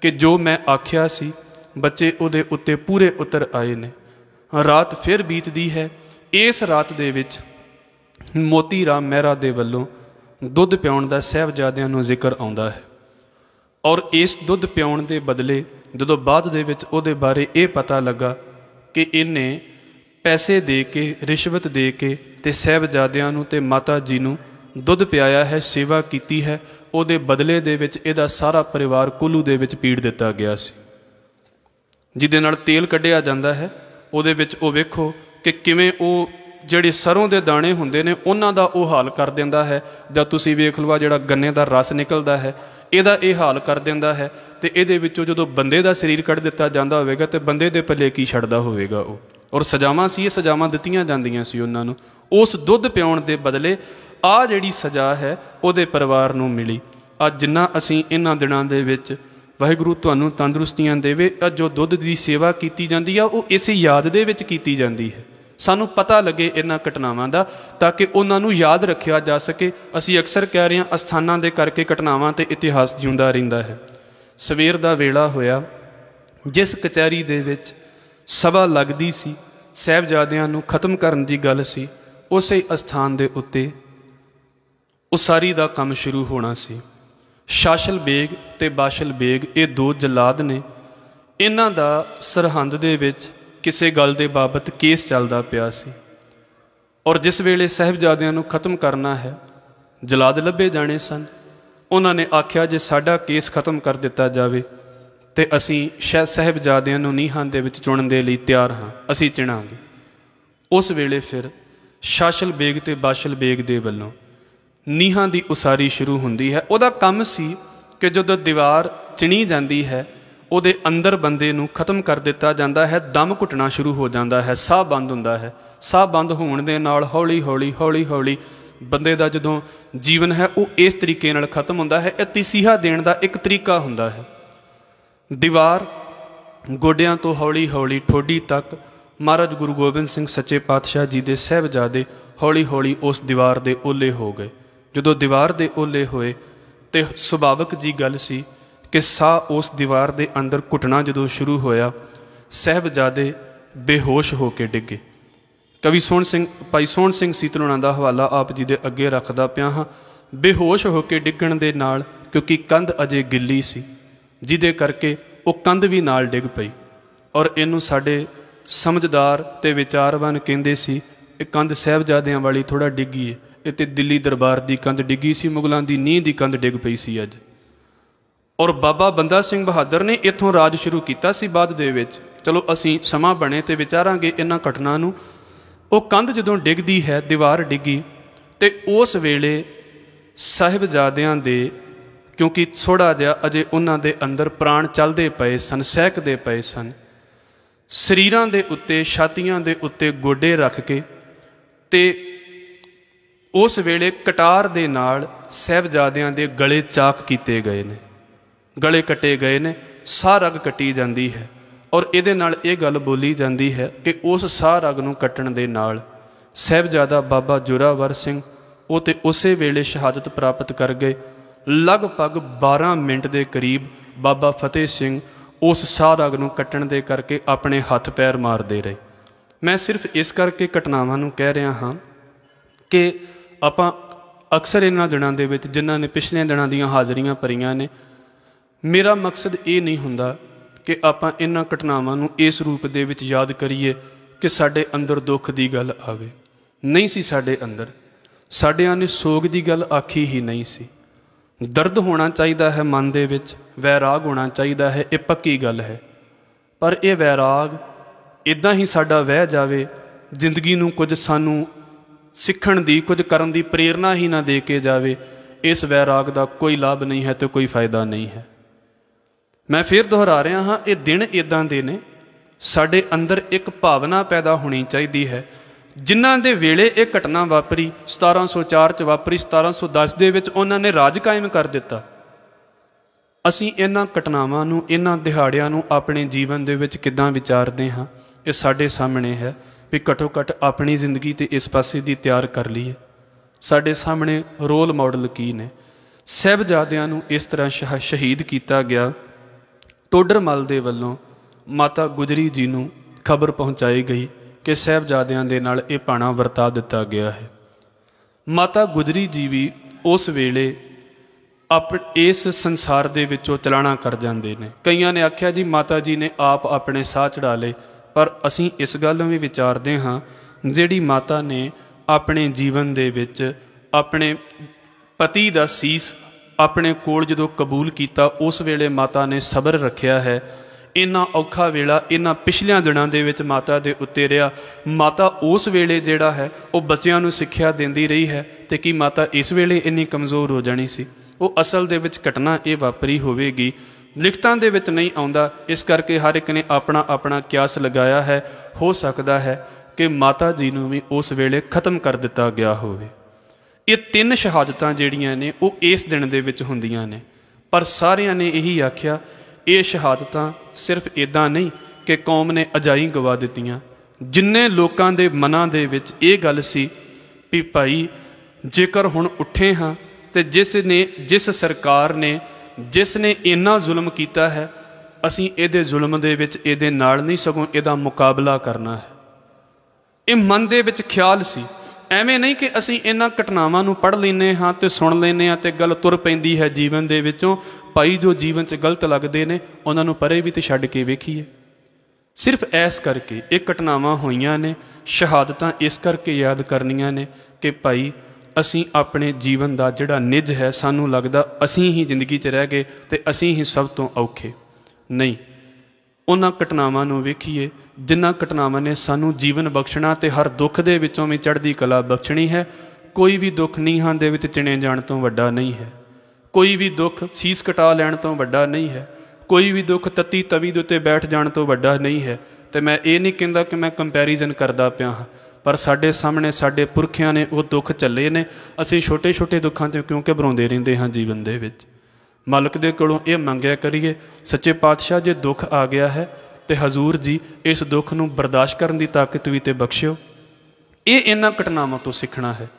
ਕਿ ਜੋ ਮੈਂ ਆਖਿਆ ਸੀ ਬੱਚੇ ਉਹਦੇ ਉੱਤੇ ਪੂਰੇ ਉਤਰ ਆਏ ਨੇ ਰਾਤ ਫਿਰ ਬੀਤਦੀ ਹੈ ਇਸ ਰਾਤ ਦੇ ਵਿੱਚ ਮੋਤੀ ਰਾਮ ਮਹਿਰਾ ਦੇ ਵੱਲੋਂ ਦੁੱਧ ਪਿਉਣ ਦਾ ਸਹਿਬਜ਼ਾਦਿਆਂ ਨੂੰ ਜ਼ਿਕਰ ਆਉਂਦਾ ਹੈ ਔਰ ਇਸ ਦੁੱਧ ਪਿਉਣ ਦੇ ਬਦਲੇ ਜਦੋਂ ਬਾਅਦ ਦੇ ਵਿੱਚ ਉਹਦੇ ਬਾਰੇ ਇਹ ਪਤਾ ਲੱਗਾ ਕਿ ਇਹਨੇ ਪੈਸੇ ਦੇ ਕੇ ਰਿਸ਼ਵਤ ਦੇ ਕੇ ਤੇ ਸਹਿਬਜ਼ਾਦਿਆਂ ਨੂੰ ਤੇ ਮਾਤਾ ਜੀ ਨੂੰ ਦੁੱਧ ਪਿਆਇਆ ਹੈ ਸੇਵਾ ਕੀਤੀ ਹੈ ਉਹਦੇ ਬਦਲੇ ਦੇ ਵਿੱਚ ਇਹਦਾ ਸਾਰਾ ਪਰਿਵਾਰ ਕੁੱਲੂ ਦੇ ਵਿੱਚ ਪੀੜ ਦਿੱਤਾ ਗਿਆ ਸੀ ਜਿਹਦੇ ਨਾਲ ਤੇਲ ਕੱਢਿਆ ਜਾਂਦਾ ਹੈ ਉਹਦੇ ਵਿੱਚ ਉਹ ਵੇਖੋ ਕਿ ਕਿਵੇਂ ਉਹ ਜਿਹੜੇ ਸਰੋਂ ਦੇ ਦਾਣੇ ਹੁੰਦੇ ਨੇ ਉਹਨਾਂ ਦਾ ਉਹ ਹਾਲ ਕਰ ਦਿੰਦਾ ਹੈ ਜਦ ਤੁਸੀਂ ਵੇਖ ਲਵਾ ਜਿਹੜਾ ਗੰਨੇ ਦਾ ਰਸ ਨਿਕਲਦਾ ਹੈ ਇਹਦਾ ਇਹ ਹਾਲ ਕਰ ਦਿੰਦਾ ਹੈ ਤੇ ਇਹਦੇ ਵਿੱਚੋਂ ਜਦੋਂ ਬੰਦੇ ਦਾ ਸਰੀਰ ਕੱਢ ਦਿੱਤਾ ਜਾਂਦਾ ਹੋਵੇਗਾ ਤੇ ਬੰਦੇ ਦੇ ਪੱਲੇ ਕੀ ਛੱਡਦਾ ਹੋਵੇਗਾ ਉਹ ਔਰ ਸਜਾਵਾਂ ਸੀ ਇਹ ਸਜਾਵਾਂ ਦਿੱਤੀਆਂ ਜਾਂਦੀਆਂ ਸੀ ਉਹਨਾਂ ਨੂੰ ਉਸ ਦੁੱਧ ਪਿਉਣ ਦੇ ਬਦਲੇ ਆ ਜਿਹੜੀ ਸਜ਼ਾ ਹੈ ਉਹਦੇ ਪਰਿਵਾਰ ਨੂੰ ਮਿਲੀ ਅੱਜ ਜਿੰਨਾ ਅਸੀਂ ਇਹਨਾਂ ਦਿਨਾਂ ਦੇ ਵਿੱਚ ਵਾਹਿਗੁਰੂ ਤੁਹਾਨੂੰ ਤੰਦਰੁਸਤੀਆਂ ਦੇਵੇ ਆ ਜੋ ਦੁੱਧ ਦੀ ਸੇਵਾ ਕੀਤੀ ਜਾਂਦੀ ਆ ਉਹ ਇਸੇ ਯਾਦ ਦੇ ਵਿੱਚ ਕੀਤੀ ਜਾਂਦੀ ਹੈ ਸਾਨੂੰ ਪਤਾ ਲੱਗੇ ਇਹਨਾਂ ਘਟਨਾਵਾਂ ਦਾ ਤਾਂ ਕਿ ਉਹਨਾਂ ਨੂੰ ਯਾਦ ਰੱਖਿਆ ਜਾ ਸਕੇ ਅਸੀਂ ਅਕਸਰ ਕਹਿ ਰਹੇ ਹਾਂ ਅਸਥਾਨਾਂ ਦੇ ਕਰਕੇ ਘਟਨਾਵਾਂ ਤੇ ਇਤਿਹਾਸ ਜਿਉਂਦਾ ਰਹਿੰਦਾ ਹੈ ਸਵੇਰ ਦਾ ਵੇਲਾ ਹੋਇਆ ਜਿਸ ਕਚਹਿਰੀ ਦੇ ਵਿੱਚ ਸਭਾ ਲੱਗਦੀ ਸੀ ਸਹਿਬਜ਼ਾਦਿਆਂ ਨੂੰ ਖਤਮ ਕਰਨ ਦੀ ਗੱਲ ਸੀ ਉਸੇ ਅਸਥਾਨ ਦੇ ਉੱਤੇ ਉਸਾਰੀ ਦਾ ਕੰਮ ਸ਼ੁਰੂ ਹੋਣਾ ਸੀ ਸ਼ਾਸ਼ਲ ਬੇਗ ਤੇ ਬਾਸ਼ਲ ਬੇਗ ਇਹ ਦੋ ਜਲਾਦ ਨੇ ਇਹਨਾਂ ਦਾ ਸਰਹੰਦ ਦੇ ਵਿੱਚ ਕਿਸੇ ਗੱਲ ਦੇ ਬਾਬਤ ਕੇਸ ਚੱਲਦਾ ਪਿਆ ਸੀ ਔਰ ਜਿਸ ਵੇਲੇ ਸਹਿਬਜ਼ਾਦਿਆਂ ਨੂੰ ਖਤਮ ਕਰਨਾ ਹੈ ਜਲਾਦ ਲੱਭੇ ਜਾਣੇ ਸਨ ਉਹਨਾਂ ਨੇ ਆਖਿਆ ਜੇ ਸਾਡਾ ਕੇਸ ਖਤਮ ਕਰ ਦਿੱਤਾ ਜਾਵੇ ਤੇ ਅਸੀਂ ਸ਼ਹਿ ਸਹਿਬਜ਼ਾਦਿਆਂ ਨੂੰ ਨੀਹਾਂ ਦੇ ਵਿੱਚ ਚੁਣਨ ਦੇ ਲਈ ਤਿਆਰ ਹਾਂ ਅਸੀਂ ਚਿਣਾਂਗੇ ਉਸ ਵੇਲੇ ਫਿਰ ਸ਼ਾਸ਼ਲ ਬੇਗ ਤੇ ਬਾਸ਼ਲ ਬੇਗ ਦੇ ਵੱਲੋਂ ਨੀਹਾਂ ਦੀ ਉਸਾਰੀ ਸ਼ੁਰੂ ਹੁੰਦੀ ਹੈ ਉਹਦਾ ਕੰਮ ਸੀ ਕਿ ਜਦੋਂ ਦੀਵਾਰ ਚਿਣੀ ਜਾਂਦੀ ਹੈ ਉਹਦੇ ਅੰਦਰ ਬੰਦੇ ਨੂੰ ਖਤਮ ਕਰ ਦਿੱਤਾ ਜਾਂਦਾ ਹੈ ਦਮ ਘੁੱਟਣਾ ਸ਼ੁਰੂ ਹੋ ਜਾਂਦਾ ਹੈ ਸਾਹ ਬੰਦ ਹੁੰਦਾ ਹੈ ਸਾਹ ਬੰਦ ਹੋਣ ਦੇ ਨਾਲ ਹੌਲੀ ਹੌਲੀ ਹੌਲੀ ਹੌਲੀ ਬੰਦੇ ਦਾ ਜਦੋਂ ਜੀਵਨ ਹੈ ਉਹ ਇਸ ਤਰੀਕੇ ਨਾਲ ਖਤਮ ਹੁੰਦਾ ਹੈ ਇਹ ਤਸੀਹਾ ਦੇਣ ਦਾ ਇੱਕ ਤਰੀਕਾ ਹੁੰਦਾ ਹੈ ਦੀਵਾਰ ਗੋਡਿਆਂ ਤੋਂ ਹੌਲੀ ਹੌਲੀ ਠੋਡੀ ਤੱਕ ਮਹਾਰਾਜ ਗੁਰੂ ਗੋਬਿੰਦ ਸਿੰਘ ਸੱਚੇ ਪਾਤਸ਼ਾਹ ਜੀ ਦੇ ਸਹਿਬਜ਼ਾਦੇ ਹੌਲੀ ਹੌਲੀ ਉਸ ਦੀਵਾਰ ਦੇ ਓਲੇ ਹੋ ਗਏ ਜਦੋਂ ਦੀਵਾਰ ਦੇ ਓਲੇ ਹੋਏ ਤੇ ਸੁਭਾਵਕ ਜੀ ਗੱਲ ਸੀ ਕਿ ਸਾ ਉਸ ਦੀਵਾਰ ਦੇ ਅੰਦਰ ਘੁੱਟਣਾ ਜਦੋਂ ਸ਼ੁਰੂ ਹੋਇਆ ਸਹਿਬਜ਼ਾਦੇ ਬੇਹੋਸ਼ ਹੋ ਕੇ ਡਿੱਗੇ ਕਵੀ ਸੋਹਣ ਸਿੰਘ ਭਾਈ ਸੋਹਣ ਸਿੰਘ ਸੀਤਲੋਣਾ ਦਾ ਹਵਾਲਾ ਆਪ ਜੀ ਦੇ ਅੱਗੇ ਰੱਖਦਾ ਪਿਆ ਹਾਂ ਬੇਹੋਸ਼ ਹੋ ਕੇ ਡਿੱਗਣ ਦੇ ਨਾਲ ਕਿਉਂਕਿ ਕੰਧ ਅਜੇ ਗਿੱਲੀ ਸੀ ਜਿਹਦੇ ਕਰਕੇ ਉਹ ਕੰਧ ਵੀ ਨਾਲ ਡਿੱਗ ਪਈ ਔਰ ਇਹਨੂੰ ਸਾਡੇ ਸਮਝਦਾਰ ਤੇ ਵਿਚਾਰਵਾਨ ਕਹਿੰਦੇ ਸੀ ਇਹ ਕੰਧ ਸਹਿਬਜ਼ਾਦਿਆਂ ਵਾਲੀ ਥੋੜਾ ਡਿੱਗੀ ਏ ਇਹ ਤੇ ਦਿੱਲੀ ਦਰਬਾਰ ਦੀ ਕੰਧ ਡਿੱਗੀ ਸੀ ਮੁਗਲਾਂ ਦੀ ਨੀਂਹ ਦੀ ਕੰਧ ਡਿੱਗ ਪਈ ਸੀ ਅੱਜ ਔਰ ਬਾਬਾ ਬੰਦਾ ਸਿੰਘ ਬਹਾਦਰ ਨੇ ਇੱਥੋਂ ਰਾਜ ਸ਼ੁਰੂ ਕੀਤਾ ਸੀ ਬਾਅਦ ਦੇ ਵਿੱਚ ਚਲੋ ਅਸੀਂ ਸਮਾਂ ਬਣੇ ਤੇ ਵਿਚਾਰਾਂਗੇ ਇਹਨਾਂ ਘਟਨਾ ਨੂੰ ਉਹ ਕੰਧ ਜਦੋਂ ਡਿੱਗਦੀ ਹੈ ਦੀਵਾਰ ਡਿੱਗੀ ਤੇ ਉਸ ਵੇਲੇ ਸਹਬਜ਼ਾਦਿਆਂ ਦੇ ਕਿਉਂਕਿ ਥੋੜਾ ਜਿਹਾ ਅਜੇ ਉਹਨਾਂ ਦੇ ਅੰਦਰ ਪ੍ਰਾਣ ਚੱਲਦੇ ਪਏ ਸਨ ਸਹਿਕਦੇ ਪਏ ਸਨ ਸਰੀਰਾਂ ਦੇ ਉੱਤੇ ਛਾਤੀਆਂ ਦੇ ਉੱਤੇ ਗੋਡੇ ਰੱਖ ਕੇ ਤੇ ਉਸ ਵੇਲੇ ਕਟਾਰ ਦੇ ਨਾਲ ਸਹਿਬਜ਼ਾਦਿਆਂ ਦੇ ਗਲੇ ਚਾਕ ਕੀਤੇ ਗਏ ਨੇ ਗਲੇ ਕੱਟੇ ਗਏ ਨੇ ਸਾਹ ਰਗ ਕੱਟੀ ਜਾਂਦੀ ਹੈ ਔਰ ਇਹਦੇ ਨਾਲ ਇਹ ਗੱਲ ਬੋਲੀ ਜਾਂਦੀ ਹੈ ਕਿ ਉਸ ਸਾਹ ਰਗ ਨੂੰ ਕੱਟਣ ਦੇ ਨਾਲ ਸਹਿਬਜ਼ਾਦਾ ਬਾਬਾ ਜੁਰਾਵਰ ਸਿੰਘ ਉਹ ਤੇ ਉਸੇ ਵੇਲੇ ਸ਼ਹਾਦਤ ਪ੍ਰਾਪਤ ਕਰ ਗਏ ਲਗਭਗ 12 ਮਿੰਟ ਦੇ ਕਰੀਬ ਬਾਬਾ ਫਤਿਹ ਸਿੰਘ ਉਸ ਸਾਹ ਰਗ ਨੂੰ ਕੱਟਣ ਦੇ ਕਰਕੇ ਆਪਣੇ ਹੱਥ ਪੈਰ ਮਾਰਦੇ ਰਹੇ ਮੈਂ ਸਿਰਫ ਇਸ ਕਰਕੇ ਘਟਨਾਵਾਂ ਨੂੰ ਕਹਿ ਰਿਹਾ ਹਾਂ ਕਿ ਆਪਾਂ ਅਕਸਰ ਇਹਨਾਂ ਦਿਨਾਂ ਦੇ ਵਿੱਚ ਜਿਨ੍ਹਾਂ ਨੇ ਪਿਛਲੇ ਦਿਨਾਂ ਦੀਆਂ ਹਾਜ਼ਰੀਆਂ ਭਰੀਆਂ ਨੇ ਮੇਰਾ ਮਕਸਦ ਇਹ ਨਹੀਂ ਹੁੰਦਾ ਕਿ ਆਪਾਂ ਇਹਨਾਂ ਘਟਨਾਵਾਂ ਨੂੰ ਇਸ ਰੂਪ ਦੇ ਵਿੱਚ ਯਾਦ ਕਰੀਏ ਕਿ ਸਾਡੇ ਅੰਦਰ ਦੁੱਖ ਦੀ ਗੱਲ ਆਵੇ ਨਹੀਂ ਸੀ ਸਾਡੇ ਅੰਦਰ ਸਾਡਿਆਂ ਨੇ ਸੋਗ ਦੀ ਗੱਲ ਆਖੀ ਹੀ ਨਹੀਂ ਸੀ ਦਰਦ ਹੋਣਾ ਚਾਹੀਦਾ ਹੈ ਮਨ ਦੇ ਵਿੱਚ ਵੈਰਾਗ ਹੋਣਾ ਚਾਹੀਦਾ ਹੈ ਇਹ ਪੱਕੀ ਗੱਲ ਹੈ ਪਰ ਇਹ ਵੈਰਾਗ ਇਦਾਂ ਹੀ ਸਾਡਾ ਵਹਿ ਜਾਵੇ ਜ਼ਿੰਦਗੀ ਨੂੰ ਕੁਝ ਸਾਨੂੰ ਸਿੱਖਣ ਦੀ ਕੁਝ ਕਰਨ ਦੀ ਪ੍ਰੇਰਣਾ ਹੀ ਨਾ ਦੇ ਕੇ ਜਾਵੇ ਇਸ ਵੈਰਾਗ ਦਾ ਕੋਈ ਲਾਭ ਨਹੀਂ ਹੈ ਤੇ ਕੋਈ ਫਾਇਦਾ ਨਹੀਂ ਹੈ ਮੈਂ ਫਿਰ ਦੁਹਰਾ ਰਿਹਾ ਹਾਂ ਇਹ ਦਿਨ ਇਦਾਂ ਦੇ ਨੇ ਸਾਡੇ ਅੰਦਰ ਇੱਕ ਭਾਵਨਾ ਪੈਦਾ ਹੋਣੀ ਚਾਹੀਦੀ ਹੈ ਜਿਨ੍ਹਾਂ ਦੇ ਵੇਲੇ ਇਹ ਘਟਨਾ ਵਾਪਰੀ 1704 ਚ ਵਾਪਰੀ 1710 ਦੇ ਵਿੱਚ ਉਹਨਾਂ ਨੇ ਰਾਜ ਕਾਇਮ ਕਰ ਦਿੱਤਾ ਅਸੀਂ ਇਹਨਾਂ ਘਟਨਾਵਾਂ ਨੂੰ ਇਹਨਾਂ ਦਿਹਾੜਿਆਂ ਨੂੰ ਆਪਣੇ ਜੀਵਨ ਦੇ ਵਿੱਚ ਕਿਦਾਂ ਵਿਚਾਰਦੇ ਹਾਂ ਇਹ ਸਾਡੇ ਸਾਹਮਣੇ ਹੈ ਵੀ ਘਟੋ ਘਟ ਆਪਣੀ ਜ਼ਿੰਦਗੀ ਤੇ ਇਸ ਪਾਸੇ ਦੀ ਤਿਆਰ ਕਰ ਲਈਏ ਸਾਡੇ ਸਾਹਮਣੇ ਰੋਲ ਮਾਡਲ ਕੀ ਨੇ ਸਹਿਬਜ਼ਾਦਿਆਂ ਨੂੰ ਇਸ ਤਰ੍ਹਾਂ ਸ਼ਹੀਦ ਕੀਤਾ ਗਿਆ ਟੋਡਰਮਲ ਦੇ ਵੱਲੋਂ ਮਾਤਾ ਗੁਜਰੀ ਜੀ ਨੂੰ ਖਬਰ ਪਹੁੰਚਾਈ ਗਈ ਕਿ ਸਹਿਬਜ਼ਾਦਿਆਂ ਦੇ ਨਾਲ ਇਹ ਪਾਣਾ ਵਰਤਾ ਦਿੱਤਾ ਗਿਆ ਹੈ ਮਾਤਾ ਗੁਜਰੀ ਜੀ ਵੀ ਉਸ ਵੇਲੇ ਆਪ ਇਸ ਸੰਸਾਰ ਦੇ ਵਿੱਚੋਂ ਚਲਾਣਾ ਕਰ ਜਾਂਦੇ ਨੇ ਕਈਆਂ ਨੇ ਆਖਿਆ ਜੀ ਮਾਤਾ ਜੀ ਨੇ ਆਪ ਆਪਣੇ ਸਾਹ ਚੜਾ ਲਏ ਪਰ ਅਸੀਂ ਇਸ ਗੱਲ ਨੂੰ ਵੀ ਵਿਚਾਰਦੇ ਹਾਂ ਜਿਹੜੀ ਮਾਤਾ ਨੇ ਆਪਣੇ ਜੀਵਨ ਦੇ ਵਿੱਚ ਆਪਣੇ ਪਤੀ ਦਾ ਸੀਸ ਆਪਣੇ ਕੋਲ ਜਦੋਂ ਕਬੂਲ ਕੀਤਾ ਉਸ ਵੇਲੇ ਮਾਤਾ ਨੇ ਸਬਰ ਰੱਖਿਆ ਹੈ ਇਨਾ ਔਖਾ ਵੇਲਾ ਇਨਾ ਪਿਛਲਿਆਂ ਦਿਨਾਂ ਦੇ ਵਿੱਚ ਮਾਤਾ ਦੇ ਉੱਤੇ ਰਿਆ ਮਾਤਾ ਉਸ ਵੇਲੇ ਜਿਹੜਾ ਹੈ ਉਹ ਬੱਚਿਆਂ ਨੂੰ ਸਿੱਖਿਆ ਦਿੰਦੀ ਰਹੀ ਹੈ ਤੇ ਕੀ ਮਾਤਾ ਇਸ ਵੇਲੇ ਇੰਨੀ ਕਮਜ਼ੋਰ ਹੋ ਜਾਣੀ ਸੀ ਉਹ ਅਸਲ ਦੇ ਵਿੱਚ ਘਟਨਾ ਇਹ ਵਾਪਰੀ ਹੋਵੇਗੀ ਲਿਖਤਾਂ ਦੇ ਵਿੱਚ ਨਹੀਂ ਆਉਂਦਾ ਇਸ ਕਰਕੇ ਹਰ ਇੱਕ ਨੇ ਆਪਣਾ ਆਪਣਾ ਕਿਆਸ ਲਗਾਇਆ ਹੈ ਹੋ ਸਕਦਾ ਹੈ ਕਿ ਮਾਤਾ ਜੀ ਨੂੰ ਵੀ ਉਸ ਵੇਲੇ ਖਤਮ ਕਰ ਦਿੱਤਾ ਗਿਆ ਹੋਵੇ ਇਹ ਤਿੰਨ ਸ਼ਹਾਦਤਾਂ ਜਿਹੜੀਆਂ ਨੇ ਉਹ ਇਸ ਦਿਨ ਦੇ ਵਿੱਚ ਹੁੰਦੀਆਂ ਨੇ ਪਰ ਸਾਰਿਆਂ ਨੇ ਇਹੀ ਆਖਿਆ ਇਹ ਸ਼ਹਾਦਤਾਂ ਸਿਰਫ ਇਦਾਂ ਨਹੀਂ ਕਿ ਕੌਮ ਨੇ ਅਜਾਈ ਗਵਾ ਦਿੱਤੀਆਂ ਜਿੰਨੇ ਲੋਕਾਂ ਦੇ ਮਨਾਂ ਦੇ ਵਿੱਚ ਇਹ ਗੱਲ ਸੀ ਵੀ ਭਾਈ ਜੇਕਰ ਹੁਣ ਉੱਠੇ ਹਾਂ ਤੇ ਜਿਸ ਨੇ ਜਿਸ ਸਰਕਾਰ ਨੇ ਜਿਸ ਨੇ ਇੰਨਾ ਜ਼ੁਲਮ ਕੀਤਾ ਹੈ ਅਸੀਂ ਇਹਦੇ ਜ਼ੁਲਮ ਦੇ ਵਿੱਚ ਇਹਦੇ ਨਾਲ ਨਹੀਂ ਸਗੋਂ ਇਹਦਾ ਮੁਕਾਬਲਾ ਕਰਨਾ ਹੈ ਇਹ ਮਨ ਦੇ ਵਿੱਚ ਖਿਆਲ ਸੀ ਐਵੇਂ ਨਹੀਂ ਕਿ ਅਸੀਂ ਇਹਨਾਂ ਘਟਨਾਵਾਂ ਨੂੰ ਪੜ੍ਹ ਲੈਨੇ ਹਾਂ ਤੇ ਸੁਣ ਲੈਨੇ ਹਾਂ ਤੇ ਗੱਲ ਤੁਰ ਪੈਂਦੀ ਹੈ ਜੀਵਨ ਦੇ ਵਿੱਚੋਂ ਭਾਈ ਜੋ ਜੀਵਨ 'ਚ ਗਲਤ ਲੱਗਦੇ ਨੇ ਉਹਨਾਂ ਨੂੰ ਪਰੇ ਵੀ ਤੇ ਛੱਡ ਕੇ ਵੇਖੀਏ ਸਿਰਫ ਐਸ ਕਰਕੇ ਇਹ ਘਟਨਾਵਾਂ ਹੋਈਆਂ ਨੇ ਸ਼ਹਾਦਤਾਂ ਇਸ ਕਰਕੇ ਯਾਦ ਕਰਨੀਆਂ ਨੇ ਕਿ ਭਾਈ ਅਸੀਂ ਆਪਣੇ ਜੀਵਨ ਦਾ ਜਿਹੜਾ ਨਿਜ ਹੈ ਸਾਨੂੰ ਲੱਗਦਾ ਅਸੀਂ ਹੀ ਜ਼ਿੰਦਗੀ 'ਚ ਰਹਿ ਗਏ ਤੇ ਅਸੀਂ ਹੀ ਸਭ ਤੋਂ ਔਖੇ ਨਹੀਂ ਉਹਨਾਂ ਘਟਨਾਵਾਂ ਨੂੰ ਵੇਖੀਏ ਜਿਨ੍ਹਾਂ ਘਟਨਾਵਾਂ ਨੇ ਸਾਨੂੰ ਜੀਵਨ ਬਖਸ਼ਣਾ ਤੇ ਹਰ ਦੁੱਖ ਦੇ ਵਿੱਚੋਂ ਵੀ ਚੜ੍ਹਦੀ ਕਲਾ ਬਖਸ਼ਣੀ ਹੈ ਕੋਈ ਵੀ ਦੁੱਖ ਨੀਹਾਂ ਦੇ ਵਿੱਚ ਚਿਣੇ ਜਾਣ ਤੋਂ ਵੱਡਾ ਨਹੀਂ ਹੈ ਕੋਈ ਵੀ ਦੁੱਖ ਸੀਸ ਕਟਾ ਲੈਣ ਤੋਂ ਵੱਡਾ ਨਹੀਂ ਹੈ ਕੋਈ ਵੀ ਦੁੱਖ ਤਤੀ ਤਵੀ ਦੇ ਉੱਤੇ ਬੈਠ ਜਾਣ ਤੋਂ ਵੱਡਾ ਨਹੀਂ ਹੈ ਤੇ ਮੈਂ ਇਹ ਨਹੀਂ ਕਹਿੰਦਾ ਕਿ ਮੈਂ ਕੰਪੈਰੀਜ਼ਨ ਕਰਦਾ ਪਿਆ ਹਾਂ ਪਰ ਸਾਡੇ ਸਾਹਮਣੇ ਸਾਡੇ ਪੁਰਖਿਆਂ ਨੇ ਉਹ ਦੁੱਖ ਝੱਲੇ ਨੇ ਅਸੀਂ ਛੋਟੇ-ਛੋਟੇ ਦੁੱਖਾਂ ਤੋਂ ਕਿਉਂ ਘਬਰਾਉਂਦੇ ਰਹਿੰਦੇ ਹਾਂ ਜੀਵਨ ਦੇ ਵਿੱਚ ਮਾਲਕ ਦੇ ਕੋਲੋਂ ਇਹ ਮੰਗਿਆ ਕਰੀਏ ਸੱਚੇ ਪਾਤਸ਼ਾਹ ਜੇ ਦੁੱਖ ਆ ਗਿਆ ਹੈ ਤੇ ਹਜ਼ੂਰ ਜੀ ਇਸ ਦੁੱਖ ਨੂੰ ਬਰਦਾਸ਼ਤ ਕਰਨ ਦੀ ਤਾਕਤ ਵੀ ਤੇ ਬਖਸ਼ਿਓ ਇਹ ਇਹਨਾਂ ਘਟਨਾਵਾਂ ਤੋਂ ਸਿੱਖਣਾ ਹੈ